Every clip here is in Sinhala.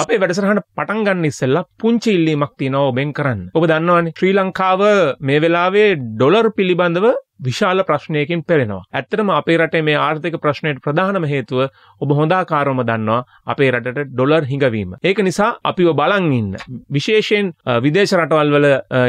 අපේ වැඩසරහට පටන් ගන්න ඉස්සෙල්ලා පුංචි ඉල්ලීමක් තියෙනවා ඔබෙන් කරන්න. ඔබ දන්නවනේ ශ්‍රී ලංකාව මේ වෙලාවේ ඩොලර් පිළිබඳව විශාල ප්‍රශ්නයකින් පෙරෙනවා. ඇත්තටම අපේ රටේ මේ ආර්ථික ප්‍රශ්නයට ප්‍රධානම හේතුව ඔබ හොඳාකාරවම දන්නවා අපේ රටට ඩොලර් හිඟවීම. ඒක නිසා අපිව බලන් ඉන්න විශේෂයෙන් විදේශ රටවල් වල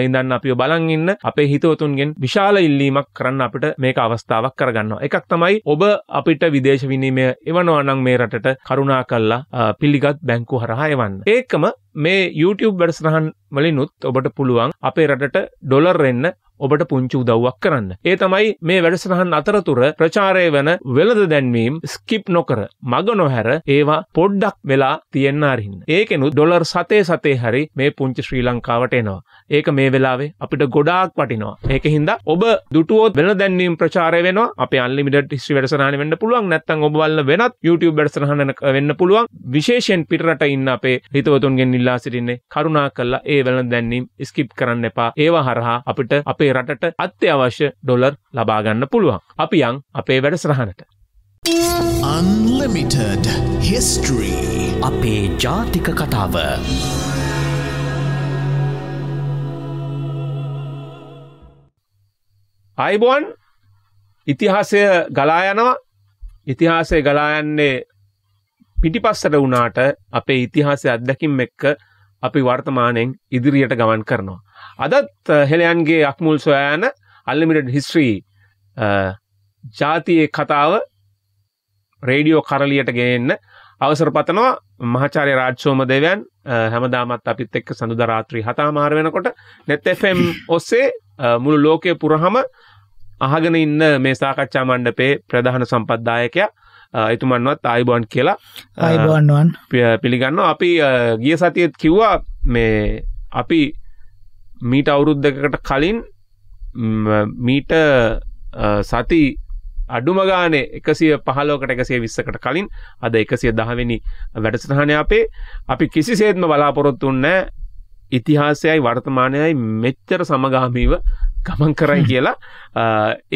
ඉඳන් අපිව බලන් ඉන්න අපේ හිතවතුන්ගෙන් විශාල ඉල්ලීමක් කරන්න අපිට මේක අවස්ථාවක් කරගන්නවා. එකක් තමයි ඔබ අපිට විදේශ විනිමය එවනවා නම් මේ රටට කරුණා කළා පිළිගත් බැංකු හරහා එවන්න. ඒකම මේ YouTube වැඩසටහන් වලිනුත් ඔබට පුළුවන් අපේ රටට ඩොලර් එන්න ඔබට පුංචි උදව්වක් කරන්න. ඒ තමයි මේ වැඩසටහන් අතරතුර ප්‍රචාරය වෙන වෙළඳ දැන්වීම් ස්කිප් නොකර මග නොහැර ඒවා පොඩ්ඩක් වෙලා තියෙන්න අරින්න. ඒකෙනු ඩොලර් සතේ සතේ හරි මේ පුංචි ශ්‍රී ලංකාවට එනවා. ඒක මේ වෙලාවේ අපිට ගොඩාක් වටිනවා. ඒක හින්දා ඔබ දුටුවොත් වෙළඳ දැන්වීම් ප්‍රචාරය වෙනවා. අපේ අන්ලිමිටඩ් හිස්ටරි වැඩසටහන වෙන්න පුළුවන්. නැත්නම් ඔබ වල්ල වෙනත් YouTube වැඩසටහන වෙන්න පුළුවන්. විශේෂයෙන් පිටරට ඉන්න අපේ හිතවතුන්ගෙන් ඉල්ලා සිටින්නේ කරුණා කළා ඒ වෙළඳ දැන්වීම් ස්කිප් කරන්න එපා. ඒවා හරහා අපිට අපේ අපේ රටට අත්‍යවශ්‍ය ඩොලර් ලබාගන්න පුළුවන්. අපි යන් අපේ වැඩසරහනට. Unlimited History අපේ ජාතික කතාව. අයිබෝන් ඉතිහාසය ගලා යනවා ඉතිහාසය ගලායන්නේ පිටිපස්සට වුණාට අපේ ඉතිහාසය අත්දැකින් එක්ක අපි වර්තමානයෙන් ඉදිරියට ගමන් කරනවා. අදත් හෙලයන්ගේ අක්මුල් සොයාන අල්ලිමිට හිස්ත්‍රී ජාතියේ කතාව රේඩියෝ කරලියට ගේන්න අවසර පතනවා මහචාරය රාජ්සෝම දෙවයන් හැමදාමත් අපිත් එක්ක සඳුදරාත්‍රී හතාමාර වෙනකොට නැත්Fම් ඔස්සේ මුළු ලෝකය පුරහම අහගෙන ඉන්න මේ සාකච්ඡා මණ්ඩපේ ප්‍රධාන සම්පත්දායකයා එතුමන්වත් අයිබොන්් කියලා අයිබොන්වන් පිළිගන්න අපි ගිය සතියත් කිව්වා මේ අපි මීට අවුරුද් දෙකට කලින් මීට සති අඩුමගානේ එකසිය පහලෝකට එකසේ විස්සකට කලින් අද එකසිය දහවෙනි වැඩසටහනය අපේ අපි කිසිසේත්ම බලාපොරොත්තුන්න ඉතිහාසයයි වර්තමානයයි මෙච්චර සමගාමීව ගමන් කරයි කියලා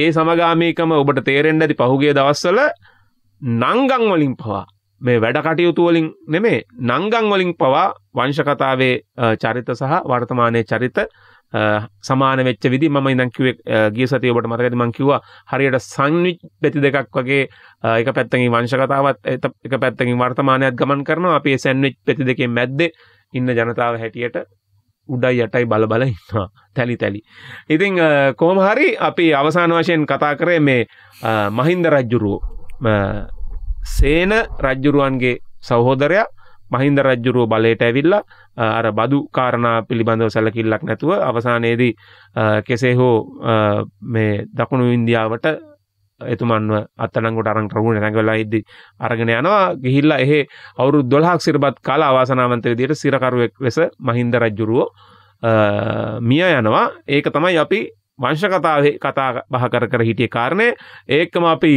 ඒ සමගාමීකම ඔබට තේරෙන්ඩ ඇති පහුගේ දවස්සල නංගංවලින් පවා මේ වැඩ කටයුතු වලින් නෙමේ නංගන් වලින් පවා වංශ කතාවේ චරිත සහ වර්තමානයේ චරිත සමාන වෙච්ච විදි මම ඉඳන් කිව්වේ ගිය සතියේ ඔබට මතකද මම කිව්වා හරියට සංවිප්ති දෙකක් වගේ එක පැත්තකින් වංශ කතාවත් එක පැත්තකින් වර්තමානයත් ගමන් කරනවා අපි මේ සෑන්ඩ්විච් පෙති දෙකේ මැද්දේ ඉන්න ජනතාව හැටියට උඩයි යටයි බල බල ඉන්නවා තැලි තැලි. ඉතින් කොහොම හරි අපි අවසාන වශයෙන් කතා කරේ මේ මහින්ද රජුරුව සේන රජ්ජුරුවන්ගේ සහෝදරයා මහින්ද රජ්ජුරුව බලයට ඇවිල්ලා අර බදු කාරණා පිළිබඳව සැලකිල්ලක් නැතුව අවසානයේදී කෙසේ හෝ මේ දකුණු ඉන්දියාවට එතුමන්ව අත්තනංගොට අරන් රවුණ නැඟවලා ඉද්දි අරගෙන යනවා ගිහිල්ලා එහෙ අවුරුදු 12ක් සිරපත් කාල අවාසනාවන්ත විදියට සිරකරුවෙක් ලෙස මහින්ද රජ්ජුරුව මිය යනවා ඒක තමයි අපි වංශකතාවේ කතා බහ කර කර හිටිය කාරණය ඒකම අපි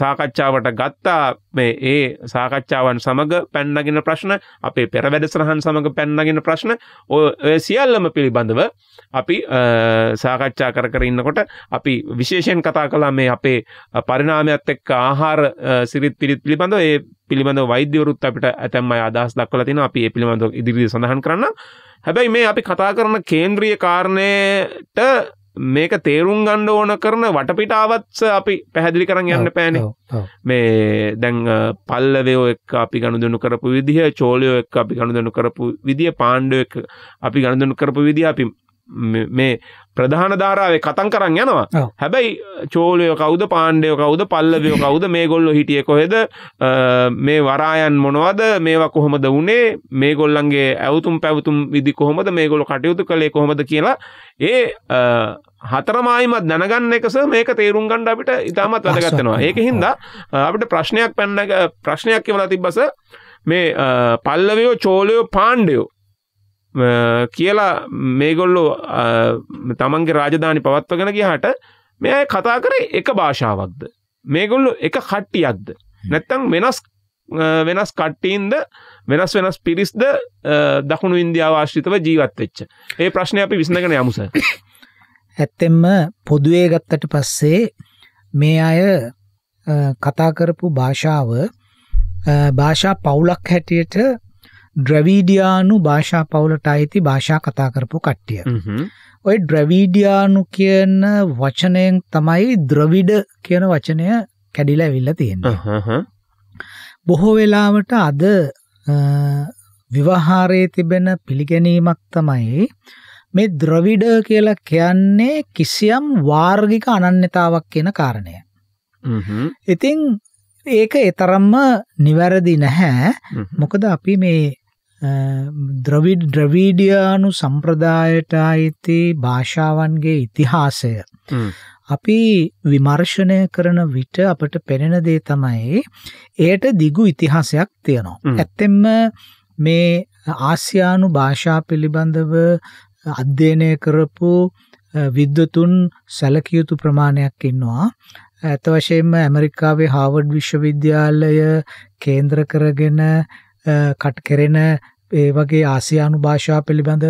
සාකච්ඡාවට ගත්තා මේ ඒ සාකච්ඡාවන් සමඟ පැන්නගෙන ප්‍රශ්න අපේ පෙර වැඩසරහන් සමඟ පැන්නගෙන ප්‍රශ්න ඔය සියල්ලම පිළිබඳව අපි සාකච්ඡා කර කර ඉන්නකොට අපි විශේෂයෙන් කතා කලා මේ අපේ පරිනාමයක්ත් එක්ක ආහාර සිරිත් පිරිත් පිළිබඳව ඒ පිළිබඳ වෛද්‍යවරුත් අපිට ඇතැම්මයි අදහස් දක්වලා තින අපි ඒ පිළිබඳව ඉදිරියේ සඳහන් කරන්න හැබැයි මේ අපි කතා කරන කේන්ද්‍රීය කාරණයට මේක තේරුම් ගණ්ඩ ඕන කරන වටපිටාවත් අපි පැහැදිලි කරන්න යන්න පෑන මේ දැන් පල්ලවයෝ එක් අපි ගණුදනු කරපු විදිහ චෝලයෝ එක් අපි ගණුදනු කරපු විදිහ පාණ්ඩුව එක් අපි ගණුදනු කරපු විදි අපි මේ ප්‍රධාන ධාරාවේ කතන් කරන්න යනවා හැබැයි චෝලයෝ කවුද පාණ්ඩයෝ කවුද පල්ලවයෝ කවුද මේ ගොල්ලො හිටිය කොහෙද මේ වරායන් මොනවද මේවා කොහොමද වනේ මේ ගොල්ලන්ගේ ඇවතුම් පැවතුම් විදි කොහොමද මේ ගොලො කටයුතු කළේ කොහොමද කියලා ඒ හතරමයිමත් දැනගන්න එකස මේක තේරුම් ගණ්ඩ අපිට ඉතාමත් වැදගත්තෙනවා ඒක හින්දා අපිට ප්‍රශ්නයක් පැන්න ප්‍රශ්නයක් කියවලා තිබ්බස මේ පල්ලවයෝ චෝලයෝ පාණ්ඩයෝ කියලා මේගොල්ලෝ තමන්ගේ රාජධානි පවත්වගෙන ගියාට මේ අය කතා කරේ එක භාෂාවක්ද මේගොල්ලෝ එක කට්ටියක්ද නැත්තම් වෙනස් වෙනස් කට්ටීන්ද වෙනස් වෙනස් පිරිස්ද දකුණු ඉන්දියාව ආශ්‍රිතව ජීවත් වෙච්ච. ඒ ප්‍රශ්නය අපි විසඳගෙන යමුස. ඇත්තෙම පොදුවේ ගත්තට පස්සේ මේ අය කතා කරපු භාෂාව භාෂා පවුලක් හැටියට ද්‍රවීඩියානු භාෂා පවුලට අයිති භාෂා කතා කරපු කට්ටිය. ඔය ද්‍රවීඩියානු කියන වචනයෙන් තමයි ද්‍රවිඩ කියන වචනය කැඩිලා ඇවිල්ලා තියෙන්නේ. බොහෝ වෙලාවට අද විවාහාරයේ තිබෙන පිළිගැනීමක් තමයි මේ ද්‍රවිඩ කියලා කියන්නේ කිසියම් වාර්ගික අනන්‍යතාවක් කියන කාරණය. ඉතින් ඒක ඒ තරම්ම නිවැරදි නැහැ. මොකද අපි මේ ද්‍රවිඩ් ද්‍රවීඩියානු සම්ප්‍රදායට අයිති භාෂාවන්ගේ ඉතිහාසය අපි විමර්ශනය කරන විට අපට පෙනෙන දේ තමයි එයට දිගු ඉතිහාසයක් තියෙනවා ඇත්තෙම මේ ආසියානු භාෂා පිළිබඳව අධ්‍යයනය කරපු විද්වතුන් සැලකියුතු ප්‍රමාණයක් ඉන්නවා ඇත වශයෙන්ම ඇමරිකාවේ හාවඩ් විශ්වවිද්‍යාලය කේන්ද්‍ර කරගෙන කට කෙරෙන ඒ වගේ ආසියානු භාෂා පිළිබඳ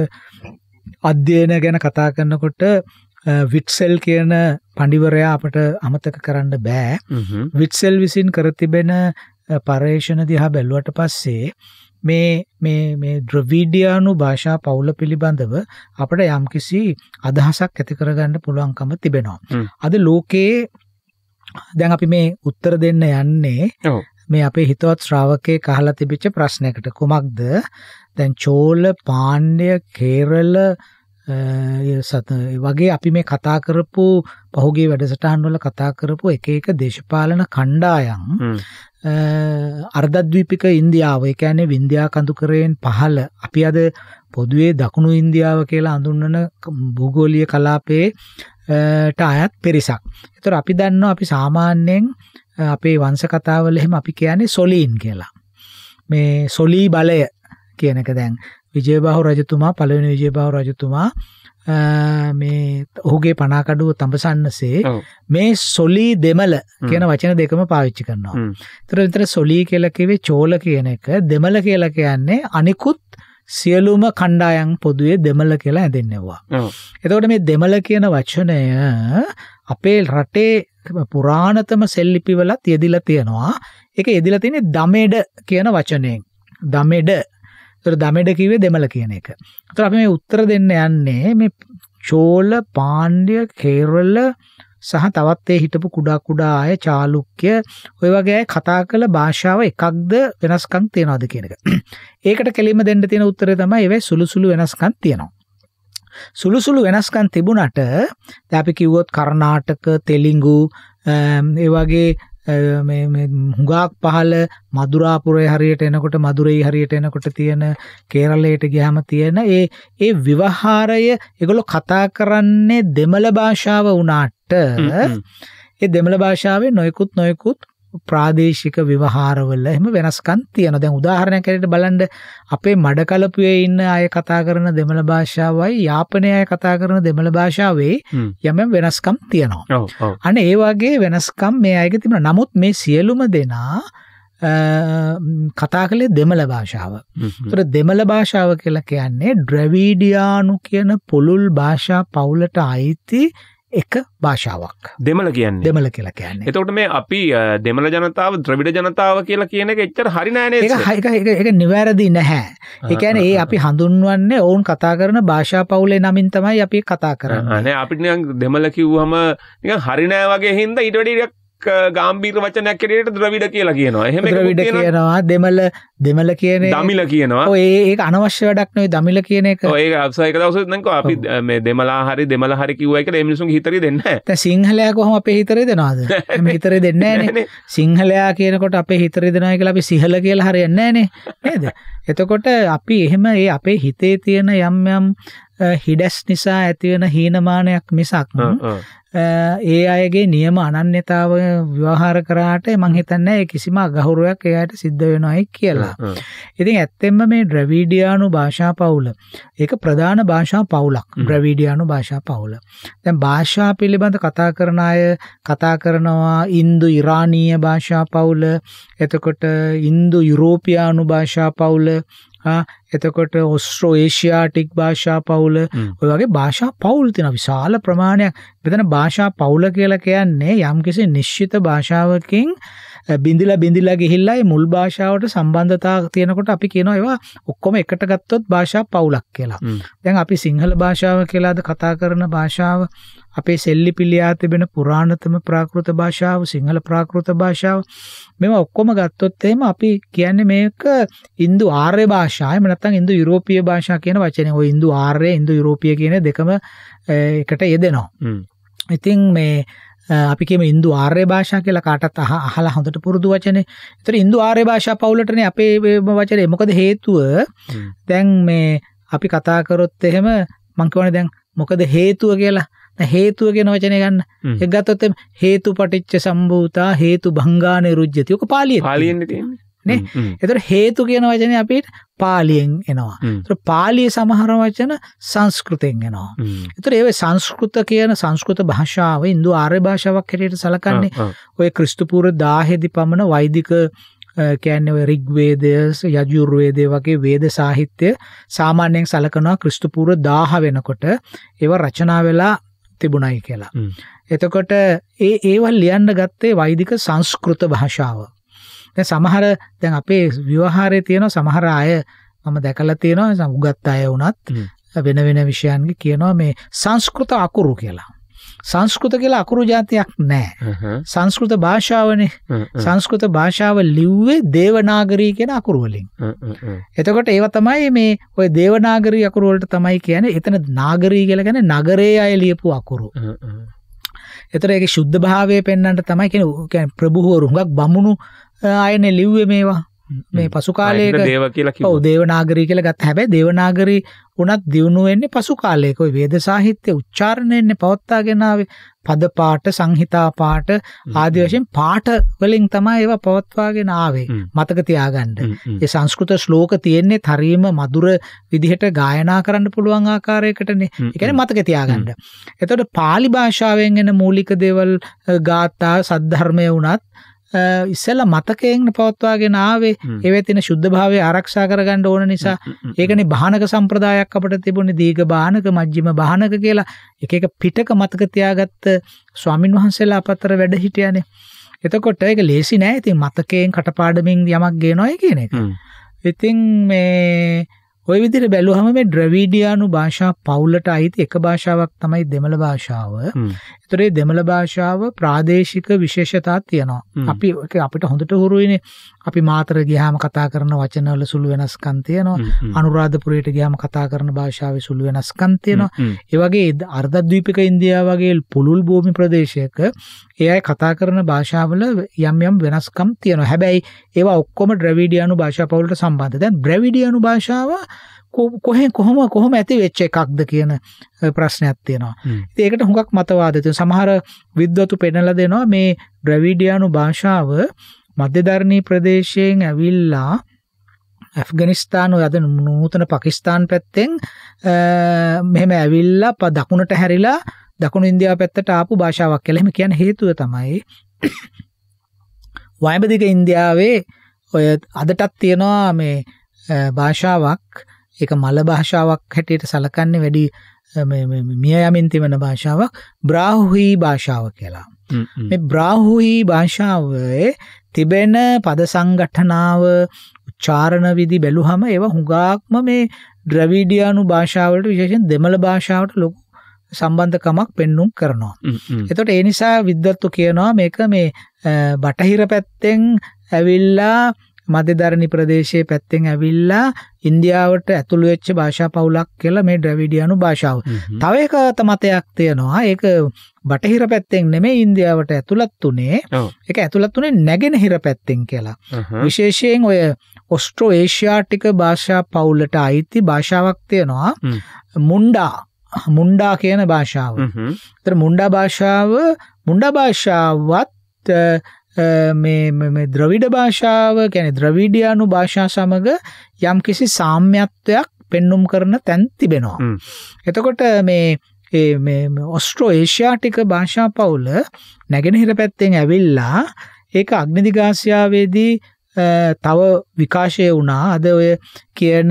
අධ්‍යයන ගැන කතා කරනකොට විට්සෙල් කියන පඬිවරයා අපට අමතක කරන්න බෑ. විට්සෙල් විසින් කර තිබෙන පර්යේෂණ දිහා බැලුවට පස්සේ මේ මේ මේ ද්‍රවිඩියානු භාෂා පවුල පිළිබඳව අපිට යම්කිසි අදහසක් ඇති කරගන්න පුළුවන්කම තිබෙනවා. අද ලෝකයේ දැන් අපි මේ උත්තර දෙන්න යන්නේ මේ අපේ හිතවත් ශ්‍රාවකේ අහලා තිබිච්ච ප්‍රශ්නයකට කුමක්ද දැන් චෝල පාණ්ඩය කේරළ වගේ අපි මේ කතා කරපු පහුගිය වැඩසටහන් වල කතා කරපු එක එක දේශපාලන කණ්ඩායම් අර්ධද්වීපික ඉන්දියාව ඒ කියන්නේ වින්ධ්‍යා කඳුකරයෙන් පහළ අපි අද පොදුවේ දකුණු ඉන්දියාව කියලා හඳුන්වන භූගෝලීය කලාපයේ ට අයත් පිරිසක්. ඒතර අපි දන්නවා අපි සාමාන්‍යයෙන් අපේ වංශ කතාවල එහෙම අපි කියන්නේ සොලීන් කියලා. මේ සොලී බලය කියන එක දැන් විජයබාහු රජතුමා පළවෙනි විජයබාහු රජතුමා මේ ඔහුගේ පනාකඩුව තඹසන්නසේ මේ සොලී දෙමළ කියන වචන දෙකම පාවිච්චි කරනවා. ඒතර විතර සොලී කියලා කිව්වේ චෝල කියන එක දෙමළ කියලා කියන්නේ අනිකුත් සියලුම කණ්ඩායම් පොදුවේ දෙමළ කියලා ඇඳෙන්නවා. එතකොට මේ දෙමළ කියන වචනය අපේ රටේ පුරාණතම සෙල්ලිපිවලත් යෙදිලා තියෙනවා. ඒක යෙදිලා තියෙන්නේ දමෙඩ කියන වචනයෙන්. දමෙඩ. ඒතර දමෙඩ කිව්වේ දෙමළ කියන එක. ඒතර අපි මේ උත්තර දෙන්න යන්නේ මේ චෝල, පාණ්ඩ්‍ය, කේරළ සහ තවත් ඒ හිටපු කුඩා කුඩා අය චාලුක්‍ය ඔය වගේ අය කතා කළ භාෂාව එකක්ද වෙනස්කම් තියනවාද කියන එක. ඒකට කෙලින්ම දෙන්න තියෙන උත්තරය තමයි ඒවේ සුළු සුළු වෙනස්කම් තියෙනවා. සුළු සුළු වෙනස්කම් තිබුණට අපි කිව්වොත් කර්ණාටක තෙලිඟු ඒ වගේ මේ මේ හුඟක් පහළ මදුරාපුරේ හරියට එනකොට මදුරේ හරියට එනකොට තියෙන කේරළයට ගියාම තියෙන ඒ ඒ විවහාරය ඒගොල්ලෝ කතා කරන්නේ දෙමළ භාෂාව වුණාට ඒ දෙමළ භාෂාවේ නොයකුත් නොයකුත් ප්‍රාදේශික ව්‍යවහාරවල එහෙම වෙනස්කම් තියෙනවා. දැන් උදාහරණයක් ඇරෙට බලන්න අපේ මඩකලපුවේ ඉන්න අය කතා කරන දෙමළ භාෂාවයි යාපනයේ අය කතා කරන දෙමළ භාෂාවේ යම් වෙනස්කම් තියෙනවා. අන්න ඒ වගේ වෙනස්කම් මේ අයගේ තිබුණා. නමුත් මේ සියලුම දෙනා කතා කළේ දෙමළ භාෂාව. ඒතර දෙමළ භාෂාව කියලා කියන්නේ ද්‍රවිඩියානු කියන පුළුල් භාෂා පවුලට අයිති එක භාෂාවක් දෙමළ කියන්න දෙමළ කියලා කියන්නේ එතකොට මේ අපි දෙමළ ජනතාව ද්‍රවිඩ ජනතාව කියලා කියන එක එච්චර හරි නෑනේ ඒක ඒක ඒක නිවැරදි නැහැ ඒ කියන්නේ ඒ අපි හඳුන්වන්නේ ඔවුන් කතා කරන භාෂා පවුලේ නමින් තමයි අපි කතා කරන්නේ නෑ අපිට නිකන් දෙමළ කිව්වම නිකන් හරි නෑ වගේ හින්දා ඊට වැඩි ටිකක් ගාම්බීර වචනයක් කෙරට ද්‍රවිඩ කියලා කියනවා එහෙම ද්‍රවිඩ කියනවා දෙමල දෙමල කියන දමිල කියනවා ඒ අනවශ්‍ය වැඩක් නොයි දමිල කියන එක ඒ අසයක දවස දක අපි මේ දෙමලා හරි දෙමල හරි කිව්වයික එමිනිසුන් හිතරි දෙන්න සිංහලයා කොහම අපේ හිතරේ දෙනවාද හිතරේ දෙන්න සිංහලයා කියනකොට අපේ හිතරි දෙනා කියලා අපි සිහල කියලා හරියන්නේ නෑනේ නේද එතකොට අපි එහෙම ඒ අපේ හිතේ තියෙන යම් යම් හිඩැස් නිසා ඇතිවෙන හීනමානයක් මිසක් ඒ අයගේ නියම අනන්‍යතාව ව්‍යවහාර කරාට මං හිතන්නේ ඒ කිසිම අගහුරුවක් එයාට සිද්ධ වෙනවයි කියලා. ඉතින් ඇත්තෙන්ම මේ ද්‍රවිඩියානු භාෂා පවුල ඒක ප්‍රධාන භාෂා පවුලක් ද්‍රවිඩියානු භාෂා පවුල. දැන් භාෂා පිළිබඳ කතා කරන අය කතා කරනවා ඉන්දු ඉරානීය භාෂා පවුල, එතකොට ඉන්දු යුරෝපියානු භාෂා පවුල, එතකොට ඔස්ට්‍රෝ ඒෂයාටික් භාෂා පවුල ඔය වගේ භාෂා පවුල් තියෙන විශාල ප්‍රමාණයක් මෙතන භාෂා පවුල කියලා කියන්නේ යම්කිසි නිශ්චිත භාෂාවකින් බිඳිලා බිඳිලා ගිහිල්ලා ඒ මුල් භාෂාවට සම්බන්ධතාව තියෙනකොට අපි කියනවා ඒවා ඔක්කොම එකට ගත්තොත් භාෂා පවුලක් කියලා. දැන් අපි සිංහල භාෂාව කියලාද කතා කරන භාෂාව අපේ සෙල්ලිපිලියා තිබෙන පුරාණතම ප්‍රාකෘත භාෂාව සිංහල ප්‍රාකෘත භාෂාව මේවා ඔක්කොම ගත්තොත් එහෙම අපි කියන්නේ මේක ඉන්දු ආර්ය භාෂා එහෙම නැත්නම් ඉන්දු යුරෝපීය භාෂා කියන වචනේ. ওই ඉන්දු ආර්ය ඉන්දු යුරෝපීය කියන දෙකම එකට යෙදෙනවා. ඉතින් මේ අපි කියමු ඉන්දු ආර්ය භාෂා කියලා කාටත් අහලා හොඳට පුරුදු වචනේ. ඒතර ඉන්දු ආර්ය භාෂා පවුලටනේ අපේ වචනේ. මොකද හේතුව දැන් මේ අපි කතා කරොත් එහෙම මං කියවනේ දැන් මොකද හේතුව කියලා හේතුව කියන වචනය ගන්න එක ගත්තොත් හේතු පටිච්ච සම්භූතා හේතු භංගානේ රුජ්ජති ඔක පාලිය පාලියෙන් තියෙන්නේ නේ එතකොට හේතු කියන වචනේ අපිට පාලියෙන් එනවා. ඒතර පාලිය සමහර වචන සංස්කෘතෙන් එනවා. ඒතර ඒ සංස්කෘත කියන සංස්කෘත භාෂාව ඉන්දු ආර්ය භාෂාවක් හැටියට සලකන්නේ ඔය ක්‍රිස්තු පූර්ව 1000 දී පමණ වෛදික කියන්නේ ඔය ඍග්වේදය, යජුර්වේදය වගේ වේද සාහිත්‍ය සාමාන්‍යයෙන් සලකනවා ක්‍රිස්තු පූර්ව 1000 වෙනකොට ඒවා රචනා වෙලා තිබුණයි කියලා. එතකොට ඒ ඒවල් ලියන්න ගත්තේ වෛදික සංස්කෘත භාෂාව. දැන් සමහර දැන් අපේ විවහාරයේ තියෙන සමහර අය මම දැකලා තියෙනවා උගත් අය වුණත් වෙන වෙන විෂයන්ගේ කියනවා මේ සංස්කෘත අකුරු කියලා. සංස්කෘත කියලා අකුරු જાතියක් නැහැ. සංස්කෘත භාෂාවනේ. සංස්කෘත භාෂාව ලිව්වේ දේවනාගරී කියන අකුරු වලින්. එතකොට ඒව තමයි මේ ওই දේවනාගරී අකුරු වලට තමයි කියන්නේ එතන නාගරී කියලා කියන්නේ නගරයේ අය ලියපු අකුරු. එතන ඒකේ සුද්ධ භාවය පෙන්වන්නට තමයි කියන්නේ ප්‍රභූවරු හුඟක් බමුණු අයනේ ලිව්වේ මේවා. මේ පසු කාලයක දේව කියලා කිව්වා. ඔව් දේවනාගරී කියලා ගත්ත. හැබැයි දේවනාගරී වුණත් දියුණු වෙන්නේ පසු කාලයක. ඔය වේද සාහිත්‍ය උච්චාරණයෙන්නේ පවත්වාගෙන ආවේ පද පාඨ, සංහිතා පාඨ ආදී වශයෙන් පාඨ වලින් තමයි ඒවා පවත්වාගෙන ආවේ. මතක තියාගන්න. ඒ සංස්කෘත ශ්ලෝක තියෙන්නේ තරීම මధుර විදිහට ගායනා කරන්න පුළුවන් ආකාරයකටනේ. ඒ කියන්නේ මතක තියාගන්න. එතකොට pāli භාෂාවෙන් එන මූලික දේවල් ගාථා සද්ධර්මය වුණත් ඉස්සෙල්ලා මතකයෙන් පවත්වාගෙන ආවේ එවෙතින සුද්ධ භාවය ආරක්ෂා කරගන්න ඕන නිසා ඒකනේ බාහනක සම්ප්‍රදායක් අපිට තිබුණේ දීඝ බාහනක මජ්ජිම බාහනක කියලා එක එක පිටක මතක තියාගත්ත ස්වාමින් වහන්සේලා අපතර වැඩ හිටියානේ එතකොට ඒක ලේසි නෑ ඉතින් මතකයෙන් කටපාඩමින් යමක් ගේනවායි කියන එක ඉතින් මේ ওই විදිහට බැලුවහම මේ ද්‍රවිඩියානු භාෂා පවුලට අයිති එක භාෂාවක් තමයි දෙමළ භාෂාව. ඒතර මේ දෙමළ භාෂාව ප්‍රාදේශික විශේෂතා තියෙනවා. අපි අපිට හොඳට හුරුයිනේ. අපි මාතර ගියාම කතා කරන වචනවල සුළු වෙනස්කම් තියෙනවා. අනුරාධපුරයට ගියාම කතා කරන භාෂාවේ සුළු වෙනස්කම් තියෙනවා. ඒ වගේ අර්ධද්වීපික ඉන්දියාව වගේ පුළුල් භූමි ප්‍රදේශයක ඒ අය කතා කරන භාෂාවල යම් යම් වෙනස්කම් තියෙනවා. හැබැයි ඒවා ඔක්කොම ද්‍රවිඩියානු භාෂා පවුලට සම්බන්ධ. දැන් ද්‍රවිඩියානු භාෂාව කොහෙන් කොහොම කොහොම ඇති වෙච්ච එකක්ද කියන ප්‍රශ්නයක් තියෙනවා. ඉතින් ඒකට හුඟක් මතවාද තියෙනවා. සමහර විද්වතු පෙන්නලා දෙනවා මේ ද්‍රවිඩියානු භාෂාව මධ්‍යධරණී ප්‍රදේශයෙන් ඇවිල්ලා ඇෆ්ගනිස්ථාන ඔය අද නූතන පාකිස්තාන් පැත්තෙන් මෙහෙම ඇවිල්ලා දකුණට හැරිලා දකුණු ඉන්දියාව පැත්තට ආපු භාෂාවක් කියලා. එහෙම කියන හේතුව තමයි වයඹ දිග ඉන්දියාවේ ඔය අදටත් තියෙනවා මේ භාෂාවක් ඒක මල භාෂාවක් හැටියට සලකන්නේ වැඩි මිය යමින් තිබෙන භාෂාවක් බ්‍රාහුහි භාෂාව කියලා. මේ බ්‍රාහුහි භාෂාවේ තිබෙන පද සංගඨනාව උච්චාරණ විදි බැලුවම ඒවා හුඟාක්ම මේ ද්‍රවිඩියානු භාෂාවලට විශේෂයෙන් දෙමළ භාෂාවට ලොකු සම්බන්ධකමක් පෙන්눔 කරනවා. එතකොට ඒ නිසා විද්වත්තු කියනවා මේක මේ බටහිර පැත්තෙන් ඇවිල්ලා මධ්‍යධරණි ප්‍රදේශයේ පැත්තෙන් ඇවිල්ලා ඉන්දියාවට ඇතුළු වෙච්ච භාෂා පවුලක් කියලා මේ ද්‍රවිඩියානු භාෂාව. තව එක මතයක් තියෙනවා. ඒක බටහිර පැත්තෙන් නෙමෙයි ඉන්දියාවට ඇතුළත් උනේ. ඒක ඇතුළත් උනේ නැගෙනහිර පැත්තෙන් කියලා. විශේෂයෙන් ඔය ඔස්ට්‍රෝ ඒෂියාටික භාෂා පවුලට අයිති භාෂාවක් තියෙනවා. මුන්ඩා මුන්ඩා කියන භාෂාව. ඒතර මුන්ඩා භාෂාව මුන්ඩා භාෂාවත් මේ ද්‍රවිඩ භාෂාව ගැන ද්‍රවිඩියානු භාෂා සමඟ යම් කිසි සාම්‍යත්වයක් පෙන්නුම් කරන තැන් තිබෙනවා. එතකොට මේ ඔස්ට්‍රෝ ඒෂයාටික භාෂා පවුල නැගෙනහිර පැත්තෙන් ඇවිල්ලා ඒක අග්නිදිගාසියාවේදී තව විකාශය වුණා අද ඔය කියන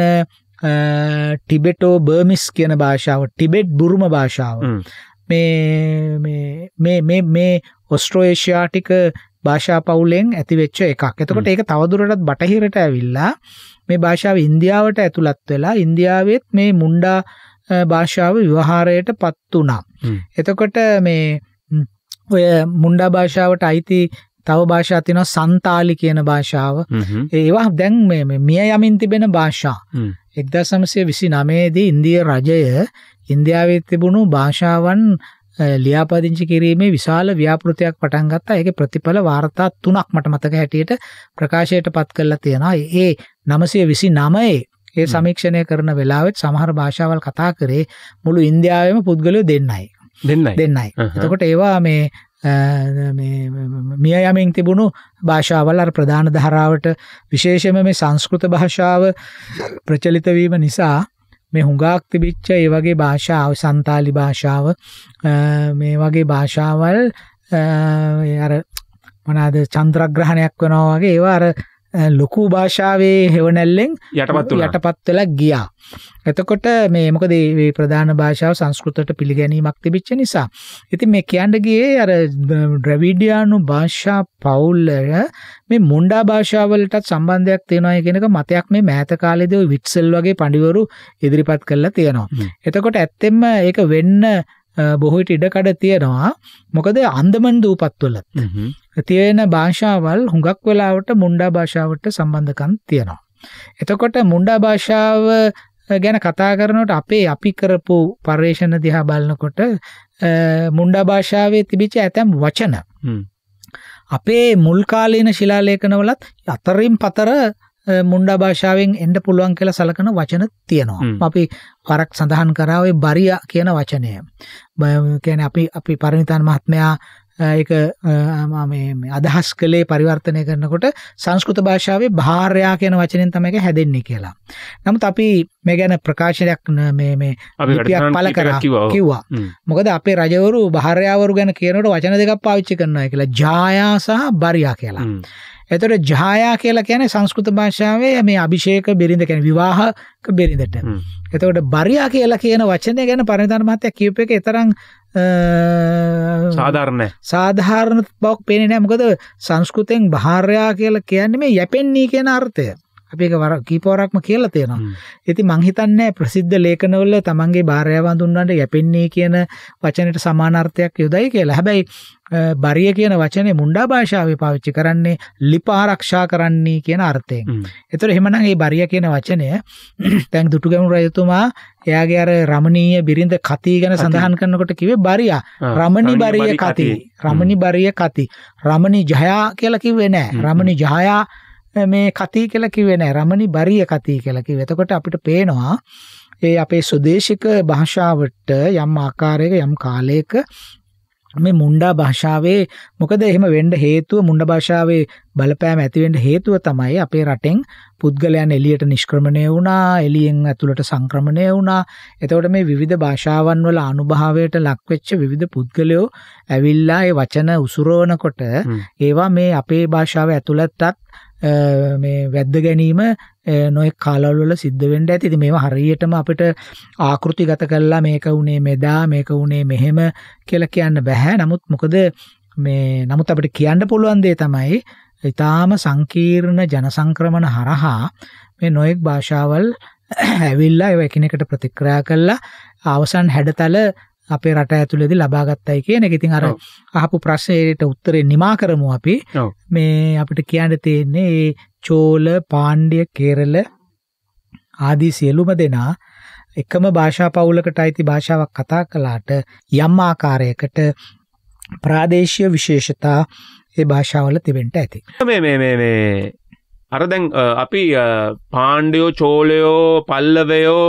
ටිබෙටෝ බර්මිස් කියන භාෂාව ටිබෙට් බුරුම භාෂාව මේ ඔස්ට්‍රෝේෂයාටික භාෂා පවුලෙන් ඇතිවෙච්ච එකක්. එතකොට ඒක තවදුරටත් බටහිරට ඇවිල්ලා මේ භාෂාව ඉන්දියාවට ඇතුළත් වෙලා ඉන්දියාවෙත් මේ මුණ්ඩා භාෂාව විවහාරයට පත් වුණා. එතකොට මේ ඔය මුණ්ඩා භාෂාවට අයිති තව භාෂා තියෙනවා සන්තාලි කියන භාෂාව. ඒවා දැන් මේ මිය යමින් තිබෙන භාෂා. 1929 දී ඉන්දිය රජය ඉන්දියාවේ තිබුණු භාෂාවන් ලියාපදිංචි කිරීමේ විශාල ව්‍යාපෘතියක් පටන් ගත්තා. ඒකේ ප්‍රතිඵල වාර්තා තුනක් මට මතක හැටියට ප්‍රකාශයට පත් කරලා තියෙනවා. ඒ 929 ඒ සමීක්ෂණය කරන වෙලාවෙත් සමහර භාෂාවල් කතා කරේ මුළු ඉන්දියාවේම පුද්ගලයෝ දෙන්නයි. දෙන්නයි. දෙන්නයි. එතකොට ඒවා මේ මිය යමින් තිබුණු භාෂාවල් අර ප්‍රධාන ධාරාවට විශේෂම මේ සංස්කෘත භාෂාව ප්‍රචලිත වීම නිසා මේ හුඟාක් තිබිච්ච ඒ වගේ භාෂාව සන්තාලි භාෂාව මේ වගේ භාෂාවල් අර මොනාද චන්ද්‍රග්‍රහණයක් වෙනවා වගේ ඒවා අර ලොකු භාෂාවේ හෙවනැල්ලෙන් යටපත් යටපත් වෙලා ගියා. එතකොට මේ මොකද මේ ප්‍රධාන භාෂාව සංස්කෘතට පිළිගැනීමක් තිබිච්ච නිසා. ඉතින් මේ කියන්න ගියේ අර ද්‍රවිඩියානු භාෂා පවුල්ල මේ මුණ්ඩා භාෂාවලටත් සම්බන්ධයක් තියෙනවා කියන එක මතයක් මේ මෑත කාලේදී ওই විට්සල් වගේ පඬිවරු ඉදිරිපත් කළා තියෙනවා. එතකොට ඇත්තෙන්ම ඒක වෙන්න බොහෝ විට ඉඩකඩ තියෙනවා. මොකද අන්දමන් දූපත්වලත් තියෙන භාෂාවල් හුඟක් වෙලාවට මුණ්ඩා භාෂාවට සම්බන්ධකම් තියෙනවා. එතකොට මුණ්ඩා භාෂාව ගැන කතා කරනකොට අපේ අපි කරපු පර්යේෂණ දිහා බලනකොට මුණ්ඩා භාෂාවේ තිබිච්ච ඇතැම් වචන අපේ මුල් කාලීන ශිලාලේඛනවලත් අතරින් පතර මුණ්ඩා භාෂාවෙන් එන්න පුළුවන් කියලා සලකන වචන තියෙනවා. අපි වරක් සඳහන් කරා ඔය බරිය කියන වචනය. කියන්නේ අපි අපි පරිණිතාන මහත්මයා ඒක මේ අදහස් කළේ පරිවර්තනය කරනකොට සංස්කෘත භාෂාවේ භාර්යා කියන වචනෙන් තමයි ඒක හැදෙන්නේ කියලා. නමුත් අපි මේ ගැන ප්‍රකාශනයක් මේ මේ පළ කරා කිව්වා. මොකද අපේ රජවරු භාර්යාවරු ගැන කියනකොට වචන දෙකක් පාවිච්චි කරනවා කියලා. ජායා සහ බරියා කියලා. එතකොට ජායා කියලා කියන්නේ සංස්කෘත භාෂාවේ මේ අභිෂේක බෙරිඳ කියන්නේ විවාහක බෙරිඳට. එතකොට බරියා කියලා කියන වචනය ගැන පරිණතන මහත්තයා කියූප එක තරම් සාධාරණ සාධාරණ බවක් පේන්නේ නැහැ. මොකද සංස්කෘතෙන් භාර්යා කියලා කියන්නේ මේ යැපෙන්නේ කියන අර්ථය. අපි ඒක වර කීපවරක්ම කියලා තියෙනවා. ඉතින් මං හිතන්නේ ප්‍රසිද්ධ ලේඛනවල තමන්ගේ භාර්යාව හඳුන්වන්නට යැපෙන්නේ කියන වචනෙට සමාන අර්ථයක් යොදයි කියලා. හැබැයි බරිය කියන වචනේ මුණ්ඩා භාෂාවේ පාවිච්චි කරන්නේ ලිප ආරක්ෂා කරන්නේ කියන අර්ථයෙන්. ඒතර එහෙමනම් මේ බරිය කියන වචනය දැන් දුටුගැමුණු රජතුමා එයාගේ අර රමණීය බිරිඳ කති ගැන සඳහන් කරනකොට කිව්වේ බරියා. රමණි බරිය කති. රමණි බරිය කති. රමණි ජයා කියලා කිව්වේ නෑ. රමණි ජයා මේ කතී කියලා කිව්වේ නැහැ. රමණි බරිය කතී කියලා කිව්වේ. එතකොට අපිට පේනවා ඒ අපේ ස්වදේශික භාෂාවට යම් ආකාරයක යම් කාලයක මේ මුණ්ඩා භාෂාවේ මොකද එහෙම වෙන්න හේතුව මුණ්ඩා භාෂාවේ බලපෑම ඇති වෙන්න හේතුව තමයි අපේ රටෙන් පුද්ගලයන් එළියට නිෂ්ක්‍රමණය වුණා එළියෙන් ඇතුළට සංක්‍රමණය වුණා එතකොට මේ විවිධ භාෂාවන් වල අනුභවයට ලක්වෙච්ච විවිධ පුද්ගලයෝ ඇවිල්ලා ඒ වචන උසුරවනකොට ඒවා මේ අපේ භාෂාව ඇතුළතත් මේ වැද්ද ගැනීම නොයෙක් කාලවල වල සිද්ධ වෙන්න ඇති. ඉතින් මේවා හරියටම අපිට ආකෘතිගත කළා මේක උනේ මෙදා මේක උනේ මෙහෙම කියලා කියන්න බෑ. නමුත් මොකද මේ නමුත් අපිට කියන්න පුළුවන් දේ තමයි ඊටාම සංකීර්ණ ජනසංක්‍රමණ හරහා මේ නොයෙක් භාෂාවල් ඇවිල්ලා ඒව එකිනෙකට ප්‍රතික්‍රියා කළා අවසන් හැඩතල අපේ රට ඇතුළේදී ලබාගත්තයි කියන එක. ඉතින් අර අහපු ප්‍රශ්නයට උත්තරේ නිමා කරමු අපි. මේ අපිට කියන්න තියෙන්නේ චෝල, පාණ්ඩ්‍ය, කේරළ ආදී සියලුම දෙනා එකම භාෂා පවුලකට අයිති භාෂාවක් කතා කළාට යම් ආකාරයකට ප්‍රාදේශීය විශේෂතා ඒ භාෂාවල තිබෙන්න ඇති. මේ මේ මේ අරදැන් අපි පාණ්ඩයෝ චෝලයෝ පල්ලවයෝ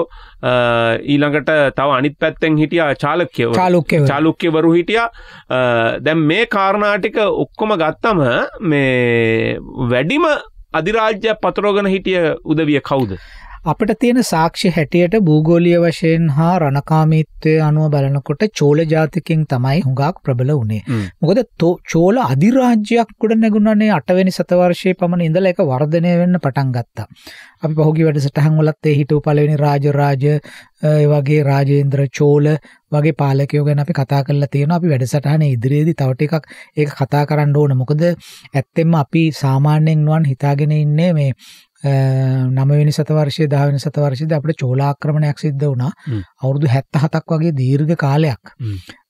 ඊළඟට තව අනිත් පැත්තෙන් හිටියා චාලක්‍යව චාලුක්‍ය චාලුක්‍යවරු හිටිය දැම් මේ කාරණාටික ඔක්කොම ගත්තම මේ වැඩිම අධිරාජ්‍ය පතරෝගන හිටිය උදවිය කවුද අපිට තියෙන සාක්ෂි හැටියට භූගෝලීය වශයෙන් හා රණකාමීත්වය අනුව බලනකොට චෝල ජාතිකෙන් තමයි හුඟක් ප්‍රබල වුණේ. මොකද චෝල අධිරාජ්‍යයක් ගොඩ නැගුණානේ 8 වෙනි සතවර්ෂයේ පමණ ඉඳලා ඒක වර්ධනය වෙන්න පටන් ගත්තා. අපි පහුගිය වැඩසටහන් වලත් ඒ හිටපු පළවෙනි රාජරාජ ඒ වගේ රාජේන්ද්‍ර චෝල වගේ පාලකයෝ ගැන අපි කතා කරලා තියෙනවා. අපි වැඩසටහනේ ඉදිරියේදී තව ටිකක් ඒක කතා කරන්න ඕන. මොකද ඇත්තෙන්ම අපි සාමාන්‍යයෙන් නුවන් හිතාගෙන ඉන්නේ මේ 9වෙනි සතවර්ෂයේ 10 වෙනි සතවර්ෂයේදී අපිට චෝලා ආක්‍රමණයක් සිද්ධ වුණා. අවුරුදු 77ක් වගේ දීර්ඝ කාලයක්.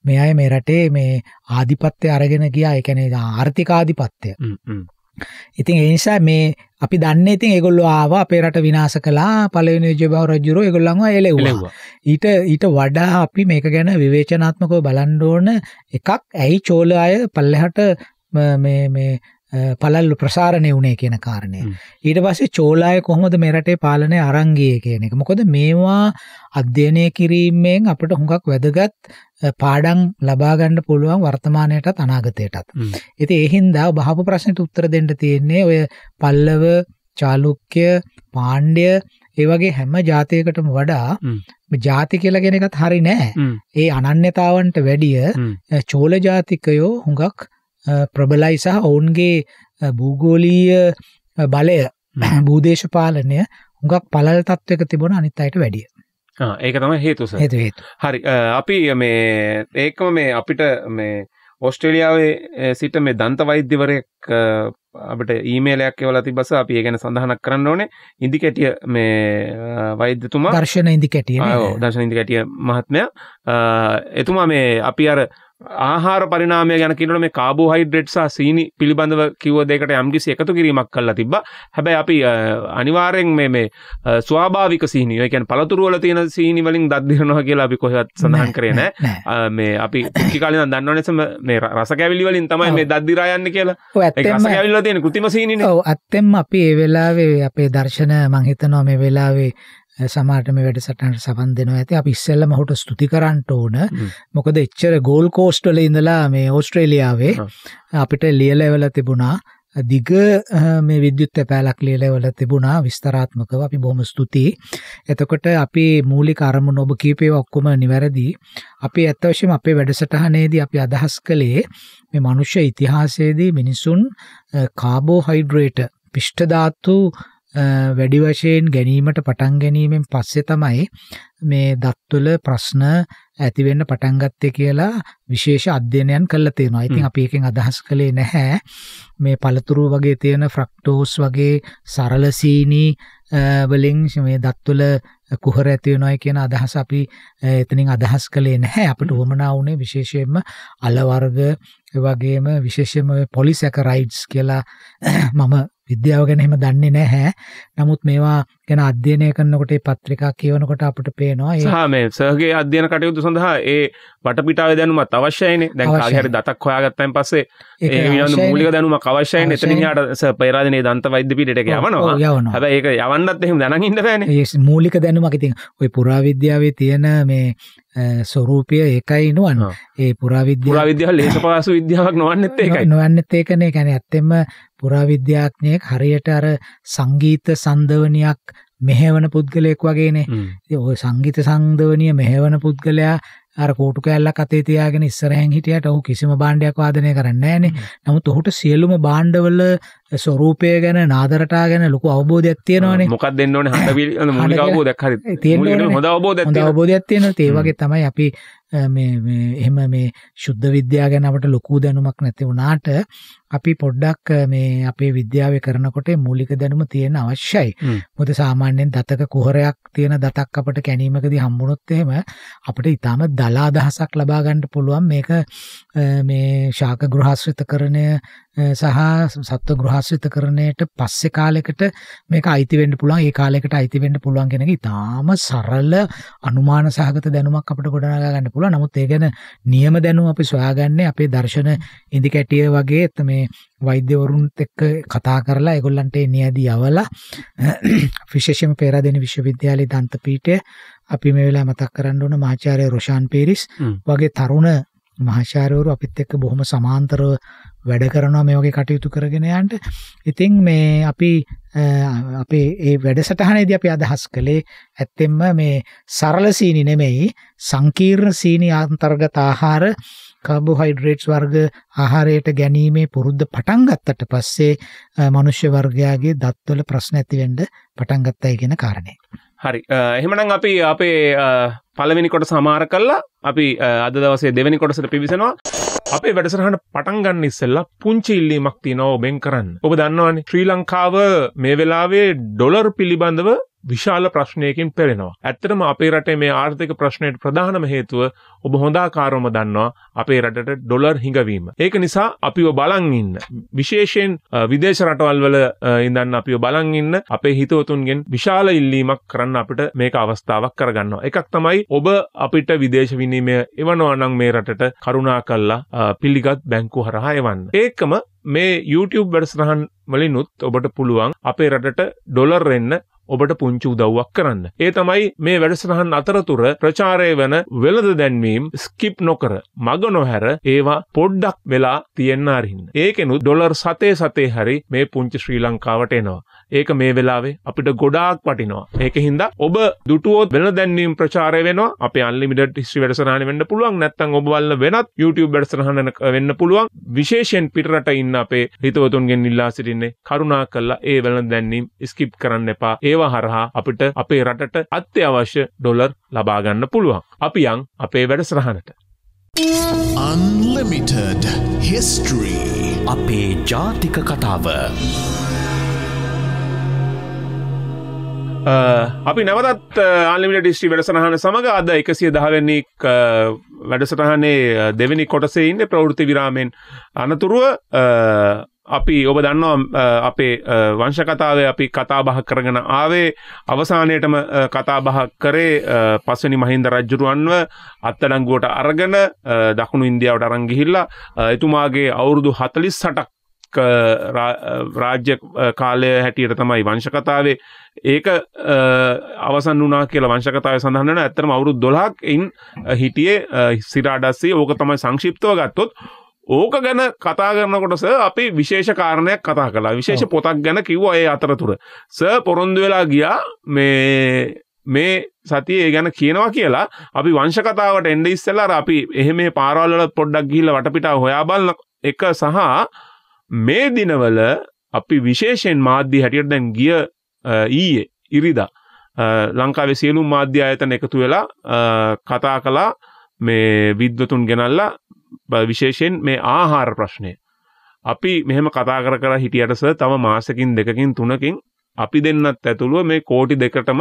මේ අය මේ රටේ මේ ආධිපත්‍ය අරගෙන ගියා. ඒ කියන්නේ ආර්ථික ආධිපත්‍ය. ඉතින් ඒ නිසා මේ අපි දන්නේ ඉතින් ඒගොල්ලෝ ආවා අපේ රට විනාශ කළා පළවෙනි විජයබාහු රජුරෝ ඒගොල්ලන්ව එළෙව්වා ඊට ඊට වඩා අපි මේක ගැන විවේචනාත්මකව බලන්න ඕන එකක් ඇයි චෝල අය පල්ලෙහාට මේ මේ පළල්ලු ප්‍රසාරණය වුණේ කියන කාරණය. ඊට පස්සේ චෝලාය කොහොමද මෙරටේ පාලනය අරංගියේ කියන එක. මොකද මේවා අධ්‍යයනය කිරීමෙන් අපිට හුඟක් වැදගත් පාඩම් ලබා ගන්න පුළුවන් වර්තමානයටත් අනාගතයටත්. ඉතින් ඒ හින්දා බහපු ප්‍රශ්නෙට උත්තර දෙන්න තියෙන්නේ ඔය පල්ලව, චාලුක්‍ය, පාණ්ඩ්‍ය ඒ වගේ හැම જાතියකටම වඩා ಜಾති කියලා කියන එකත් හරි නෑ. ඒ අනන්‍යතාවන්ට වැඩිය චෝල ජාතිකයෝ හුඟක් ප්‍රබලයි සහ ඔවුන්ගේ භූගෝලීය බලය භූදේශපාලනය හුඟක් පළල් තත්වයක තිබුණ අනිත් අයට වැඩිය. ඒක තමයි හේතුස හරි අපි මේ ඒකම මේ අපිට මේ ඔස්ට්‍රේලියාවේ සිට මේ දන්ත වෛද්‍යවරයෙක් අපට ඊමේලයක් එවලා තිබස අපි ඒ ගැන සඳහනක් කරන්න ඕනේ ඉදි කැටිය මේ වෛද්‍යතුමා දර්ශන ඉදි කැටිය දර්ශන ඉදි කැටිය මහත්මයා එතුමා මේ අපි අර ආහාර පරිණාමය ගැන කියනකොට මේ කාබෝහයිඩ්‍රේට් සහ සීනි පිළිබඳව කිව්ව දෙයකට යම්කිසි එකතු කිරීමක් කරලා තිබ්බා. හැබැයි අපි අනිවාර්යෙන් මේ මේ ස්වාභාවික සීනි, ඒ කියන්නේ පළතුරු වල තියෙන සීනි වලින් දත් දිරනවා කියලා අපි කොහෙවත් සඳහන් කරේ නැහැ. මේ අපි කුටි කාලේ නම් දන්නවනේ මේ රස කැවිලි වලින් තමයි මේ දත් දිරා යන්නේ කියලා. ඒක රස කැවිලි වල තියෙන කෘතිම සීනිනේ. ඔව් ඇත්තෙන්ම අපි ඒ වෙලාවේ අපේ දර්ශන මම හිතනවා මේ වෙලාවේ සමහරට මේ වැඩසටහනට සවන් දෙනවා ඇති. අපි ඉස්සෙල්ලම ඔහුට ස්තුති කරන්න ඕන. මොකද එච්චර ගෝල් කෝස්ට් වල ඉඳලා මේ ඕස්ට්‍රේලියාවේ අපිට ලියලා එවලා තිබුණා. දිග මේ විද්‍යුත් තැපෑලක් ලියලා එවලා තිබුණා විස්තරාත්මකව. අපි බොහොම ස්තුතියි. එතකොට අපේ මූලික අරමුණ ඔබ කීපේ ඔක්කොම නිවැරදි. අපි ඇත්ත වශයෙන්ම අපේ වැඩසටහනේදී අපි අදහස් කළේ මේ මනුෂ්‍ය ඉතිහාසයේදී මිනිසුන් කාබෝහයිඩ්‍රේට් පිෂ්ඨ ධාතු වැඩි වශයෙන් ගැනීමට පටන් ගැනීමෙන් පස්සේ තමයි මේ දත්වල ප්‍රශ්න ඇති වෙන්න පටන් ගත්තේ කියලා විශේෂ අධ්‍යයනයන් කරලා තියෙනවා. ඉතින් අපි එකෙන් අදහස් කළේ නැහැ මේ පළතුරු වගේ තියෙන ෆ්‍රක්ටෝස් වගේ සරල සීනි වලින් මේ දත්වල කුහර ඇති වෙනවයි කියන අදහස අපි එතනින් අදහස් කළේ නැහැ අපිට වමනා වුණේ විශේෂයෙන්ම අල වර්ග වගේම විශේෂයෙන්ම පොලිසැකරයිඩ්ස් කියලා මම විද්‍යාව ගැන එහෙම දන්නේ නැහැ. නමුත් මේවා ගැන අධ්‍යයනය කරනකොට මේ පත්‍රිකා කියවනකොට අපිට පේනවා ඒ සහ මේ සර්ගේ අධ්‍යයන කටයුතු සඳහා ඒ වටපිටාවේ දැනුමත් අවශ්‍යයිනේ. දැන් කාගේ හරි දතක් හොයාගත්තයින් පස්සේ ඒ විනෝද මූලික දැනුමක් අවශ්‍යයිනේ. එතනින් යාට සර් පෙරාදෙනේ දන්ත වෛද්‍ය පීඩයට යවනවා. හැබැයි ඒක යවන්නත් එහෙම දැනන් ඉන්න බෑනේ. ඒ මූලික දැනුමක් ඉතින් ওই පුරාවිද්‍යාවේ තියෙන මේ ස්වරූපය ඒකයි නුවන් ඒ පුරාවිද්‍ය පුරාවිද්‍යාව ලේස පහසු විද්‍යාවක් නොවන්නෙත් ඒකයි. නොවන්නෙත් ඒකනේ. يعني ඇත්තෙම පුරාවිද්‍යාඥයෙක් හරියට අර සංගීත සංදවනියක් මෙහෙවන පුද්ගලයෙක් වගේනේ. ඉතින් ওই සංගීත සංදවනිය මෙහෙවන පුද්ගලයා අර කෝටු කැල්ලක් අතේ තියාගෙන ඉස්සරහින් හිටියට ඔහු කිසිම භාණ්ඩයක් වාදනය කරන්නේ නැහනේ. නමුත් ඔහුට සියලුම භාණ්ඩවල ස්වරූපය ගැන නාදරටා ගැන ලොකු අවබෝධයක් තියෙනවානේ මොකක් දෙන්න ඕනේ හඳ මූලික අවබෝධයක් හරි තියෙන හොඳ අවබෝධයක් තියෙන අවබෝධයක් තියෙනවා ඒ වගේ තමයි අපි මේ මේ එහෙම මේ සුද්ධ විද්‍යාව ගැන අපට ලොකු දැනුමක් නැති වුණාට අපි පොඩ්ඩක් මේ අපේ විද්‍යාවේ කරනකොට මූලික දැනුම තියෙන අවශ්‍යයි. මොකද සාමාන්‍යයෙන් දතක කුහරයක් තියෙන දතක් අපට කැණීමකදී හම්බුනොත් එහෙම අපිට ඊටම දලා අදහසක් ලබා ගන්න පුළුවන් මේක මේ ශාක ගෘහස්විතකරණය සහ සත්ව ගෘහ භාෂිත කරණයට පස්සේ කාලයකට මේක අයිති වෙන්න පුළුවන් ඒ කාලයකට අයිති වෙන්න පුළුවන් කියන එක ඉතාම සරල අනුමාන සහගත දැනුමක් අපිට ගොඩනගා ගන්න පුළුවන්. නමුත් ඒ ගැන නියම දැනුම අපි සොයාගන්නේ අපේ දර්ශන ඉදි කැටිය වගේ මේ වෛද්‍යවරුන්ත් එක්ක කතා කරලා ඒගොල්ලන්ට නියදී යවලා විශේෂයෙන්ම පේරාදෙණි විශ්වවිද්‍යාලයේ දන්ත පීඨය අපි මේ වෙලාව මතක් කරන්න ඕන මහාචාර්ය රොෂාන් පීරිස් වගේ තරුණ මහාචාර්යවරු අපිත් එක්ක බොහොම සමාන්තරව වැඩ කරනවා මේ වගේ කටයුතු කරගෙන යන්න. ඉතින් මේ අපි අපේ ඒ වැඩසටහනේදී අපි අදහස් කළේ ඇත්තෙන්ම මේ සරල සීනි නෙමෙයි සංකීර්ණ සීනි අන්තර්ගත ආහාර කාබෝහයිඩ්‍රේට්ස් වර්ග ආහාරයට ගැනීමේ පුරුද්ද පටන් ගත්තට පස්සේ මනුෂ්‍ය වර්ගයාගේ දත්වල ප්‍රශ්න ඇති වෙන්න පටන් ගත්තයි කියන කාරණේ. හරි එහෙමනම් අපි අපේ පළවෙනි කොට සමාර කළා අපි අද දවසේ දෙවෙනි කොටසට පිවිසෙනවා අපේ වැඩසටහන පටන් ගන්න ඉස්සෙල්ලා පුංචි ඉල්ලීමක් තියෙනවා ඔබෙන් කරන්න. ඔබ දන්නවනේ ශ්‍රී ලංකාව මේ වෙලාවේ ඩොලර් පිළිබඳව විශාල ප්‍රශ්නයකින් පෙළෙනවා. ඇත්තටම අපේ රටේ මේ ආර්ථික ප්‍රශ්නයට ප්‍රධානම හේතුව ඔබ හොඳාකාරවම දන්නවා අපේ රටට ඩොලර් හිඟවීම. ඒක නිසා අපිව බලන් ඉන්න විශේෂයෙන් විදේශ රටවල් වල ඉඳන් අපිව බලන් ඉන්න අපේ හිතවතුන්ගෙන් විශාල ඉල්ලීමක් කරන්න අපිට මේක අවස්ථාවක් කරගන්නවා. එකක් තමයි ඔබ අපිට විදේශ විනිමය එවනවා නම් මේ රටට කරුණා කළා පිළිගත් බැංකු හරහා එවන්න. ඒකම මේ YouTube වැඩසටහන් වලිනුත් ඔබට පුළුවන් අපේ රටට ඩොලර් එන්න ඔබට පුංචි උදව්වක් කරන්න. ඒ තමයි මේ වැඩසටහන් අතරතුර ප්‍රචාරය වන වෙළඳ දැන්වීම් ස්කිප් නොකර මග නොහැර ඒවා පොඩ්ඩක් වෙලා තියෙන්න අරින්න. ඒකෙනුත් ඩොලර් සතේ සතේ හරි මේ පුංචි ශ්‍රී ලංකාවට එනවා. ඒක මේ වෙලාවේ අපිට ගොඩාක් වටිනවා. ඒක හින්දා ඔබ දුටුවොත් වෙන දැන්වීම් ප්‍රචාරය වෙනවා. අපේ අන්ලිමිටඩ් හිස්ටරි වැඩසටහන වෙන්න පුළුවන්. නැත්නම් ඔබ වල්ල වෙනත් YouTube වැඩසටහන වෙන්න පුළුවන්. විශේෂයෙන් පිටරට ඉන්න අපේ හිතවතුන්ගෙන් ඉල්ලා සිටින්නේ කරුණා කළා ඒ වෙන දැන්වීම් ස්කිප් කරන්න එපා. ඒවා හරහා අපිට අපේ රටට අත්‍යවශ්‍ය ඩොලර් ලබා ගන්න පුළුවන්. අපි යන් අපේ වැඩසටහනට. Unlimited History අපේ ජාතික කතාව Uh, අපි නැවතත් ආලිමිට uh, ඩිස්ටි වැඩසටහන සමඟ අද එකසිය දහවැන්නේ uh, වැඩසටහනේ දෙවැනි කොටසේ ඉන්න ප්‍රවෘති විරාමෙන් අනතුරුව අපි ඔබ දන්නවා අපේ වංශකතාවේ අපි කතාබහ කරගෙන ආවේ අවසානයටම කතාබහ කරේ පස්වනි මහින්ද රජ්ජුරුවන්ව අත්තඩංගුවට අරගෙන දකුණු ඉන්දියාවට අරන් ගිහිල්ලා එතුමාගේ අවුරුදු 48ක් රාජ්‍ය කාලය හැටියට තමයි වංශකතාවේ ඒක අවසන් වනා කියලා වංශකතාව සඳහන්න ඇතරම අවුරුදු දොලාක් ඉන් හිටියේ සිරාඩස්සේ ඕක තමයි සංශිප්තව ගත්තොත් ඕක ගැන කතා කරනකොටස අපි විශේෂ කාරණයක් කතා කලා විශේෂ පොතක් ගැන කිව්ව ඒ අතරතුර ස පොරොන්දු වෙලා ගියා මේ මේ සතිය ඒ ගැන කියනවා කියලා අපි වංශකතාවට එන්ඩ ඉස්සල්ලාර අපි එහෙම පාරවල්ල පොඩ්ඩක් ගිහිල්ල වටපිටා හොයා බලන එක සහ මේ දිනවල අපි විශේෂයෙන් මාධ්‍ය හැටියට දැන් ගිය ඊයේ ඉරිදා ලංකාවේ සියලුම් මාධ්‍ය ආයතන එකතු වෙලා කතා කළා මේ විද්වතුන් ගෙනල්ලා විශේෂයෙන් මේ ආහාර ප්‍රශ්නය. අපි මෙහෙම කතා කර කර හිටියට සර් තව මාසකින් දෙකකින් තුනකින් අපි දෙන්නත් ඇතුළුව මේ කෝටි දෙකටම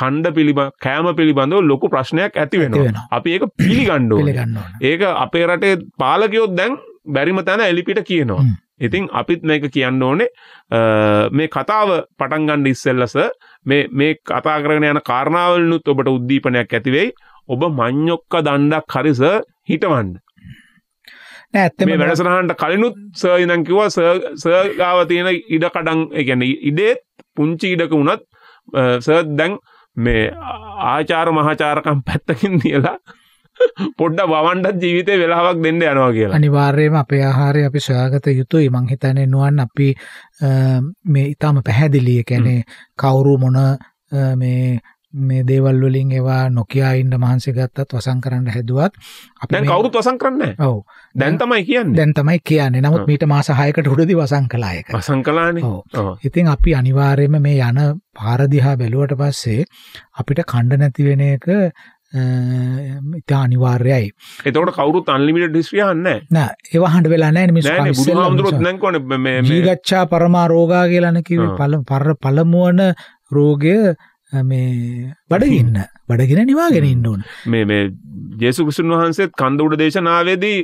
කණ්ඩ පිළිබ කෑම පිළිබඳව ලොකු ප්‍රශ්නයක් ඇති වෙනවා. අපි ඒක පිළිගන්න ඕනේ. ඒක අපේ රටේ පාලකයෝ දැන් බැරිම තැන එලිපිට කියනවා. ඉතින් අපිත් මේක කියන්න ඕනේ මේ කතාව පටන් ගන්න ඉස්සෙල්ලස මේ මේ කතා කරගෙන යන කාරණාවලනුත් ඔබට උද්දීපනයක් ඇති වෙයි. ඔබ මඤ්ඤොක්ක දණ්ඩක් හරිස හිටවන්න. නෑ ඇත්තම මේ වැඩසටහනට කලිනුත් සර් ඉඳන් කිව්වා සර් සර් ගාව තියෙන ඉඩ කඩන් ඒ කියන්නේ ඉඩේ පුංචි ඉඩක වුණත් සර් දැන් මේ ආචාර මහාචාරකම් පැත්තකින් තියලා පොඩ්ඩ බවන්ටත් ජීවිතේ වෙලාවක් දෙන්න යනවා කියලා. අනිවාර්යයෙන්ම අපේ ආහාරය අපි සොයාගත යුතුයි. මං හිතන්නේ නුවන් අපි මේ ඊටම පැහැදිලි කියන්නේ කවුරු මොන මේ මේ දේවල් වලින් ඒවා නොකියා ඉන්න මහන්සි ගත්තත් වසන් කරන්න හැදුවත් අපි දැන් කවුරුත් වසන් කරන්නේ නැහැ. ඔව්. දැන් තමයි කියන්නේ. දැන් තමයි කියන්නේ. නමුත් මීට මාස 6කට උඩදී වසන් කළා ඒක. වසන් කළානේ. ඔව්. ඉතින් අපි අනිවාර්යයෙන්ම මේ යන පාර දිහා බැලුවට පස්සේ අපිට කණ්ඩ නැති වෙන එක ඉතා අනිවාර්යයි. එතකොට කවුරුත් අන්ලිමිටඩ් හිස්ටරි අහන්නේ නැහැ. නෑ ඒව අහන්න වෙලා නැහැ නේ මිනිස්සු. නෑ නේ බුදුහාමුදුරුවොත් දැන් කොහොනේ මේ මේ ජීගච්ඡා පරමා රෝගා කියලානේ කිව්වේ පර පළමුවන රෝගය මේ බඩගින්න. බඩගින නිවාගෙන ඉන්න ඕන. මේ මේ ජේසුස් වහන්සේත් කන්ද උඩ දේශනාවේදී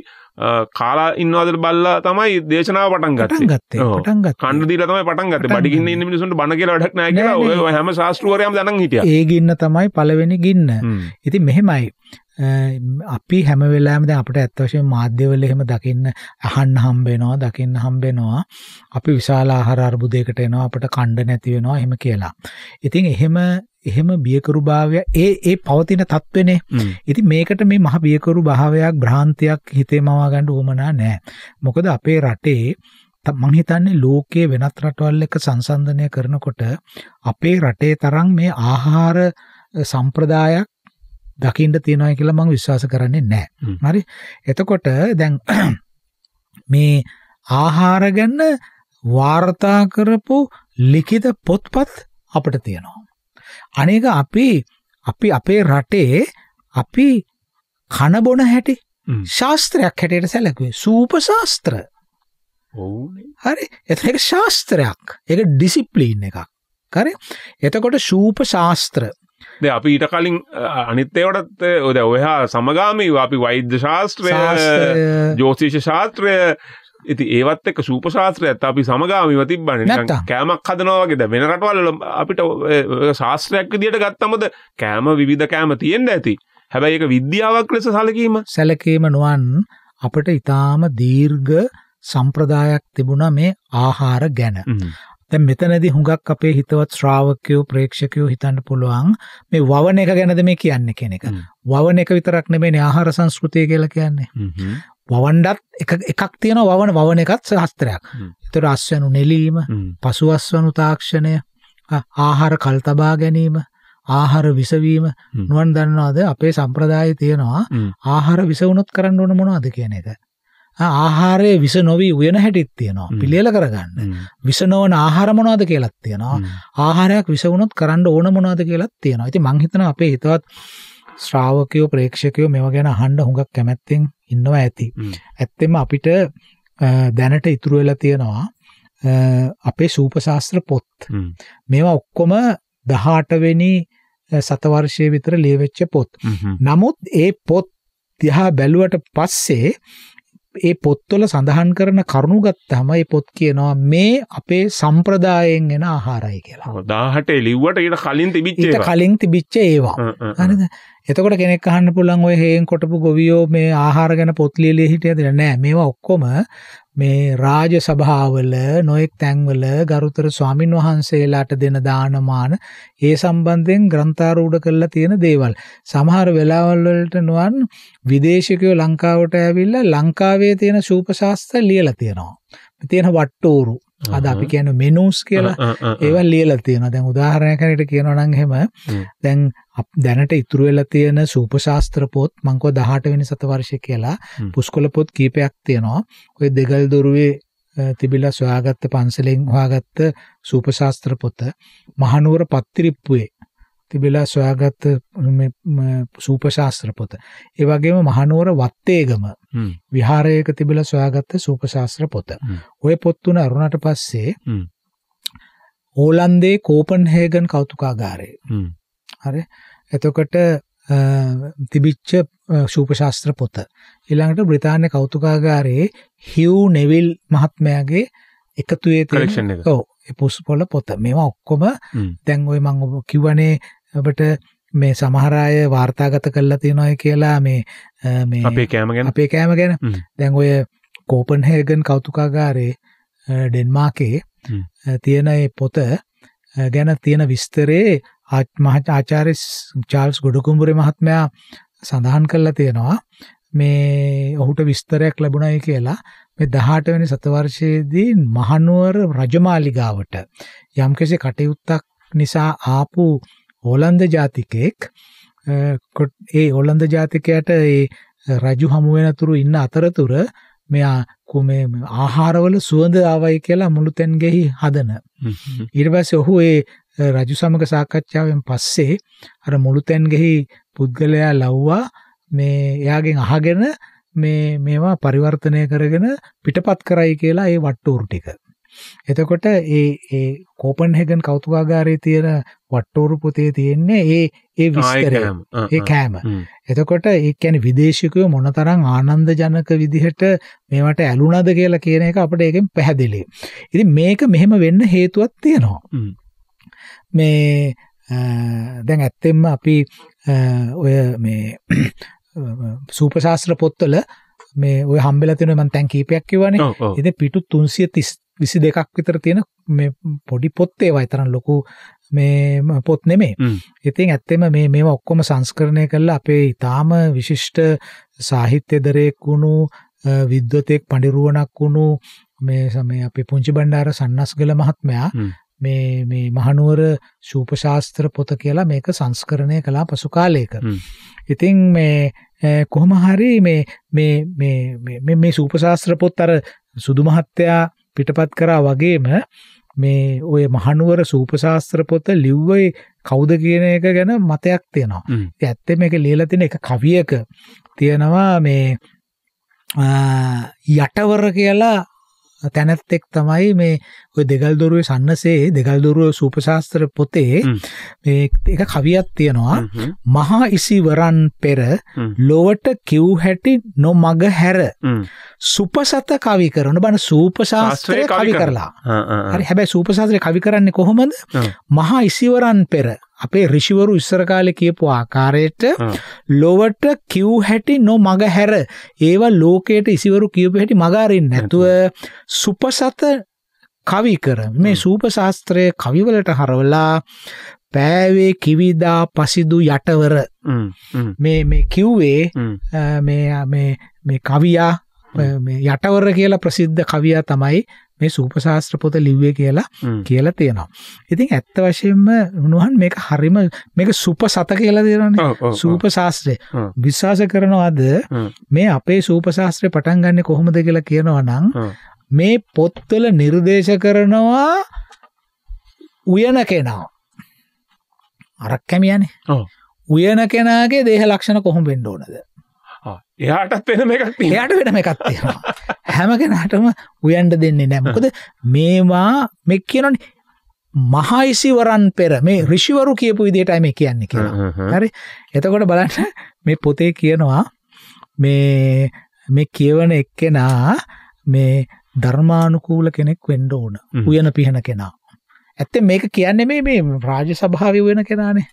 කාලා ඉන්නවාදට බල්ලා තමයි දේශනාව පටන් ගත්තේ. පටන් ගත්තේ. කණ්ඩ දීලා තමයි පටන් ගත්තේ. බඩගින්න ඉන්න මිනිසුන්ට බණ කියලා වැඩක් නැහැ කියලා ඔය හැම ශාස්ත්‍රවරයම දනන් හිටියා. ඒ ගින්න තමයි පළවෙනි ගින්න. ඉතින් මෙහෙමයි අපි හැම වෙලාවෙම දැන් අපිට ඇත්ත වශයෙන්ම මාධ්‍යවල එහෙම දකින්න අහන්න හම්බ වෙනවා දකින්න හම්බ වෙනවා අපි විශාල ආහාර අර්බුදයකට එනවා අපිට කණ්ඩ නැති වෙනවා එහෙම කියලා. ඉතින් එහෙම එහෙම බියකරුභාවය ඒ ඒ පවතින තත්වෙනේ. ඉතින් මේකට මේ මහ බියකරු භාවයක් භ්‍රාන්තියක් හිතේ මවා ගන්න උවමනා නැහැ. මොකද අපේ රටේ මං හිතන්නේ ලෝකයේ වෙනත් රටවල් එක්ක සංසන්දනය කරනකොට අපේ රටේ තරම් මේ ආහාර සම්ප්‍රදායක් දකින්න තියෙනවා කියලා මම විශ්වාස කරන්නේ නැහැ. හරි. එතකොට දැන් මේ ආහාර ගැන වාර්තා කරපු ලිඛිත පොත්පත් අපිට තියෙනවා. අනේක අපි අපි අපේ රටේ අපි කන බොන හැටි ශාස්ත්‍රයක් හැටියට සැලකුවේ සූප ශාස්ත්‍ර. හරි එතක ශාස්ත්‍රයක් ඒක ඩිසිප්ලීන් එකක්. හරි එතකොට සූප ශාස්ත්‍ර ද අපි ඊට කලින් අනිත්තේවටත් ඔද ඔයහා සමගාමීව අපි වෛද්‍ය ශාස්ත්‍රය ජෝතිෂ ශාස්ත්‍රය ඉති ඒවත් එක සූප ශාස්ත්‍රයත් අපි සමගාමිව තිබ්බන්නේ නැත්නම් කෑමක් හදනවා වගේද වෙන රටවල අපිට ශාස්ත්‍රයක් විදියට ගත්තමද කෑම විවිධ කෑම තියෙන්න ඇති. හැබැයි ඒක විද්‍යාවක් ලෙස සැලකීම සැලකීම නොවන් අපිට ඊටාම දීර්ඝ සම්ප්‍රදායක් තිබුණා මේ ආහාර ගැන. දැන් මෙතනදී හුඟක් අපේ හිතවත් ශ්‍රාවකයෝ ප්‍රේක්ෂකයෝ හිතන්න පුළුවන් මේ වවන එක ගැනද මේ කියන්නේ කියන එක. වවන එක විතරක් නෙමෙයි ආහාර සංස්කෘතිය කියලා කියන්නේ. වවණ්ඩත් එක එකක් තියෙනවා වවන වවන එකත් ශාස්ත්‍රයක්. ඒතර අස්වැනු නෙලීම, පසු අස්වැනු තාක්ෂණය, ආහාර කල් තබා ගැනීම, ආහාර විසවීම නුවන් දන්නවද අපේ සම්ප්‍රදායේ තියෙනවා ආහාර විස වුණොත් කරන්න ඕන මොනවද කියන එක. ආහාරයේ විස නොවි උයන හැටිත් තියෙනවා. පිළියෙල කරගන්න. විස නොවන ආහාර මොනවද කියලාත් තියෙනවා. ආහාරයක් විස වුණොත් කරන්න ඕන මොනවද කියලාත් තියෙනවා. ඉතින් මං හිතනවා අපේ හිතවත් ශ්‍රාවකයෝ ප්‍රේක්ෂකයෝ මේවා ගැන අහන්න හුඟක් කැමැත්තෙන් ඉන්නවා ඇති. ඇත්තෙම අපිට දැනට ඉතුරු වෙලා තියෙනවා අපේ සූප ශාස්ත්‍ර පොත්. මේවා ඔක්කොම 18 වෙනි සතවර්ෂයේ විතර ලියවෙච්ච පොත්. නමුත් ඒ පොත් දිහා බැලුවට පස්සේ ඒ පොත්වල සඳහන් කරන කරුණු ගත්තහම ඒ පොත් කියනවා මේ අපේ සම්ප්‍රදායෙන් එන ආහාරයි කියලා. 18 ලිව්වට ඊට කලින් තිබිච්ච ඒවා. ඊට කලින් තිබිච්ච ඒවා. හරිද? එතකොට කෙනෙක් අහන්න පුළුවන් ඔය හේන් කොටපු ගොවියෝ මේ ආහාර ගැන පොත් ලියලා හිටියද නෑ මේවා ඔක්කොම මේ රාජ සභාවල නොඑක් තැන්වල ගරුතර ස්වාමින් වහන්සේලාට දෙන දානමාන ඒ සම්බන්ධයෙන් ග්‍රන්ථාරූඪ කරලා තියෙන දේවල් සමහර වෙලාවල් වලට නොවන් විදේශිකයෝ ලංකාවට ඇවිල්ලා ලංකාවේ තියෙන සූප ශාස්ත්‍ර ලියලා තියෙනවා තියෙන වට්ටෝරු අද අපි කියන මෙනුස් කියලා ඒවල් ලියලා තියෙනවා. දැන් උදාහරණයක් හරියට කියනවා නම් එහෙම දැන් දැනට ඉතුරු වෙලා තියෙන සූප ශාස්ත්‍ර පොත් මං කව 18 වෙනි සතවර්ෂය කියලා පුස්කොළ පොත් කීපයක් තියෙනවා. ওই දෙගල් දොරුවේ තිබිලා සොයාගත්ත පන්සලෙන් හොයාගත්ත සූප ශාස්ත්‍ර පොත මහනුවර පත්තිරිප්පුවේ තිබිලා සොයාගත්ත සූප ශාස්ත්‍ර පොත. ඒ වගේම මහනුවර වත්තේගම විහාරයක තිබිලා සොයාගත්ත සූප ශාස්ත්‍ර පොත. ওই පොත් තුන අරුණාට පස්සේ හෝලන්දේ කෝපන්හේගන් කෞතුකාගාරය. හරි. එතකොට තිබිච්ච සූප ශාස්ත්‍ර පොත. ඊළඟට බ්‍රිතාන්‍ය කෞතුකාගාරයේ හිව් නෙවිල් මහත්මයාගේ එකතුයේ තියෙන ඔව් ඒ පුස්පොල පොත මේවා ඔක්කොම දැන් ওই මම ඔබ කිව්වනේ අපිට මේ සමහර අය වාර්තාගත කරලා තියෙනවායි කියලා මේ මේ අපේ කෑම ගැන අපේ කෑම ගැන දැන් ඔය කෝපන්හේගන් කෞතුකාගාරේ ඩෙන්මාර්කේ තියෙන ඒ පොත ගැන තියෙන විස්තරේ ආචාර්ය චාල්ස් ගොඩකුඹුරේ මහත්මයා සඳහන් කරලා තියෙනවා මේ ඔහුට විස්තරයක් ලැබුණයි කියලා මේ 18 වෙනි සතවර්ෂයේදී මහනුවර රජමාලිගාවට යම්කිසි කටයුත්තක් නිසා ආපු ඕලන්ද ජාතිකයෙක් ඒ ඕලන්ද ජාතිකයට ඒ රජු හමු වෙනතුරු ඉන්න අතරතුර මෙයා කුමේ ආහාරවල සුවඳ ආවයි කියලා මුළුතැන් ගෙහි හදන ඊට පස්සේ ඔහු ඒ රජු සමග සාකච්ඡාවෙන් පස්සේ අර මුළුතැන් ගෙහි පුද්ගලයා ලව්වා මේ එයාගෙන් අහගෙන මේ මේවා පරිවර්තනය කරගෙන පිටපත් කරයි කියලා ඒ වට්ටෝරු ටික. එතකොට ඒ ඒ කෝපන්හෙගන් කෞතුකාගාරයේ තියෙන වට්ටෝරු පොතේ තියෙන්නේ ඒ ඒ විස්තරය ඒ කෑම. එතකොට ඒ කියන්නේ විදේශිකයෝ මොනතරම් ආනන්දජනක විදිහට මේවට ඇලුනද කියලා කියන එක අපිට ඒකෙන් පැහැදිලි. ඉතින් මේක මෙහෙම වෙන්න හේතුවක් තියෙනවා. මේ දැන් ඇත්තෙන්ම අපි ඔය මේ සූප ශාස්ත්‍ර පොත්වල මේ ඔය හම්බෙලා තියෙන මම තැන් කීපයක් කියවනේ. ඉතින් පිටු 322ක් විතර තියෙන මේ පොඩි පොත් ඒවා තරම් ලොකු මේ පොත් නෙමේ. ඉතින් ඇත්තෙම මේ මේවා ඔක්කොම සංස්කරණය කරලා අපේ ඊටාම විශිෂ්ට සාහිත්‍යදරයෙක් වුණු විද්වතෙක් පඬිරුවණක් වුණු මේ සමේ අපේ පුංචි බණ්ඩාර සන්නස්ගල මහත්මයා මේ මේ මහනුවර ශූප ශාස්ත්‍ර පොත කියලා මේක සංස්කරණය කළා පසු කාලයක. ඉතින් මේ කොහොම හරි මේ මේ මේ මේ මේ ශූප ශාස්ත්‍ර පොත් අර සුදු මහත්තයා පිටපත් කරා වගේම මේ ඔය මහනුවර සූප ශාස්ත්‍ර පොත ලිව්වේ කවුද කියන එක ගැන මතයක් තියෙනවා. ඉතින් ඇත්තේ මේක ලියලා තියෙන එක කවියක තියෙනවා මේ යටවර කියලා තැනැත්තෙක් තමයි මේ ඔය දෙගල් දොරුවේ සන්නසේ දෙගල් දොරුව සූපශාස්ත්‍ර පොතේ මේ එක කවියක් තියෙනවා මහා ඉසිවරන් පෙර ලොවට කිව් හැටි නොමග හැර සුපසත කවි කරන බන සූපශාස්ත්‍රය කවි කරලා හරි හැබැයි සූපශාස්ත්‍රය කවි කරන්නේ කොහොමද මහා ඉසිවරන් පෙර අපේ ඍෂිවරු ඉස්සර කාලේ කියපු ආකාරයට ලොවට කිව් හැටි නො මග හැර ඒවා ලෝකයට ඉසිවරු කියපු හැටි මග අරින්නේ නැතුව සුපසත කවි කර මේ සූප ශාස්ත්‍රය කවිවලට හරවලා පෑවේ කිවිදා පසිදු යටවර මේ මේ කිව්වේ මේ මේ කවියා යටවර කියලා ප්‍රසිද්ධ කවියා තමයි මේ සූපශාස්ත්‍ර පොත ලිව්වේ කියලා කියලා තියෙනවා. ඉතින් ඇත්ත වශයෙන්ම උන්වහන් මේක හරිම මේක සුපසත කියලා දෙනවානේ. සූපශාස්ත්‍රය. විශ්වාස කරනවාද මේ අපේ සූපශාස්ත්‍රය පටන් ගන්නෙ කොහොමද කියලා කියනවා නම් මේ පොත්වල නිර්දේශ කරනවා උයන කෙනා. අරක් කැමියානේ. ඔව්. උයන කෙනාගේ දේහ ලක්ෂණ කොහොම වෙන්න ඕනද? එයාටත් වෙනම එකක් තියෙනවා. එයාට වෙනම එකක් තියෙනවා. හැම කෙනාටම උයන්න දෙන්නේ නැහැ. මොකද මේවා මේ කියනනේ මහයිසිවරන් පෙර මේ ඍෂිවරු කියපු විදිහටයි මේ කියන්නේ කියලා. හරි. එතකොට බලන්න මේ පොතේ කියනවා මේ මේ කියවන එක්කෙනා මේ ධර්මානුකූල කෙනෙක් වෙන්න ඕන. උයන පිහන කෙනා. ඇත්තෙන් මේක කියන්නේ මේ මේ රාජ්‍ය සභාවේ වෙන කෙනානේ.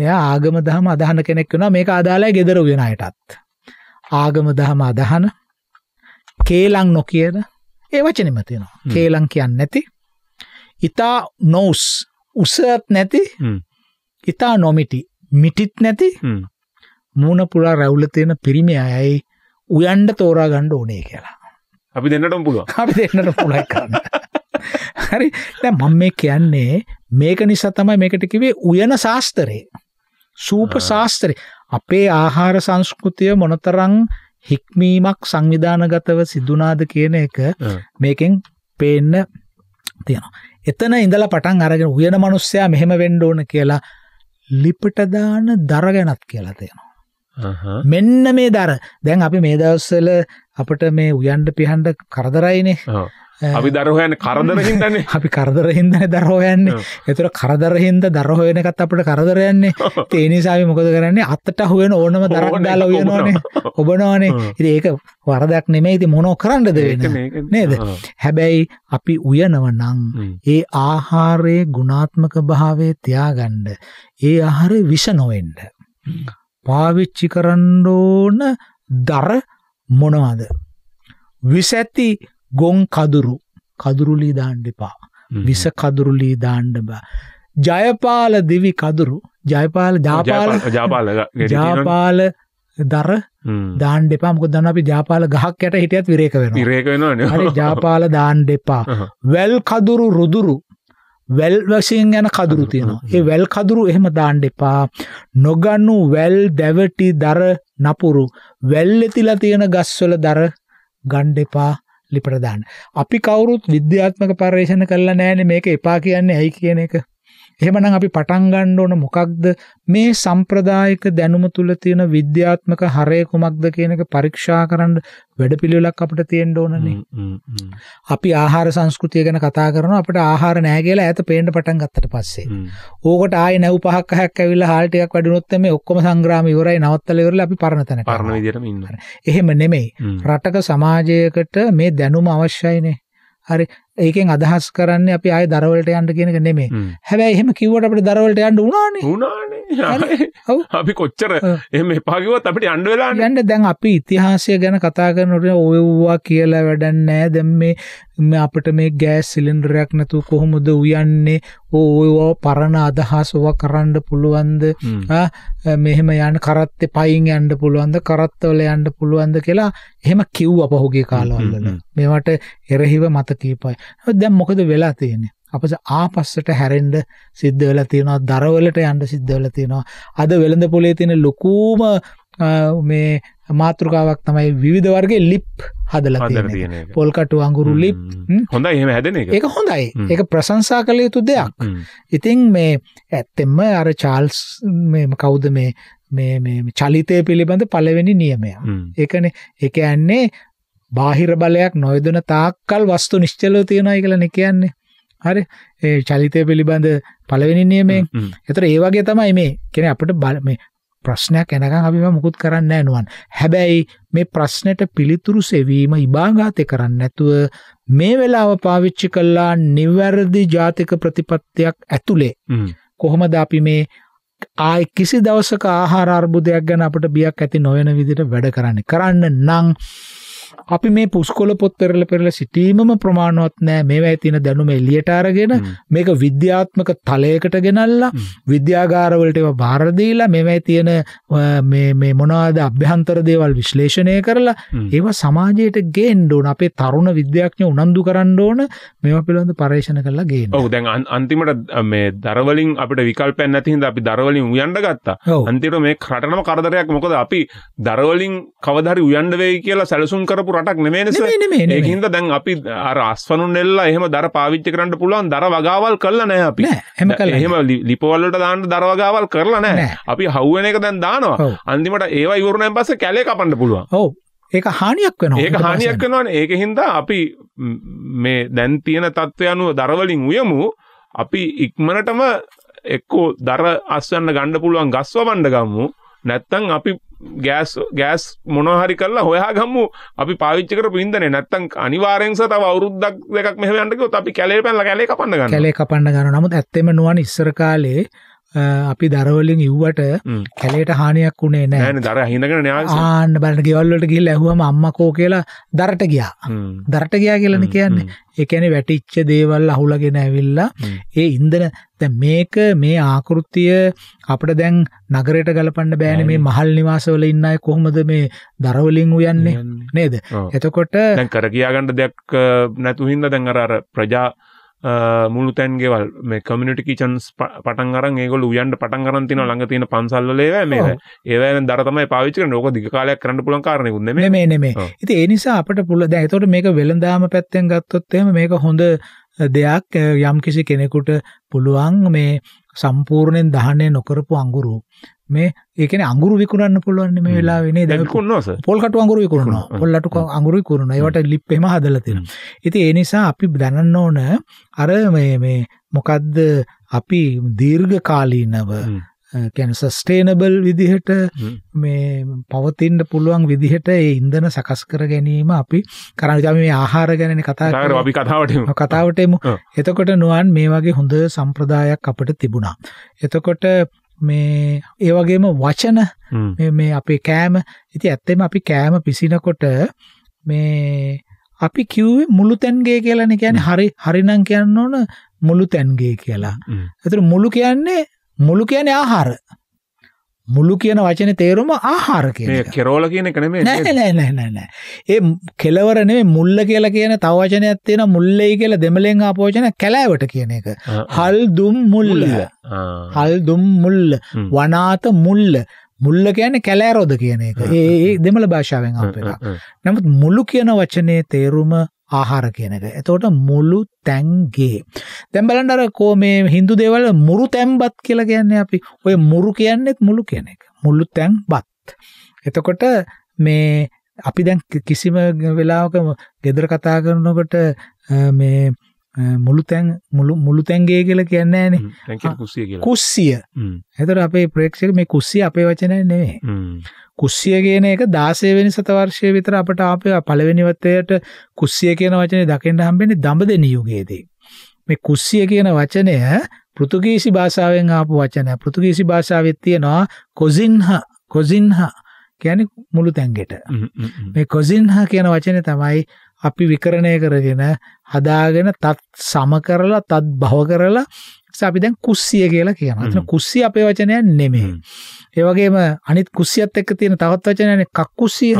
එයා ආගම දහම අදහන කෙනෙක් වෙනවා මේක අදාළයි gedara වෙන අයටත්. ආගම දහම අදහන කේලං නොකියන ඒ වචනෙම තියෙනවා කේලං කියන්න නැති ඉතා නොවස් උසත් නැති ඉතා නොමිටි මිටිත් නැති මූුණ පුළා රැවුල තියෙන පිරිමි අයයි උයන්ඩ තෝරා ගණ්ඩ ඕනේ කියලා අපි දෙන්නටම් පුළුව අපි දෙන්නට පුළයි කරන්න හරි දැ මං මේ කියන්නේ මේක නිසා තමයි මේකට කිවේ උයන ශාස්තරයේ සූප ශාස්තරය අපේ ආහාර සංස්කෘතිය මොනතරං හික්මීමක් සංවිධානගතව සිදුනාද කියන එක මේකෙන් පේන්න තියෙනවා. එතන ඉඳලා පටන් අරගෙන උයන මනුස්සයා මෙහෙම වෙන්න ඕන කියලා ලිපටදාන දරගැනත් කියලා තියෙනවා. මෙන්න මේ දර දැන් අපි මේ දවස්සල අපට මේ උයන්ඩ පිහන්ඩ කරදරයිනේ අපි දරහයන කරදරහිදන අපි කරදරහිදන දරහෝයන්නේ එතුර කරදරහින්ද දරහෝයනකත් අපට කරදරයන්නේ තේනිසාම මොකද කරන්නේ අත්තට හුවෙන ඕනම දරක් දාල වයනවානේ ඔබනවානේ ඒක වරදක් නෙමෙයිති මොනෝ කරන්නද වෙන නේද හැබැයි අපි උයනව නං ඒ ආහාරයේ ගුණාත්මක භාවේ තියාගණ්ඩ ඒ අහරේ විෂ නොවෙන්ඩ පාවිච්චි කරන්න ඕන දර මොනවාද විසඇති ගොන් කදුරු කදුරුලී දාන්න එපා. විස කදුරුලී දාන්න බෑ. ජයපාල දිවි කදුරු ජයපාල ජාපාල ජාපාල ජාපාල දර දාන්න එපා මොකද දන්න අපි ජාපාල ගහක් යට හිටියත් විරේක වෙනවා විරේක වෙනවා හරි ජාපාල දාන්න එපා වැල් කදුරු රුදුරු වැල් වශයෙන් යන කදුරු තියෙනවා ඒ වැල් කදුරු එහෙම දාන්න එපා නොගනු වැල් දැවටි දර නපුරු වැල් ඇතිලා තියෙන ගස්වල දර ගන්න එපා ලිපට දාන්න. අපි කවුරුත් විද්‍යාත්මක පර්යේෂණ කළා නැහැනේ මේක එපා කියන්නේ ඇයි කියන එක. එහෙමනම් අපි පටන් ගන්න ඕන මොකක්ද මේ සම්ප්‍රදායික දැනුම තුල තියෙන විද්‍යාත්මක හරය කුමක්ද කියන එක පරීක්ෂා කරන්න වැඩපිළිවෙලක් අපිට තියෙන්න ඕනනේ. අපි ආහාර සංස්කෘතිය ගැන කතා කරනවා අපිට ආහාර නැහැ කියලා ඈත පේන්න පටන් ගත්තට පස්සේ. ඕකට ආයේ නැව් පහක් හයක් ඇවිල්ලා හාල් ටිකක් වැඩුණොත් මේ ඔක්කොම සංග්‍රාම ඉවරයි නවත්තලා ඉවරලා අපි පරණ තැනට. පරණ විදියටම ඉන්නවා. එහෙම නෙමෙයි. රටක සමාජයකට මේ දැනුම අවශ්‍යයිනේ. හරි ඒකෙන් අදහස් කරන්නේ අපි ආයේ දරවලට යන්න කියන එක නෙමෙයි. හැබැයි එහෙම කිව්වට අපිට දරවලට යන්න උනානේ. උනානේ. අපි කොච්චර එහෙම එපා කිව්වත් අපිට යන්න වෙලා නැහැ. දැන් අපි ඉතිහාසය ගැන කතා කරනකොට ඔයවා කියලා වැඩක් නැහැ. දැන් මේ මේ අපිට මේ ගෑස් සිලින්ඩරයක් නැතුව කොහොමද උයන්නේ ඕවා පරණ අදහස් ඕවා කරන්න පුළුවන්ද මෙහෙම යන්න කරත්තේ පයින් යන්න පුළුවන්ද කරත්තවල යන්න පුළුවන්ද කියලා එහෙම කිව්වා පහුගිය කාලවල මේවට එරෙහිව මත කීපයි දැන් මොකද වෙලා තියෙන්නේ අපස ආපස්සට හැරෙන්ඩ සිද්ධ වෙලා තියෙනවා දරවලට යන්න සිද්ධ වෙලා තියෙනවා අද වෙළඳ පොලේ තියෙන ලොකූම මේ මාතෘකාවක් තමයි විධ වර්ගේ ලිප් හදල පොල්කටු අඟුරු ලිප් හොඳ එහම හැදන එක හොඳයි ඒ ප්‍රසංසා කළ යුතු දෙයක් ඉතින් මේ ඇත්තෙම අර චාල්ස් මෙම කවුද මේ මේ චලිතය පිළිබඳ පලවෙනි නියමය එකන එක ඇන්නේ බාහිර බලයක් නොයදන තාක්කල් වස්තු නිශ්චලෝ තියෙනයි කියලන කියන්නේ හරි ඒ චලිතය පිළිබඳ පලවෙනි නියමේ එතර ඒවාගේ තමයි මේ කෙන අපට බල මේ ප්‍රශ්නයක් එනකන් අපි මොකුත් කරන්නේ නැහැ හැබැයි මේ ප්‍රශ්නෙට පිළිතුරු සෙවීම ඉබාගාතේ කරන්නේ නැතුව මේ වෙලාව පාවිච්චි කළා නිවැරදි ජාතික ප්‍රතිපත්තියක් ඇතුලේ කොහොමද අපි මේ ආයි කිසි දවසක ආහාර අර්බුදයක් ගැන අපිට බියක් ඇති නොවන විදිහට වැඩ කරන්නේ කරන්න නම් අපි මේ පුස්කොළ පොත් පෙරල පෙරල සිටීමම ප්‍රමාණවත් නෑ මේවා තියෙන දැනුම එළියට අරගෙන මේක විද්‍යාත්මක තලයකට ගෙනල්ලා විද්‍යාගාරවලට ඒවා බාර දීලා මේවා තියෙන මේ මේ මොනවාද අභ්‍යන්තර දේවල් විශ්ලේෂණය කරලා ඒවා සමාජයට ගේන්න ඕන අපේ තරුණ විද්‍යාඥ උනන්දු කරන්න ඕන මේවා පිළිබඳ පරීක්ෂණ කරලා ගේන්න. ඔව් දැන් අන්තිමට මේ දරවලින් අපිට විකල්පයක් නැති හින්දා අපි දරවලින් උයන්න ගත්තා. අන්තිමට මේ රටනම කරදරයක් මොකද අපි දරවලින් කවදාහරි උයන්න වෙයි කියලා සැලසුම් කර කරපු රටක් නෙමේනේ ඒකින්ද දැන් අපි අර අස්වනුන් එල්ලා එහෙම දර පාවිච්චි කරන්න පුළුවන් දර වගාවල් කළා නෑ අපි එහෙම කළා එහෙම ලිපවල වලට දාන්න දර වගාවල් කරලා නෑ අපි හවු වෙන එක දැන් දානවා අන්තිමට ඒවා ඉවරුණාන් පස්සේ කැලේ කපන්න පුළුවන් ඔව් ඒක හානියක් වෙනවා ඒක හානියක් වෙනවානේ ඒක හින්දා අපි මේ දැන් තියෙන තත්ත්වය අනුව දරවලින් උයමු අපි ඉක්මනටම එක්කෝ දර අස්වන්න ගන්න පුළුවන් ගස්වවන්න ගමු නැත්තම් අපි ගෑස් ගෑස් මොනහරි කරලා හොයා ගම්මු අපි පාවිච්චි කරපු ඉන්ධනේ නැත්තම් අනිවාර්යෙන් සහ තව අවුරුද්දක් දෙකක් මෙහෙම යන්න ගියොත් අපි කැලේ පැනලා කැලේ කපන්න ගන්නවා කැලේ කපන්න ගන්නවා නමුත් ඇත්තෙම නුවන් ඉස්සර කාලේ අපි දරවලින් ඉව්වට කැලේට හානියක් වුණේ නෑ දර හිඳගෙන ආන්න බලන්න ගෙවල්වලට ගිහිල්ලා ඇහුවම අම්මකෝ කියලා දරට ගියා. දරට ගියා කියලානේ කියන්නේ. ඒ කියන්නේ වැටිච්ච දේවල් අහුලගෙන ඇවිල්ලා ඒ ඉන්ධන දැන් මේක මේ ආකෘතිය අපිට දැන් නගරයට ගලපන්න බෑනේ මේ මහල් නිවාසවල ඉන්න අය කොහොමද මේ දරවලින් උයන්නේ නේද? එතකොට දැන් කර කියා ගන්න දෙයක් නැතු හින්දා දැන් අර අර ප්‍රජා මුළු තැන් ගෙවල් මේ කමිනිටි කිචන්ස් පටන් අරන් ඒගොල්ලෝ උයන්ඩ පටන් අරන් තිනවා ළඟ තියෙන පන්සල් වල ඒවා මේ ඒවා වෙන දර තමයි පාවිච්චි කරන්නේ ඕක දිග කාලයක් කරන්න පුළුවන් කාරණේකුත් නෙමෙයි නෙමෙයි නෙමෙයි ඉතින් ඒ නිසා අපිට පුළුවන් දැන් ඒතකොට මේක වෙළඳාම පැත්තෙන් ගත්තොත් එහෙම මේක හොඳ දෙයක් යම්කිසි කෙනෙකුට පුළුවන් මේ සම්පූර්ණයෙන් දහන්නේ නොකරපු අඟුරු මේ ඒ කියන්නේ අඟුරු විකුණන්න පුළුවන් මේ වෙලාවේ නේද? විකුණනවා සර්. පොල් කටු අඟුරු විකුණනවා. පොල් ලටු අඟුරු විකුණනවා. ඒවට ලිප් එහෙම හදලා තියෙනවා. ඉතින් ඒ නිසා අපි දැනන්න ඕන අර මේ මේ මොකද්ද අපි දීර්ඝ කාලීනව කියන්නේ සස්ටේනබල් විදිහට මේ පවතින්න පුළුවන් විදිහට ඒ ඉන්ධන සකස් කර ගැනීම අපි කරන්නේ. අපි මේ ආහාර ගැනනේ කතා කරන්නේ. අපි කතාවට එමු. කතාවට එමු. එතකොට නුවන් මේ වගේ හොඳ සම්ප්‍රදායක් අපිට තිබුණා. එතකොට මේ ඒ වගේම වචන මේ අපේ කෑම ඉති ඇත්තෙම අපි කෑම පිසිනකොට මේ අපි කිව්වේ මුළු තැන්ගේ කියලන කියන්නේ හරි හරිනම් කියන්න ඕන මුළු තැන්ගේ කියලා. එතකොට මුළු කියන්නේ මුළු කියන්නේ ආහාර. මුළු කියන වචනේ තේරුම ආහාර කියන එක. කෙරෝල කියන එක නෙමෙයි. නෑ නෑ නෑ නෑ නෑ. ඒ කෙලවර නෙමෙයි මුල්ල කියලා කියන තව වචනයක් තියෙනවා මුල්ලෙයි කියලා දෙමළෙන් ආපෝචන කැලෑවට කියන එක. හල් දුම් මුල්ල. හල් දුම් මුල්ල. වනාත මුල්ල. මුල්ල කියන්නේ කැලෑරොද කියන එක. ඒ දෙමළ භාෂාවෙන් අපේක. නමුත් මුළු කියන වචනේ තේරුම ආහාර කියන එක. එතකොට මුළු තැන්ගේ. දැන් බලන්න අර කෝ මේ Hindu දේවල් මුරු තැන්පත් කියලා කියන්නේ අපි. ඔය මුරු කියන්නේත් මුළු කියන එක. මුළු තැන්පත්. එතකොට මේ අපි දැන් කිසිම වෙලාවක ගෙදර කතා කරනකොට මේ මුළු තැන් මුළු මුළු තැන්ගේ කියලා කියන්නේ නැහනේ. තැන් කියන්නේ කුස්සිය කියලා. කුස්සිය. එතකොට අපේ ප්‍රේක්ෂක මේ කුස්සිය අපේ වචනය නෙමෙයි. කුස්සිය කියන එක 16 වෙනි සතවර්ෂයේ විතර අපට ආපේ පළවෙනි වතයට කුස්සිය කියන වචනේ දකින්න හම්බෙන්නේ දඹදෙනි යුගයේදී. මේ කුස්සිය කියන වචනය පෘතුගීසි භාෂාවෙන් ආපු වචනය. පෘතුගීසි භාෂාවෙත් තියෙනවා කොසින්හ කොසින්හ කියන්නේ මුළු තැංගෙට. මේ කොසින්හ කියන වචනේ තමයි අපි විකරණය කරගෙන හදාගෙන තත් සම කරලා තත් භව කරලා අපි දැන් කුස්සිය කියලා කියනවා. එතන කුස්සිය අපේ වචනයක් නෙමෙයි. ඒ වගේම අනිත් කුස්සියත් එක්ක තියෙන තවත් වචනයනේ කක්කුස්සිය.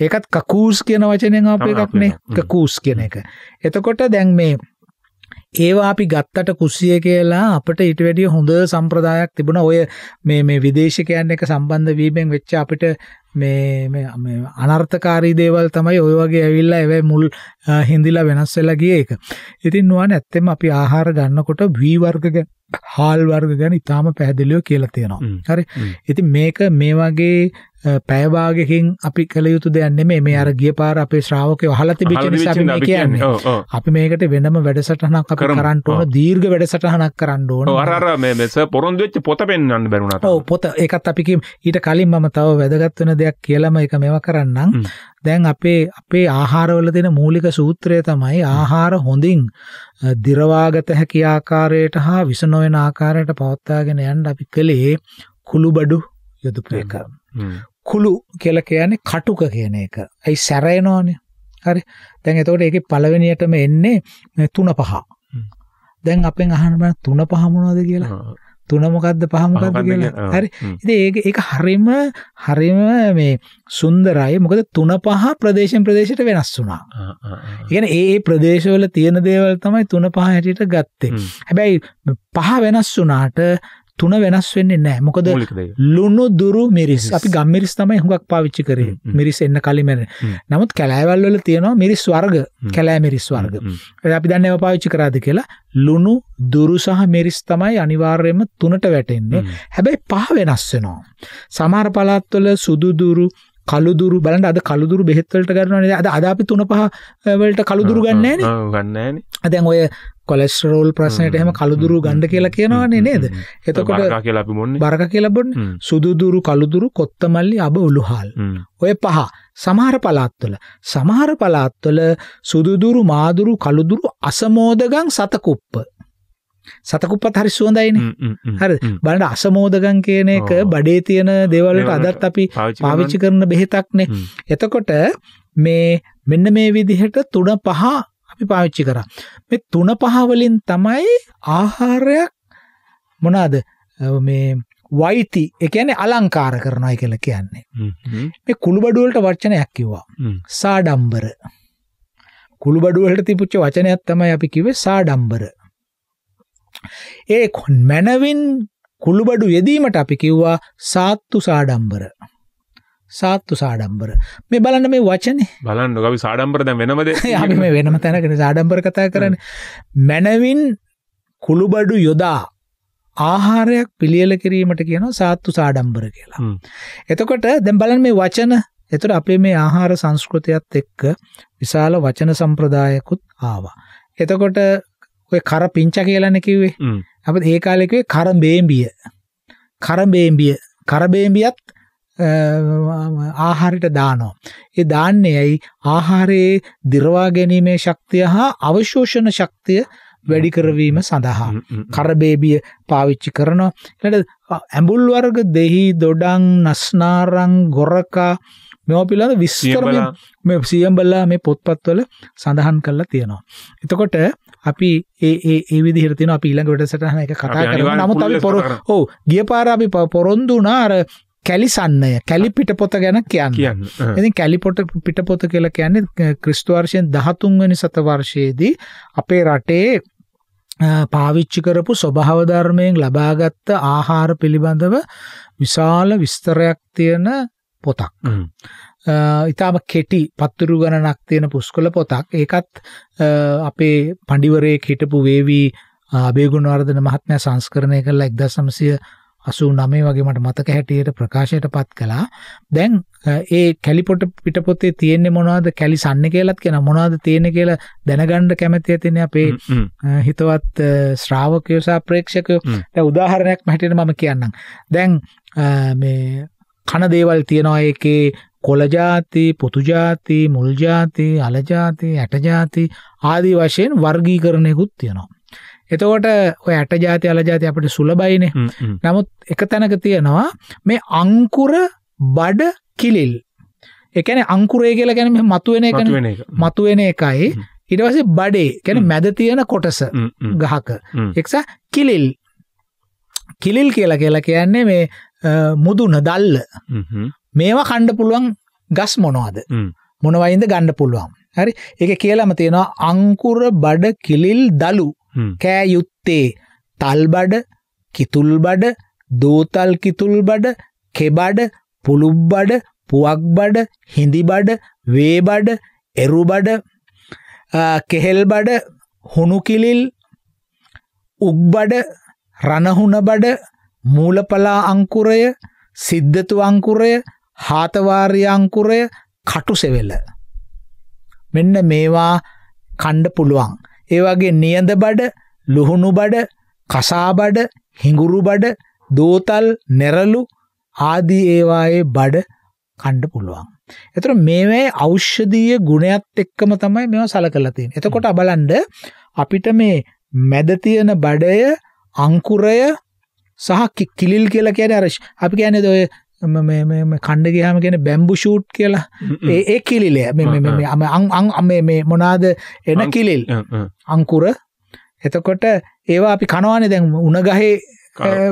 ඒකත් කකූස් කියන වචනයෙන් ආපු එකක් නේ. කකූස් කියන එක. එතකොට දැන් මේ ඒවා අපි ගත්තට කුස්සිය කියලා අපිට ඊට වැඩිය හොඳ සම්ප්‍රදායක් තිබුණා. ඔය මේ මේ විදේශිකයන් එක්ක සම්බන්ධ වීමෙන් වෙච්ච අපිට මේ මේ අනර්ථකාරී දේවල් තමයි ওই වගේ ඇවිල්ලා ඒවයි මුල් හිඳිලා වෙනස් වෙලා ගිය එක. ඉතින් නුවන් ඇත්තෙම අපි ආහාර ගන්නකොට V වර්ග ගැන, හාල් වර්ග ගැන ඊටාම පැහැදිලිව කියලා තියෙනවා. හරි. ඉතින් මේක මේ වගේ පැය භාගයකින් අපි කළ යුතු දෙයක් නෙමෙයි මේ අර ගිය පාර අපේ ශ්‍රාවකයෝ අහලා තිබිච්ච නිසා අපි මේ කියන්නේ. අපි මේකට වෙනම වැඩසටහනක් අපි කරන්න ඕන දීර්ඝ වැඩසටහනක් කරන්න ඕන. ඔව් අර අර මේ මෙස පොරොන්දු වෙච්ච පොත පෙන්වන්න බැරුණා. ඔව් පොත ඒකත් අපි කියමු. ඊට කලින් මම තව වැදගත් වෙන දෙයක් කියලාම ඒක මේවා කරන්නම්. දැන් අපේ අපේ ආහාරවල දෙන මූලික සූත්‍රය තමයි ආහාර හොඳින් දිරවාගත හැකි ආකාරයට හා විස නොවන ආකාරයට පවත්වාගෙන යන්න අපි කලේ කුළුබඩු යොදපු එක. කුළු කියලා කියන්නේ කටුක කියන එක. ඒ සැරයනවනේ. හරි. දැන් එතකොට ඒකේ පළවෙනියටම එන්නේ 3 5. දැන් අපෙන් අහන්න බෑ 3 5 මොනවද කියලා. තුන මොකද්ද පහ මොකද්ද කියලා. හරි. ඉතින් ඒක ඒක හරිම හරිම මේ සුන්දරයි. මොකද තුන පහ ප්‍රදේශෙන් ප්‍රදේශයට වෙනස් වුණා. ඒ ඒ ඒ ප්‍රදේශවල තියෙන දේවල් තමයි තුන පහ හැටියට ගත්තේ. හැබැයි පහ වෙනස් වුණාට තුන වෙනස් වෙන්නේ නැහැ. මොකද ලුණු දුරු මිරිස්. අපි ගම් මිරිස් තමයි හුඟක් පාවිච්චි කරේ. මිරිස් එන්න කලින් මැරෙන. නමුත් කැලෑවල් වල තියෙනවා මිරිස් වර්ග, කැලෑ මිරිස් වර්ග. අපි දැන් ඒවා පාවිච්චි කරාද කියලා ලුණු දුරු සහ මිරිස් තමයි අනිවාර්යයෙන්ම තුනට වැටෙන්නේ. හැබැයි පහ වෙනස් වෙනවා. සමහර පළාත්වල සුදු දුරු කළුදුරු බලන්න අද කළුදුරු බෙහෙත් වලට ගන්නවනේ අද අද අපි තුන පහ වලට කළුදුරු ගන්නෑනේ ගන්නෑනේ දැන් ඔය කොලෙස්ටරෝල් ප්‍රශ්නයට එහෙම කළුදුරු ගන්න කියලා කියනවනේ නේද? එතකොට බරක කියලා අපි බොන්නේ. බරක කියලා බොන්නේ. සුදුදුරු කළුදුරු කොත්තමල්ලි අබ උලුහාල්. ඔය පහ සමහර පළාත්වල සමහර පළාත්වල සුදුදුරු මාදුරු කළුදුරු අසමෝදගම් සතකුප්ප සතකුප්පත් හරි සුවඳයිනේ. හරිද? බලන්න අසමෝදගම් කියන එක බඩේ තියෙන දේවල් වලට අදත් අපි පාවිච්චි කරන බෙහෙතක්නේ. එතකොට මේ මෙන්න මේ විදිහට තුන පහ අපි පාවිච්චි කරා. මේ තුන පහ වලින් තමයි ආහාරයක් මොනවාද මේ වයිති ඒ කියන්නේ අලංකාර කරනවා කියලා කියන්නේ. මේ කුළුබඩුව වලට වචනයක් කිව්වා. සාඩම්බර. කුළුබඩුව වලට තිබුච්ච වචනයක් තමයි අපි කිව්වේ සාඩම්බර. ඒ මනවින් කුළුබඩු යෙදීමට අපි කිව්වා සාත්තු සාඩම්බර. සාත්තු සාඩම්බර මේ බලන්න මේ වචනේ බලන්න අපි සාඩම්බර දැන් වෙනම දෙයක් අපි මේ වෙනම තැනකට සාඩම්බර කතා කරන්නේ මනවින් කුළුබඩු යොදා ආහාරයක් පිළියෙල කිරීමට කියනවා සාත්තු සාඩම්බර කියලා. එතකොට දැන් බලන්න මේ වචන එතකොට අපේ මේ ආහාර සංස්කෘතියත් එක්ක විශාල වචන සම්ප්‍රදායකුත් ආවා. එතකොට ඔය කර පිංච කියලානේ කිව්වේ. අපි ඒ කාලේ කිව්වේ කර බේඹිය. කර බේඹිය. කර බේඹියත් ආහාරයට දානවා. ඒ දාන්නේ ඇයි ආහාරයේ දිරවා ගැනීමේ ශක්තිය හා අවශෝෂණ ශක්තිය වැඩි කරවීම සඳහා කරබේබිය පාවිච්චි කරනවා. ඊළඟ ඇඹුල් වර්ග දෙහි දොඩම් නස්නාරං ගොරකා මේවා පිළිබඳ විස්තර මේ සියඹලා මේ පොත්පත්වල සඳහන් කරලා තියෙනවා. එතකොට අපි ඒ ඒ ඒ විදිහට තියෙනවා අපි ඊළඟ වැඩසටහන එක කතා කරමු. නමුත් අපි පොර ඔව් ගිය පාර අපි පොරොන්දු වුණා අර කැලිසන්නය කැලි පිටපොත ගැන කියන්නේ. ඉතින් කැලිපොට පිටපොත කියලා කියන්නේ ක්‍රිස්තු වර්ෂයෙන් 13 වෙනි සතවර්ෂයේදී අපේ රටේ පාවිච්චි කරපු ස්වභාව ධර්මයෙන් ලබාගත් ආහාර පිළිබඳව විශාල විස්තරයක් තියෙන පොතක්. ඉතාම කෙටි පත්තුරු ගණනක් තියෙන පුස්කොළ පොතක්. ඒකත් අපේ පඬිවරයෙක් හිටපු වේවි අබේගුණවර්ධන මහත්මයා සංස්කරණය කළා 1900 89 වගේ මට මතක හැටියට ප්‍රකාශයටපත් කළා. දැන් ඒ කැලිපොට පිටපොතේ තියෙන්නේ මොනවද කැලිසන්නේ කියලාත් කියන මොනවද තියෙන්නේ කියලා දැනගන්න කැමැති ඇතිනේ අපේ හිතවත් ශ්‍රාවකයෝ සහ ප්‍රේක්ෂකයෝ. දැන් උදාහරණයක් හැටියට මම කියන්නම්. දැන් මේ කන දේවල් තියනවා ඒකේ කොළ જાති, පොතු જાති, මුල් જાති, අල જાති, ඇට જાති ආදී වශයෙන් වර්ගීකරණයකුත් තියෙනවා. එතකොට ඔය ඇට ජාති අල ජාති අපිට සුලබයිනේ. නමුත් එක තැනක තියෙනවා මේ අංකුර බඩ කිලිල්. ඒ කියන්නේ අංකුරය කියලා කියන්නේ මේ මතුවෙන එකනේ. මතුවෙන එකයි ඊට පස්සේ බඩේ කියන්නේ මැද තියෙන කොටස ගහක. ඒකස කිලිල්. කිලිල් කියලා කියලා කියන්නේ මේ මුදුන දල්ල. මේවා කණ්ඩ පුළුවන් ගස් මොනවාද? මොනවයින්ද ගන්න පුළුවන්. හරි ඒක කියලාම තියෙනවා අංකුර බඩ කිලිල් දලු කෑ යුත්තේ තල්බඩ කිතුල්බඩ දෝතල් කිතුල්බඩ කෙබඩ පුළුබ්බඩ පුවක්බඩ හිඳිබඩ වේබඩ එරුබඩ කෙහෙල්බඩ හුණුකිලිල් උක්බඩ රණහුණබඩ මූලපලා අංකුරය සිද්ධතු අංකුරය හාතවාර්ය අංකුරය කටුසෙවෙල මෙන්න මේවා කණ්ඩ පුළුවන් ඒ වගේ නියඳ බඩ, ලුහුණු බඩ, කසා බඩ, හිඟුරු බඩ, දෝතල්, නෙරළු ආදී ඒවායේ බඩ කන්න පුළුවන්. එතකොට මේවැයි ඖෂධීය ගුණයත් එක්කම තමයි මේවා සලකලා තියෙන්නේ. එතකොට බලන්න අපිට මේ මැද තියෙන බඩය, අංකුරය සහ කිලිල් කියලා කියන්නේ අර අපි කියන්නේ ඔය මේ මේ මේ කණ්ඩ ගියාම කියන්නේ බැම්බු ෂූට් කියලා. ඒ ඒ කිලිලය මේ මේ මේ අං අං මේ මේ මොනවාද එන කිලිල්. අංකුර. එතකොට ඒවා අපි කනවානේ දැන් උණ ගහේ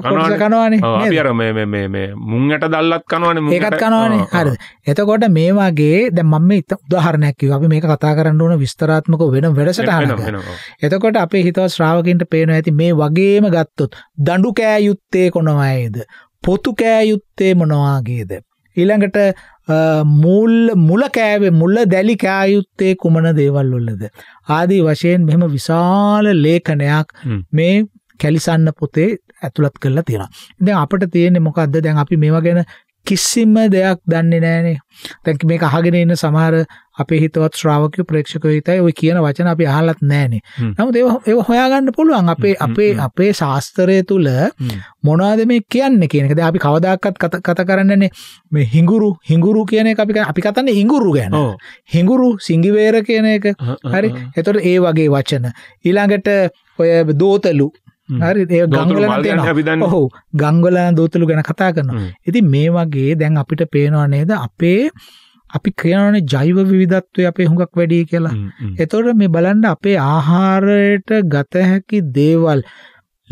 කොටස කනවානේ. අපි අර මේ මේ මේ මුංගට දැල්ලත් කනවානේ. ඒකත් කනවානේ. හරි. එතකොට මේ වගේ දැන් මම මේ උදාහරණයක් කිව්වා. අපි මේක කතා කරන්න ඕන විස්තරාත්මකව වෙන වැඩසටහනක්. එතකොට අපේ හිතවත් ශ්‍රාවකින්ට පේනවා ඇති මේ වගේම ගත්තොත් දඬු කෑයුත්තේ කොනවයිද? පොතු කෑයුත්තේ මොනවාගේද. ඊළඟට මුල් මුල කෑවේ මුල දැලි කෑයුත්තේ කුමන දේවල් වලද. ආදී වශයෙන් මෙම විශාල ලේඛනයක් මේ කැලිසන්න පොතේ ඇතුළත් කරලා තියෙනවා. දැන් අපිට තියෙන්නේ මොකද්ද? දැන් අපි මේවා ගැන කිසිම දෙයක් දන්නේ නැහනේ. දැන් මේක අහගෙන ඉන්න සමහර අපේ හිතවත් ශ්‍රාවකයෝ ප්‍රේක්ෂකයෝ හිතයි ওই කියන වචන අපි අහලත් නැහනේ. නමුත් ඒව ඒව හොයාගන්න පුළුවන් අපේ අපේ අපේ ශාස්ත්‍රය තුල මොනවද මේ කියන්නේ කියන එක. දැන් අපි කවදාකවත් කතා කරන්නේ මේ හිඟුරු හිඟුරු කියන එක අපි අපි කතන්නේ හිඟුරු ගැන. හිඟුරු සිංගිවේර කියන එක. හරි. එතකොට ඒ වගේ වචන. ඊළඟට ඔය දෝතලු හරි ඒ ගංගවල තියෙනවා. ඔව් ගංගවල දෝතලු ගැන කතා කරනවා. ඉතින් මේ වගේ දැන් අපිට පේනවා නේද අපේ අපි කියනවානේ ජෛව විවිධත්වය අපේ හුඟක් වැඩි කියලා. එතකොට මේ බලන්න අපේ ආහාරයට ගත හැකි දේවල්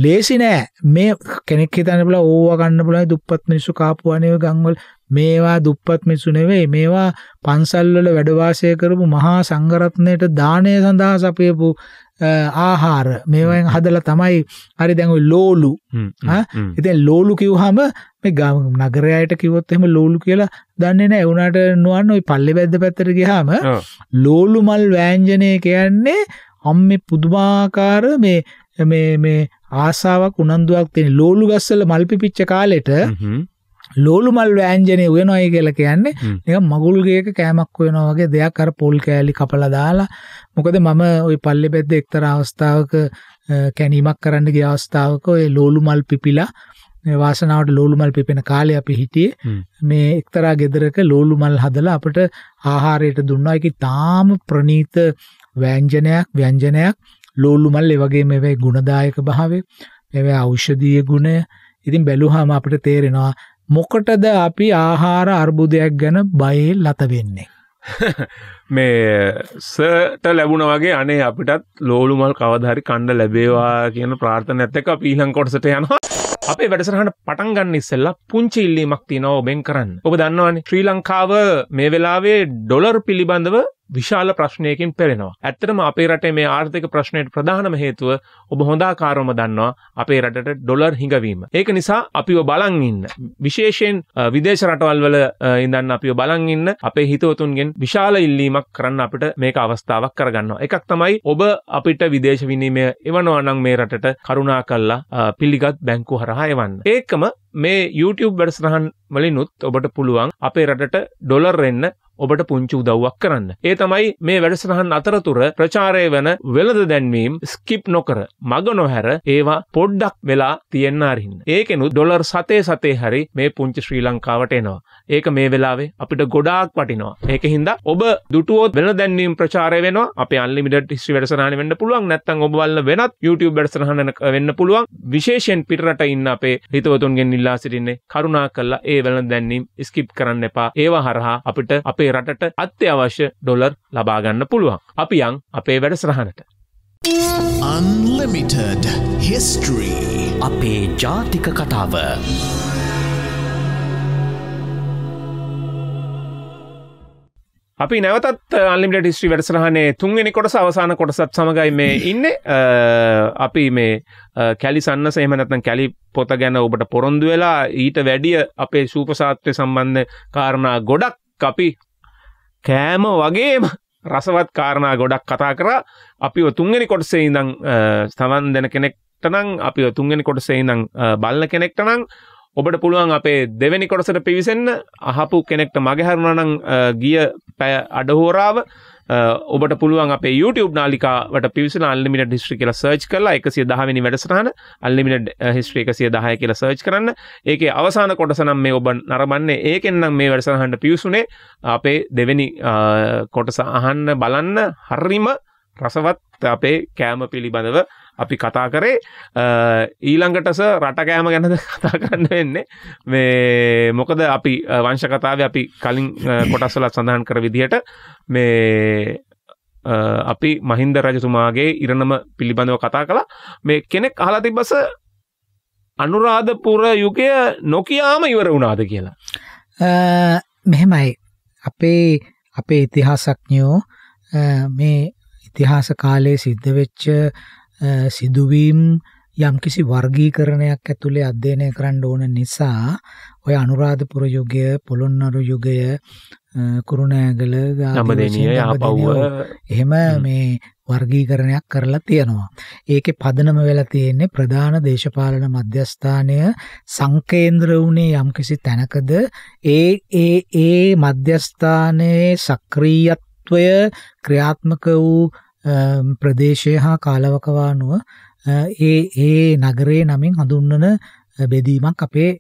ලේසි නෑ. මේ කෙනෙක් හිතන්න බලා ඕවා ගන්න බලා දුප්පත් මිනිස්සු කාපු අනේ ගම්වල මේවා දුප්පත් මිනිස්සු නෙවෙයි. මේවා පන්සල් වල වැඩ වාසය කරපු මහා සංඝරත්නයට දාණය සඳහා සපයපු ආහාර මේවයින් හදලා තමයි හරි දැන් ওই ලෝලු ආ ඉතින් ලෝලු කිව්වහම මේ නගරයට කිව්වොත් එහෙම ලෝලු කියලා දන්නේ නැහැ උනාට නුවන් ওই පල්ලේ බැද්ද පැත්තට ගියාම ලෝලු මල් වෑංජනය කියන්නේ අම්මේ පුදුමාකාර මේ මේ මේ ආසාවක් උනන්දුවක් තියෙන ලෝලු ගස්වල මල් පිපිච්ච කාලෙට ලෝලු මල් ව්‍යංජනේ උයනොයි කියලා කියන්නේ නිකන් මගුල් ගේක කෑමක් උයනවා වගේ දෙයක් අර පොල් කෑලි කපලා දාලා මොකද මම ওই පල්ලේ බෙද්ද එක්තරා අවස්ථාවක කැණීමක් කරන්න ගිය අවස්ථාවක ওই ලෝලු මල් පිපිලා වාසනාවට ලෝලු මල් පිපෙන කාලේ අපි හිටියේ මේ එක්තරා ගෙදරක ලෝලු මල් හදලා අපිට ආහාරයට දුන්නා ඒකේ තාම ප්‍රනීත ව්‍යංජනයක් ව්‍යංජනයක් ලෝලු මල් ඒ වගේ මේවේ ගුණදායක භාවය මේවේ ඖෂධීය ගුණය ඉතින් බැලුවාම අපිට තේරෙනවා මොකටද අපි ආහාර අර්බුදයක් ගැන බයේ ලත වෙන්නේ. මේ සට ලැබුණ වගේ අනේ අපිටත් ලෝලු මල් කවදාහරි කණ්ඩ ලැබේවා කියන ප්‍රාර්ථනයත් එක්ක අපි ඊළඟ කොටසට යනවා. අපේ වැඩසටහන පටන් ගන්න ඉස්සෙල්ලා පුංචි ඉල්ලීමක් තියෙනවා ඔබෙන් කරන්න. ඔබ දන්නවනේ ශ්‍රී ලංකාව මේ වෙලාවේ ඩොලර් පිළිබඳව විශාල ප්‍රශ්නයකින් පෙළෙනවා. ඇත්තටම අපේ රටේ මේ ආර්ථික ප්‍රශ්නයට ප්‍රධානම හේතුව ඔබ හොඳාකාරවම දන්නවා අපේ රටට ඩොලර් හිඟවීම. ඒක නිසා අපිව බලන් ඉන්න විශේෂයෙන් විදේශ රටවල් වල ඉඳන් අපිව බලන් ඉන්න අපේ හිතවතුන්ගෙන් විශාල ඉල්ලීමක් කරන්න අපිට මේක අවස්ථාවක් කරගන්නවා. එකක් තමයි ඔබ අපිට විදේශ විනිමය එවනවා නම් මේ රටට කරුණා කළා පිළිගත් බැංකු හරහා එවන්න. ඒකම මේ YouTube වැඩසටහන් වලිනුත් ඔබට පුළුවන් අපේ රටට ඩොලර් එන්න ඔබට පුංචි උදව්වක් කරන්න. ඒ තමයි මේ වැඩසටහන් අතරතුර ප්‍රචාරය වන වෙළඳ දැන්වීම් ස්කිප් නොකර මග නොහැර ඒවා පොඩ්ඩක් වෙලා තියෙන්න අරින්න. ඒකෙනු ඩොලර් සතේ සතේ හරි මේ පුංචි ශ්‍රී ලංකාවට එනවා. ඒක මේ වෙලාවේ අපිට ගොඩාක් වටිනවා. ඒක හින්දා ඔබ දුටුවොත් වෙළඳ දැන්වීම් ප්‍රචාරය වෙනවා. අපේ අන්ලිමිටඩ් හිස්ටරි වැඩසටහන වෙන්න පුළුවන්. නැත්නම් ඔබ බලන වෙනත් YouTube වැඩසටහන වෙන්න පුළුවන්. විශේෂයෙන් පිටරට ඉන්න අපේ හිතවතුන්ගෙන් ඉල්ලා සිටින්නේ කරුණා කරලා ඒ වෙළඳ දැන්වීම් ස්කිප් කරන්න එපා. ඒවා හරහා අපිට අපේ අපේ රටට අත්‍යවශ්‍ය ඩොලර් ලබාගන්න පුළුවන්. අපි යන් අපේ වැඩසරහනට. Unlimited History අපේ ජාතික කතාව. අපි නැවතත් අල්ලිමිට ස්ට්‍රී වැඩසරහනේ තුන්වෙනි කොටස අවසාන කොටසත් සමඟයි මේ ඉන්න uh, අපි මේ uh, කැලි සන්නස එහමනත්න කැලි පොත ගැන ඔබට පොරොන්දු වෙලා ඊට වැඩිය අපේ සූපසාත්වය සම්බන්ධ කාරණා ගොඩක් අපි කෑම වගේම රසවත් කාරණා ගොඩක් කතා කරා අපි තුන්වෙනි කොටසේ ඉඳන් තමන් දෙන කෙනෙක්ට නම් අපි තුන්වෙනි කොටසේ ඉඳන් බලන කෙනෙක්ට නම් ඔබට පුළුවන් අපේ දෙවෙනි කොටසට පිවිසෙන්න අහපු කෙනෙක්ට මගේ හරුණා නම් ගිය පැය අඩ හෝරාව ඔබට පුළුවන් අප YouTube නාලිකාවට පිවිසන අල්ලිමිට හිස්ට්‍රි කියල සර්ච් කරලා එකසිය දහමිනි වැඩසටහන අල්ලිමිට හිස්ට්‍රි එකසිය දහය කියල සර්ච් කරන්න ඒක අවසාන කොටසනම් මේ ඔබ නරබන්නේ ඒකෙන්නම් මේ වැඩසටහන්ට පිවිසුනේ අපේ දෙවැනි කොටස අහන්න බලන්න හරිම රසවත් අපේ කෑම පිළිබඳව අපි කතා කරේ ඊළඟටස රටකෑම ගැනද කතා කරන්න වෙන්නේ මේ මොකද අපි වංශ කතාව අපි කලින් කොටස්සලත් සඳහන් කර විදිහට මේ අපි මහින්ද රජතුමාගේ ඉරණම පිළිබඳව කතා කළ මේ කෙනෙක් අහලා තිබස අනුරාධපුර යුගය නොකියාම ඉවර වුණාද කියලා මෙහෙමයි අපේ අපේ ඉතිහාසඥයෝ මේ ඉතිහාස කාලයේ සිද්ධ වෙච්ච සිදුවීම් යම්කිසි වර්ගීකරණයක් ඇතුලේ අධ්‍යයනය කරන්න ඕන නිසා ඔය අනුරාධපුර යුගය, පොළොන්නරු යුගය, කුරුණෑගල, ගාමදෙණිය, ආපව්ව එහෙම මේ වර්ගීකරණයක් කරලා තියෙනවා. ඒකේ පදනම වෙලා තියෙන්නේ ප්‍රධාන දේශපාලන මධ්‍යස්ථානය සංකේන්ද්‍ර වුණේ යම්කිසි තැනකද ඒ ඒ ඒ මධ්‍යස්ථානයේ සක්‍රීයත්වය ක්‍රියාත්මක වූ ප්‍රදේශය හා කාලවකවානුව ඒ ඒ නගරේ නමින් හඳුන්වන බෙදීමක් අපේ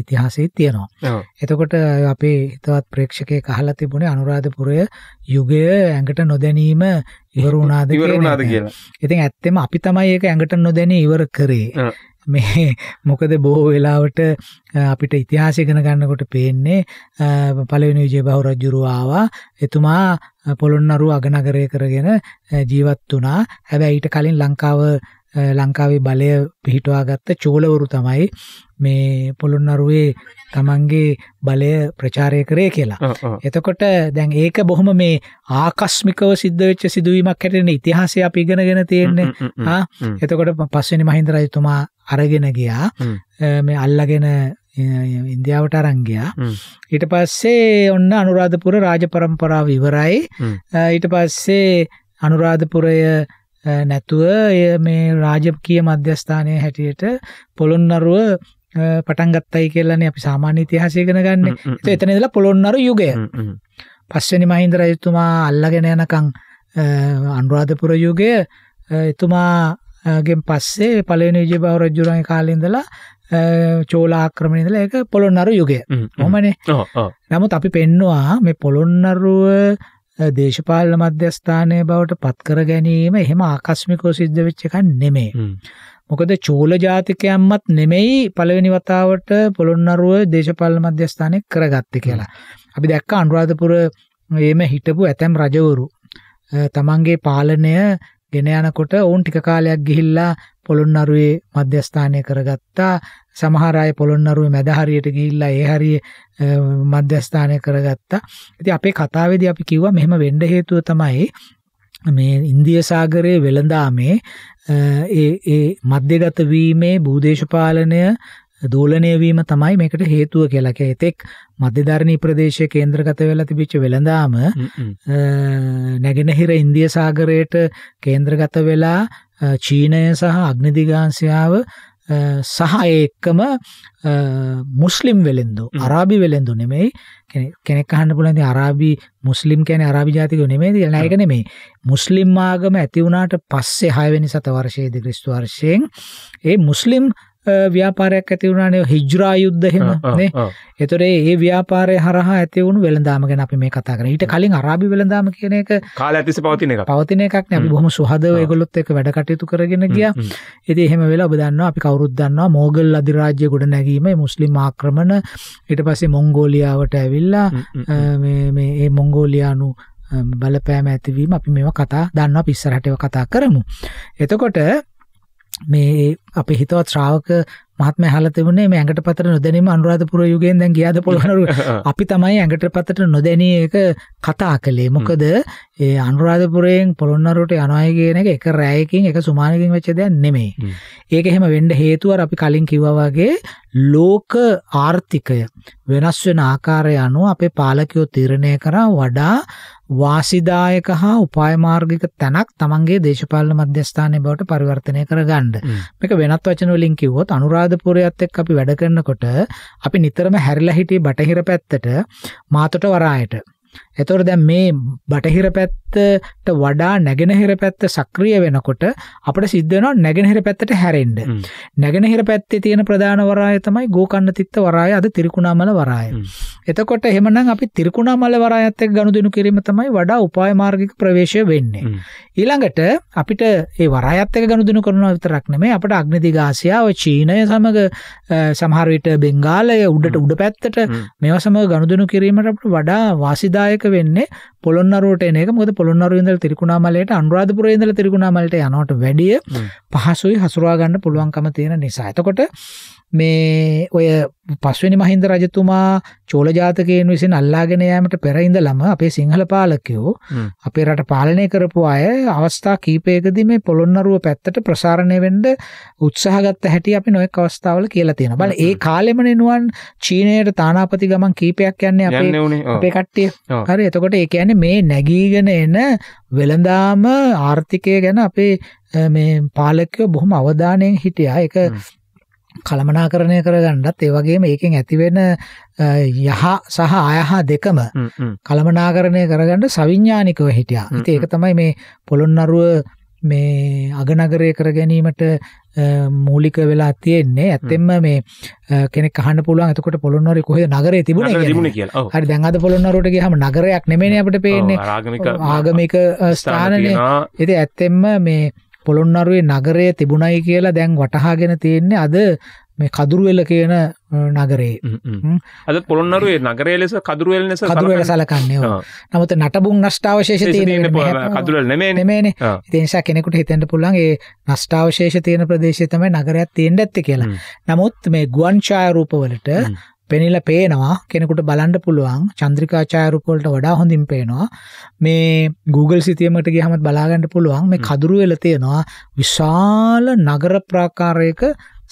ඉතිහාසයේ තියෙනවා. එතකොට අපේ හිතවත් ප්‍රේක්ෂකය අහලා තිබුණේ අනුරාධපුරය යුගය ඇඟට නොදැනීම ඉවර වුණාද කියලා. ඉතින් ඇත්තෙම අපි තමයි ඒක ඇඟට නොදැනී ඉවර කරේ. මේ මොකද බොහෝ වෙලාවට අපිට ඉතිහාසය ඉගෙන ගන්නකොට පේන්නේ පළවෙනි විජය බහු රජුරුව ආවා එතුමා පොළොන්නරුව අගනගරය කරගෙන ජීවත් වුණා. හැබැයි ඊට කලින් ලංකාව ලංකාවේ බලය පිහිටවා ගත්ත චෝලවරු තමයි මේ පොළොන්නරුවේ තමන්ගේ බලය ප්‍රචාරය කරේ කියලා. එතකොට දැන් ඒක බොහොම මේ ආකස්මිකව සිද්ධ වෙච්ච සිදුවීමක් හැටෙන ඉතිහාසය අපි ඉගෙනගෙන තියෙන්නේ. ආ එතකොට පස්වෙනි මහින්ද රජතුමා අරගෙන ගියා. මේ අල්ලගෙන ඉන්දියාවට අරංගයා ඊට පස්සේ ඔන්න අනුරාධපුර රාජ පරම්පරාව ඉවරයි ඊට පස්සේ අනුරාධපුරය නැතුව මේ රාජකීය මධ්‍යස්ථානයේ හැටියට පොළොන්නරුව පටන් ගත්තයි කියලානේ අපි සාමාන්‍ය ඉතිහාසය ඉගෙන ගන්න. ඒත් එතන ඉඳලා පොළොන්නරු යුගය. පස්වෙනි මහින්ද රජතුමා අල්ලගෙන යනකම් අනුරාධපුර යුගය එතුමාගෙන් පස්සේ පළවෙනි විජයබාහු රජුරන්ගේ කාලේ ඉඳලා චෝල ආක්‍රමණය ඉඳලා ඒක පොළොන්නරු යුගය. කොහොමනේ? නමුත් අපි පෙන්නවා මේ පොළොන්නරුව දේශපාලන මධ්‍යස්ථානය බවට පත්කර ගැනීම එහෙම ආකස්මිකව සිද්ධ වෙච්ච එකක් නෙමෙයි. මොකද චූල ජාතිකයන්වත් නෙමෙයි පළවෙනි වතාවට පොළොන්නරුව දේශපාලන මධ්‍යස්ථානය කරගත්තේ කියලා. අපි දැක්ක අනුරාධපුර එහෙම හිටපු ඇතැම් රජවරු තමන්ගේ පාලනය ගෙන යනකොට ඔවුන් ටික කාලයක් ගිහිල්ලා පොළොන්නරුවේ මධ්‍යස්ථානය කරගත්තා සමහර අය පොළොන්නරුවේ මැද හරියට ගිහිල්ලා ඒ හරිය මධ්‍යස්ථානය කරගත්තා. ඉතින් අපේ කතාවේදී අපි කිව්වා මෙහෙම වෙන්න හේතුව තමයි මේ ඉන්දිය සාගරයේ වෙළඳාමේ ඒ ඒ මධ්‍යගත වීමේ භූදේශපාලනය දෝලණය වීම තමයි මේකට හේතුව කියලා. ඒතෙක් මධ්‍යධරණී ප්‍රදේශයේ කේන්ද්‍රගත වෙලා තිබිච්ච වෙළඳාම නැගෙනහිර ඉන්දිය සාගරයට කේන්ද්‍රගත වෙලා චීනය සහ අග්නිදිගාංශයාව සහ ඒකම මුස්ලිම් වෙලෙන්දු අරාබි වෙලෙන්දු නෙමෙයි කෙනෙක් අහන්න පුළුවන් අරාබි මුස්ලිම් කියන්නේ අරාබි ජාතිකයෝ නෙමෙයිද කියලා නෑ ඒක නෙමෙයි මුස්ලිම් ආගම ඇති වුණාට පස්සේ 6 වෙනි සතවර්ෂයේදී ක්‍රිස්තු වර්ෂයෙන් ඒ මුස්ලිම් ව්‍යාපාරයක් ඇති වුණානේ හිජ්රා යුද්ධ එහෙම නේ. ඒතොර ඒ ව්‍යාපාරය හරහා ඇති වුණු වෙළඳාම ගැන අපි මේ කතා කරන්නේ. ඊට කලින් අරාබි වෙළඳාම කියන එක කාලය ඇතිස්ස පවතින එකක්. පවතින එකක් නේ. අපි බොහොම සුහදව ඒගොල්ලොත් එක්ක වැඩ කටයුතු කරගෙන ගියා. ඉතින් එහෙම වෙලා ඔබ දන්නවා අපි කවුරුත් දන්නවා මොගල් අධිරාජ්‍ය ගොඩ නැගීම, මුස්ලිම් ආක්‍රමණ, ඊට පස්සේ මොංගෝලියාවට ඇවිල්ලා මේ මේ මේ මොංගෝලියානු බලපෑම ඇතිවීම අපි මේවා කතා දන්නවා අපි ඉස්සරහට කතා කරමු. එතකොට මේ අපේ හිතවත් ශ්‍රාවක මහත්මයා අහලා තිබුණේ මේ ඇඟට පතර නොදැනීම අනුරාධපුර යුගයෙන් දැන් ගියාද පොළොන්නරුව. අපි තමයි ඇඟට පතර නොදැනී එක කතා කළේ. මොකද ඒ අනුරාධපුරයෙන් පොළොන්නරුවට යනවා කියන එක එක රැයකින් එක සුමානකින් වෙච්ච දෙයක් නෙමෙයි. ඒක එහෙම වෙන්න හේතුව අපි කලින් කිව්වා වගේ ලෝක ආර්ථිකය වෙනස් වෙන ආකාරය අනුව අපේ පාලකයෝ තීරණය කරා වඩා වාසිදායක හා උපායමාර්ගික තැනක් තමන්ගේ දේශපාලන මධ්‍යස්ථානය බවට පරිවර්තනය කරගන්න. මේක වෙනත් වචන වලින් කිව්වොත් අනුරා අනුරාධපුරයත් එක්ක අපි වැඩ කරනකොට අපි නිතරම හැරිලා හිටියේ බටහිර පැත්තට මාතොට වරායට. එතකොට දැන් මේ බටහිර පැත්තට වඩා නැගෙනහිර පැත්ත සක්‍රිය වෙනකොට අපිට සිද්ධ වෙනවා නැගෙනහිර පැත්තට හැරෙන්න. නැගෙනහිර පැත්තේ තියෙන ප්‍රධාන වරාය තමයි ගෝකන්නතිත්ත වරාය අද තිරිකුණාමල වරාය. එතකොට එහෙමනම් අපි තිරිකුණාමල වරායත් එක්ක ගනුදෙනු කිරීම තමයි වඩා උපාය මාර්ගික ප්‍රවේශය වෙන්නේ. ඊළඟට අපිට ඒ වරායත් එක්ක ගනුදෙනු කරනවා විතරක් නෙමෙයි අපිට අග්නිදිග ආසියාව චීනය සමග සමහර විට බෙන්ගාලය උඩට උඩ පැත්තට මේවා සමග ගනුදෙනු කිරීමට අපිට වඩා වාසිදායක එක වෙන්නේ පොළොන්නරුවට එන එක මොකද පොළොන්නරුව ඉඳලා තිරිකුණාමලයට අනුරාධපුරේ ඉඳලා තිරිකුණාමලට යනවට වැඩිය පහසුයි හසුරවා ගන්න පුළුවන්කම තියෙන නිසා. එතකොට මේ ඔය පස්වෙනි මහින්ද රජතුමා චෝල ජාතකයෙන් විසින් අල්ලාගෙන යෑමට පෙර ඉඳලම අපේ සිංහල පාලකයෝ අපේ රට පාලනය කරපු අය අවස්ථා කීපයකදී මේ පොළොන්නරුව පැත්තට ප්‍රසාරණය වෙන්න උත්සාහ ගත්ත හැටි අපි නොඑක අවස්ථාවල කියලා තියෙනවා. බල ඒ කාලෙම නෙනුවන් චීනයට තානාපති ගමන් කීපයක් යන්නේ අපේ අපේ කට්ටිය. හරි එතකොට ඒ කියන්නේ මේ නැගීගෙන එන වෙළඳාම ආර්ථිකය ගැන අපේ මේ පාලකයෝ බොහොම අවධානයෙන් හිටියා. ඒක කළමනාකරණය කරගන්නත් ඒ වගේම ඒකෙන් ඇතිවෙන යහ සහ අයහා දෙකම කළමනාකරණය කරගන්න සවිඥානිකව හිටියා. ඉතින් ඒක තමයි මේ පොළොන්නරුව මේ අගනගරය කර ගැනීමට මූලික වෙලා තියෙන්නේ ඇත්තෙම මේ කෙනෙක් අහන්න පුළුවන් එතකොට පොළොන්නරුව කොහෙද නගරේ තිබුණේ කියලා. හරි දැන් අද පොළොන්නරුවට ගියාම නගරයක් නෙමෙයිනේ අපිට පේන්නේ. ආගමික ආගමික ස්ථානනේ. ඉතින් ඇත්තෙම මේ පොළොන්නරුවේ නගරය තිබුණයි කියලා දැන් වටහාගෙන තියෙන්නේ අද මේ කදුරුවෙල කියන නගරේ අද පොළොන්නරුවේ නගරය ලෙස කදුරුවෙල් ලෙස කදුරුවෙල සලකන්නේ නමුත් නටබුන් නෂ්ටාවශේෂ තියෙන කදුරුවෙල් නෙමෙයි නෙමෙයිනේ ඉතින් නිසා කෙනෙකුට හිතෙන්න පුළුවන් ඒ නෂ්ටාවශේෂ තියෙන ප්‍රදේශය තමයි නගරයක් තියෙන්න ඇත්තේ කියලා නමුත් මේ ගුවන් ඡායාරූපවලට පෙනිලා පේනවා කෙනෙකුට බලන්න පුළුවන් චන්ද්‍රිකා ඡායාරූපවලට වඩා හොඳින් පේනවා මේ Google සිතියමට ගියහම බලාගන්න පුළුවන් මේ කදුරු වෙලා තියෙනවා විශාල නගර ප්‍රාකාරයක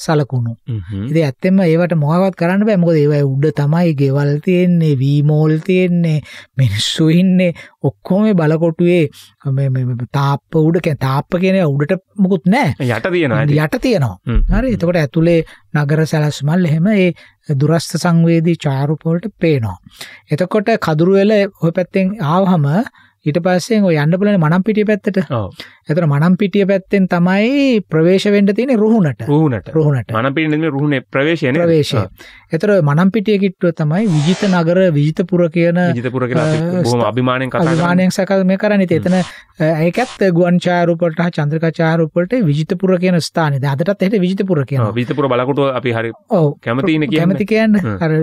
සලකුණු. ඉතින් ඇත්තෙන්ම ඒවට මොකවත් කරන්න බෑ. මොකද ඒවයි උඩ තමයි ගෙවල් තියෙන්නේ, වීමෝල් තියෙන්නේ, මිනිස්සු ඉන්නේ. ඔක්කොම මේ බලකොටුවේ මේ මේ තාප්ප උඩ කියන තාප්ප කියන උඩට මොකුත් නෑ. යට තියෙනවා. යට තියෙනවා. හරි. එතකොට ඇතුලේ නගර සැලැස්මල් එහෙම ඒ දුරස්ත සංවේදී චාරුප වලට පේනවා. එතකොට කදුරු වෙල ওই පැත්තෙන් ආවහම ඊට පස්සේ ඔය යන්න බලන්නේ මනම්පිටිය පැත්තට. ඔව්. එතන මනම්පිටිය පැත්තෙන් තමයි ප්‍රවේශ වෙන්න තියෙන්නේ රුහුණට. රුහුණට. රුහුණට. මනම්පිටිය නෙමෙයි රුහුණේ ප්‍රවේශය නේ. ප්‍රවේශය. එතන ඔය මනම්පිටිය කිට්ටුව තමයි විජිත නගර විජිතපුර කියන විජිතපුර කියලා අපි බොහොම අභිමාණයෙන් කතා කරනවා. අභිමාණයෙන් සකස් මේ කරන්නේ. එතන ඒකත් ගුවන් ඡායාරූපවලට හා චන්ද්‍රිකා රූපවලට විජිතපුර කියන ස්ථානේ. අදටත් එහෙට විජිතපුර කියනවා. ඔව් විජිතපුර බලකොටුව අපි හරි කැමති ඉන්නේ කියන්නේ. කැමති කියන්නේ. අර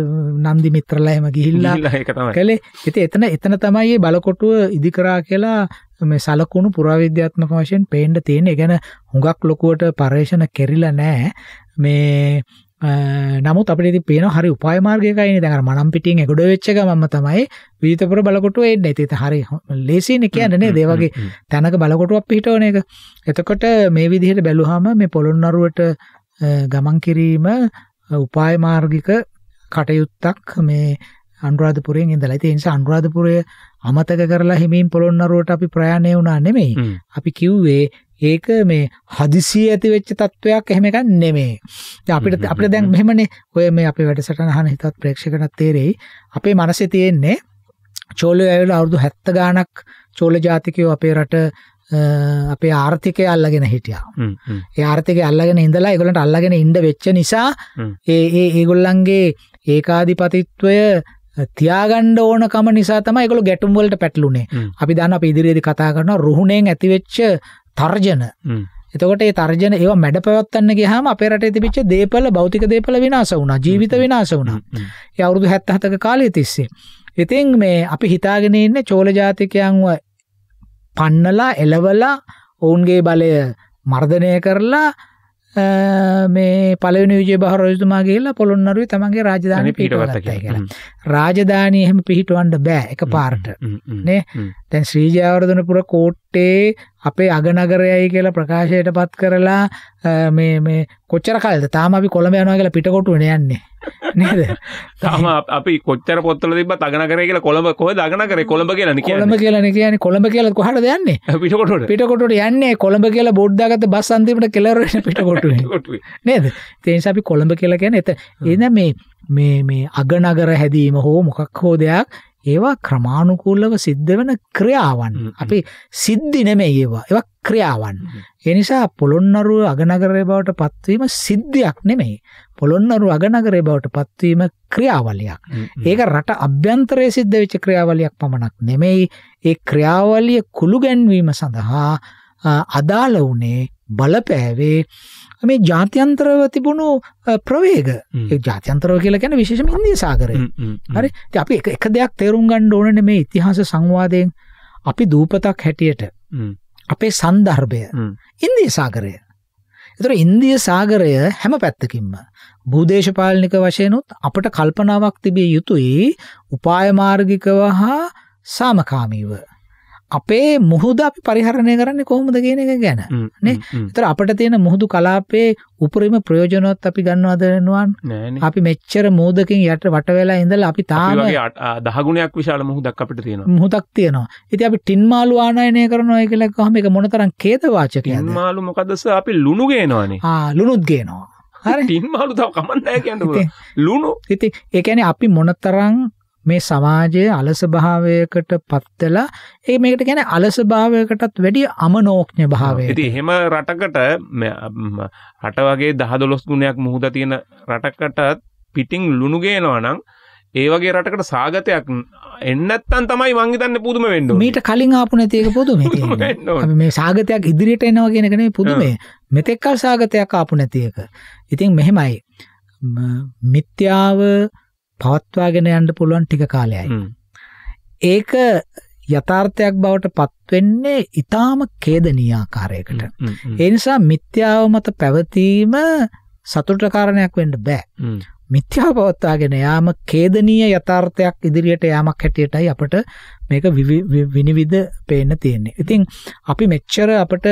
නන්දි මිත්‍රලා එහෙම ගිහිල්ලා. ගිහිල්ලා ඒක තමයි. කලේ. ඉතින් එතන එතන තමයි මේ බලකොටුව ඉදි අවදි කරා කියලා මේ සලකුණු පුරාවිද්‍යාත්මක වශයෙන් පේන්න තියෙන. ඒ කියන්නේ හුඟක් ලොකුවට පරේෂණ කෙරිලා නැහැ. මේ නමුත් අපිට ඉතින් පේනවා හරි උපාය මාර්ගයකයිනේ දැන් අර මනම් පිටින් එගොඩ වෙච්ච ගමන්ම තමයි විිතපුර බලකොටුව එන්නේ. ඉතින් හරි ලේසියිනේ කියන්නේ නේද? ඒ වගේ තැනක බලකොටුවක් පිටවන එක. එතකොට මේ විදිහට බැලුවාම මේ පොළොන්නරුවට ගමන් කිරීම උපාය මාර්ගික කටයුත්තක් මේ අනුරාධපුරයෙන් ඉඳලා. ඉතින් ඒ නිසා අනුරාධපුරය අමතක කරලා හිමින් පොළොන්නරුවට අපි ප්‍රයාණය වුණා නෙමෙයි. අපි කිව්වේ ඒක මේ හදිසිය ඇති වෙච්ච තත්වයක් එහෙම එකක් නෙමෙයි. දැන් අපිට අපිට දැන් මෙහෙමනේ ඔය මේ අපේ වැඩසටහන අහන හිතවත් ප්‍රේක්ෂකයන්ට තේරෙයි. අපේ මනසේ තියෙන්නේ චෝලෝ ඇවිල්ලා අවුරුදු 70 ගාණක් චෝල ජාතිකයෝ අපේ රට අපේ ආර්ථිකය අල්ලගෙන හිටියා. ඒ ආර්ථිකය අල්ලගෙන ඉඳලා ඒගොල්ලන්ට අල්ලගෙන ඉන්න වෙච්ච නිසා ඒ ඒ ඒගොල්ලන්ගේ ඒකාධිපතිත්වය තියාගණ්ඩ ඕනකම නිසා තම එකකු ගැටුම්වලට පැටලුනේ අපි දන්න අප ඉදිරියේදි කතා කරන රුහුණෙන් ඇතිවෙච්ච තර්ජන එතකොට ඒ තර්ජන ඒ මැඩ පවත්තන්න හම අපරට තිබිච් දේපල බෞතික දේපල විනාස වුණ ජීවිත විනාස වුණා යවුරුදු හැත්තහතක කාලය තිස්සේ. ඉතින් මේ අපි හිතාගෙන ඉන්න චෝල ජාතිකයන්ව පන්නලා එලවලා ඔවුන්ගේ බලය මර්ධනය කරලා මේ පළවෙනි විජය බහරජතුමා ගිහිල්ලා පොළොන්නරුවේ තමන්ගේ රාජධානිය පිහිටවත්තා කියලා. රාජධානිය එහෙම පිහිටවන්න බෑ එකපාරට. නේ? දැන් ශ්‍රී ජයවර්ධනපුර කෝට්ටේ අපේ අගනගරයයි කියලා ප්‍රකාශයට පත් කරලා මේ මේ කොච්චර කල්ද තාම අපි කොළඹ යනවා කියලා පිටකොටුවන යන්නේ නේද තාම අපි කොච්චර පොත්තල තිබ්බත් අගනගරය කියලා කොළඹ කොහෙද අගනගරේ කොළඹ කියලා නේ කියන්නේ කොළඹ කියලා නේ කියන්නේ කොළඹ කියලා කොහටද යන්නේ පිටකොටුවට පිටකොටුවට යන්නේ කොළඹ කියලා බෝඩ් දාගත්ත බස් අන්තිමට කෙලවර වෙන පිටකොටුවේ නේද ඒ නිසා අපි කොළඹ කියලා කියන්නේ එතන මේ මේ මේ අගනගර හැදීම හෝ මොකක් හෝ දෙයක් ඒවා ක්‍රමානුකූලව සිද්ධ වෙන ක්‍රියාවන්. අපි සිද්ධි නෙමෙයි ඒවා. ඒවා ක්‍රියාවන්. ඒ නිසා පොළොන්නරුව අගනගරය බවට පත්වීම සිද්ධියක් නෙමෙයි. පොළොන්නරුව අගනගරය බවට පත්වීම ක්‍රියාවලියක්. ඒක රට අභ්‍යන්තරයේ සිද්ධ වෙච්ච ක්‍රියාවලියක් පමණක් නෙමෙයි. ඒ ක්‍රියාවලිය කුළු ගැන්වීම සඳහා අදාළ වුණේ බලපෑවේ මේ ජාත්‍යන්තරව තිබුණු ප්‍රවේග ජාත්‍යන්තරව කියලා ගැන විශේෂම ඉන්දිය සාගරය හරි අපි එක දෙයක් තේරුම් ගන්න ඕනන මේ ඉතිහාස සංවාදයෙන් අපි දූපතක් හැටියට අපේ සන්දර්භය ඉන්දිය සාගරය එතුර ඉන්දිය සාගරය හැම පැත්තකින්ම භූදේශපාලනික වශයනුත් අපට කල්පනාවක් තිබිය යුතුයි උපායමාර්ගිකව හා සාමකාමීව අපේ මුහුද අපි පරිහරණය කරන්නේ කොහොමද කියන එක ගැන නේ. ඒතර අපිට තියෙන මුහුදු කලාපයේ උපරිම ප්‍රයෝජනවත් අපි ගන්නවද නුවන්? අපි මෙච්චර මෝදකින් යට වට වෙලා ඉඳලා අපි තාම දහගුණයක් විශාල මුහුදක් අපිට තියෙනවා. මුහුදක් තියෙනවා. ඉතින් අපි ටින් මාළු ආනයනය කරනවා කියලා කහම ඒක මොනතරම් ඛේදවාචකයක්ද? ටින් මාළු මොකද්ද සර් අපි ලුණු ගේනවනේ. ආ ලුණුත් ගේනවා. හරි. ටින් මාළු තව කමන්නේ නැහැ කියන්න පුළුවන්. ලුණු. ඉතින් ඒ කියන්නේ අපි මොනතරම් මේ සමාජයේ අලසභාවයකට පත් වෙලා ඒ මේකට කියන්නේ අලසභාවයකටත් වැඩිය අමනෝක්ඥ භාවය. ඉතින් එහෙම රටකට රට වගේ 10 12 ගුණයක් මුහුද තියෙන රටකටත් පිටින් ලුණු ගේනවා නම් ඒ වගේ රටකට සාගතයක් එන්න නැත්තම් තමයි මං හිතන්නේ පුදුම වෙන්න ඕනේ. මීට කලින් ආපු නැති එක පුදුමේ තියෙනවා. අපි මේ සාගතයක් ඉදිරියට එනවා කියන එක නෙමෙයි පුදුමේ. මෙතෙක්කල් සාගතයක් ආපු නැති එක. ඉතින් මෙහෙමයි. මිත්‍යාව පවත්වාගෙන යන්න පුළුවන් ටික කාලයයි. ඒක යථාර්ථයක් බවට පත්වෙන්නේ ඊටාම ඛේදනීය ආකාරයකට. ඒ නිසා මිත්‍යාව මත පැවතීම සතුට කාරණයක් වෙන්න බෑ. මිත්‍යාව පවත්වාගෙන යාම ඛේදනීය යථාර්ථයක් ඉදිරියට යamak හැටියටයි අපට මේක විනිවිද පේන්න තියෙන්නේ. ඉතින් අපි මෙච්චර අපට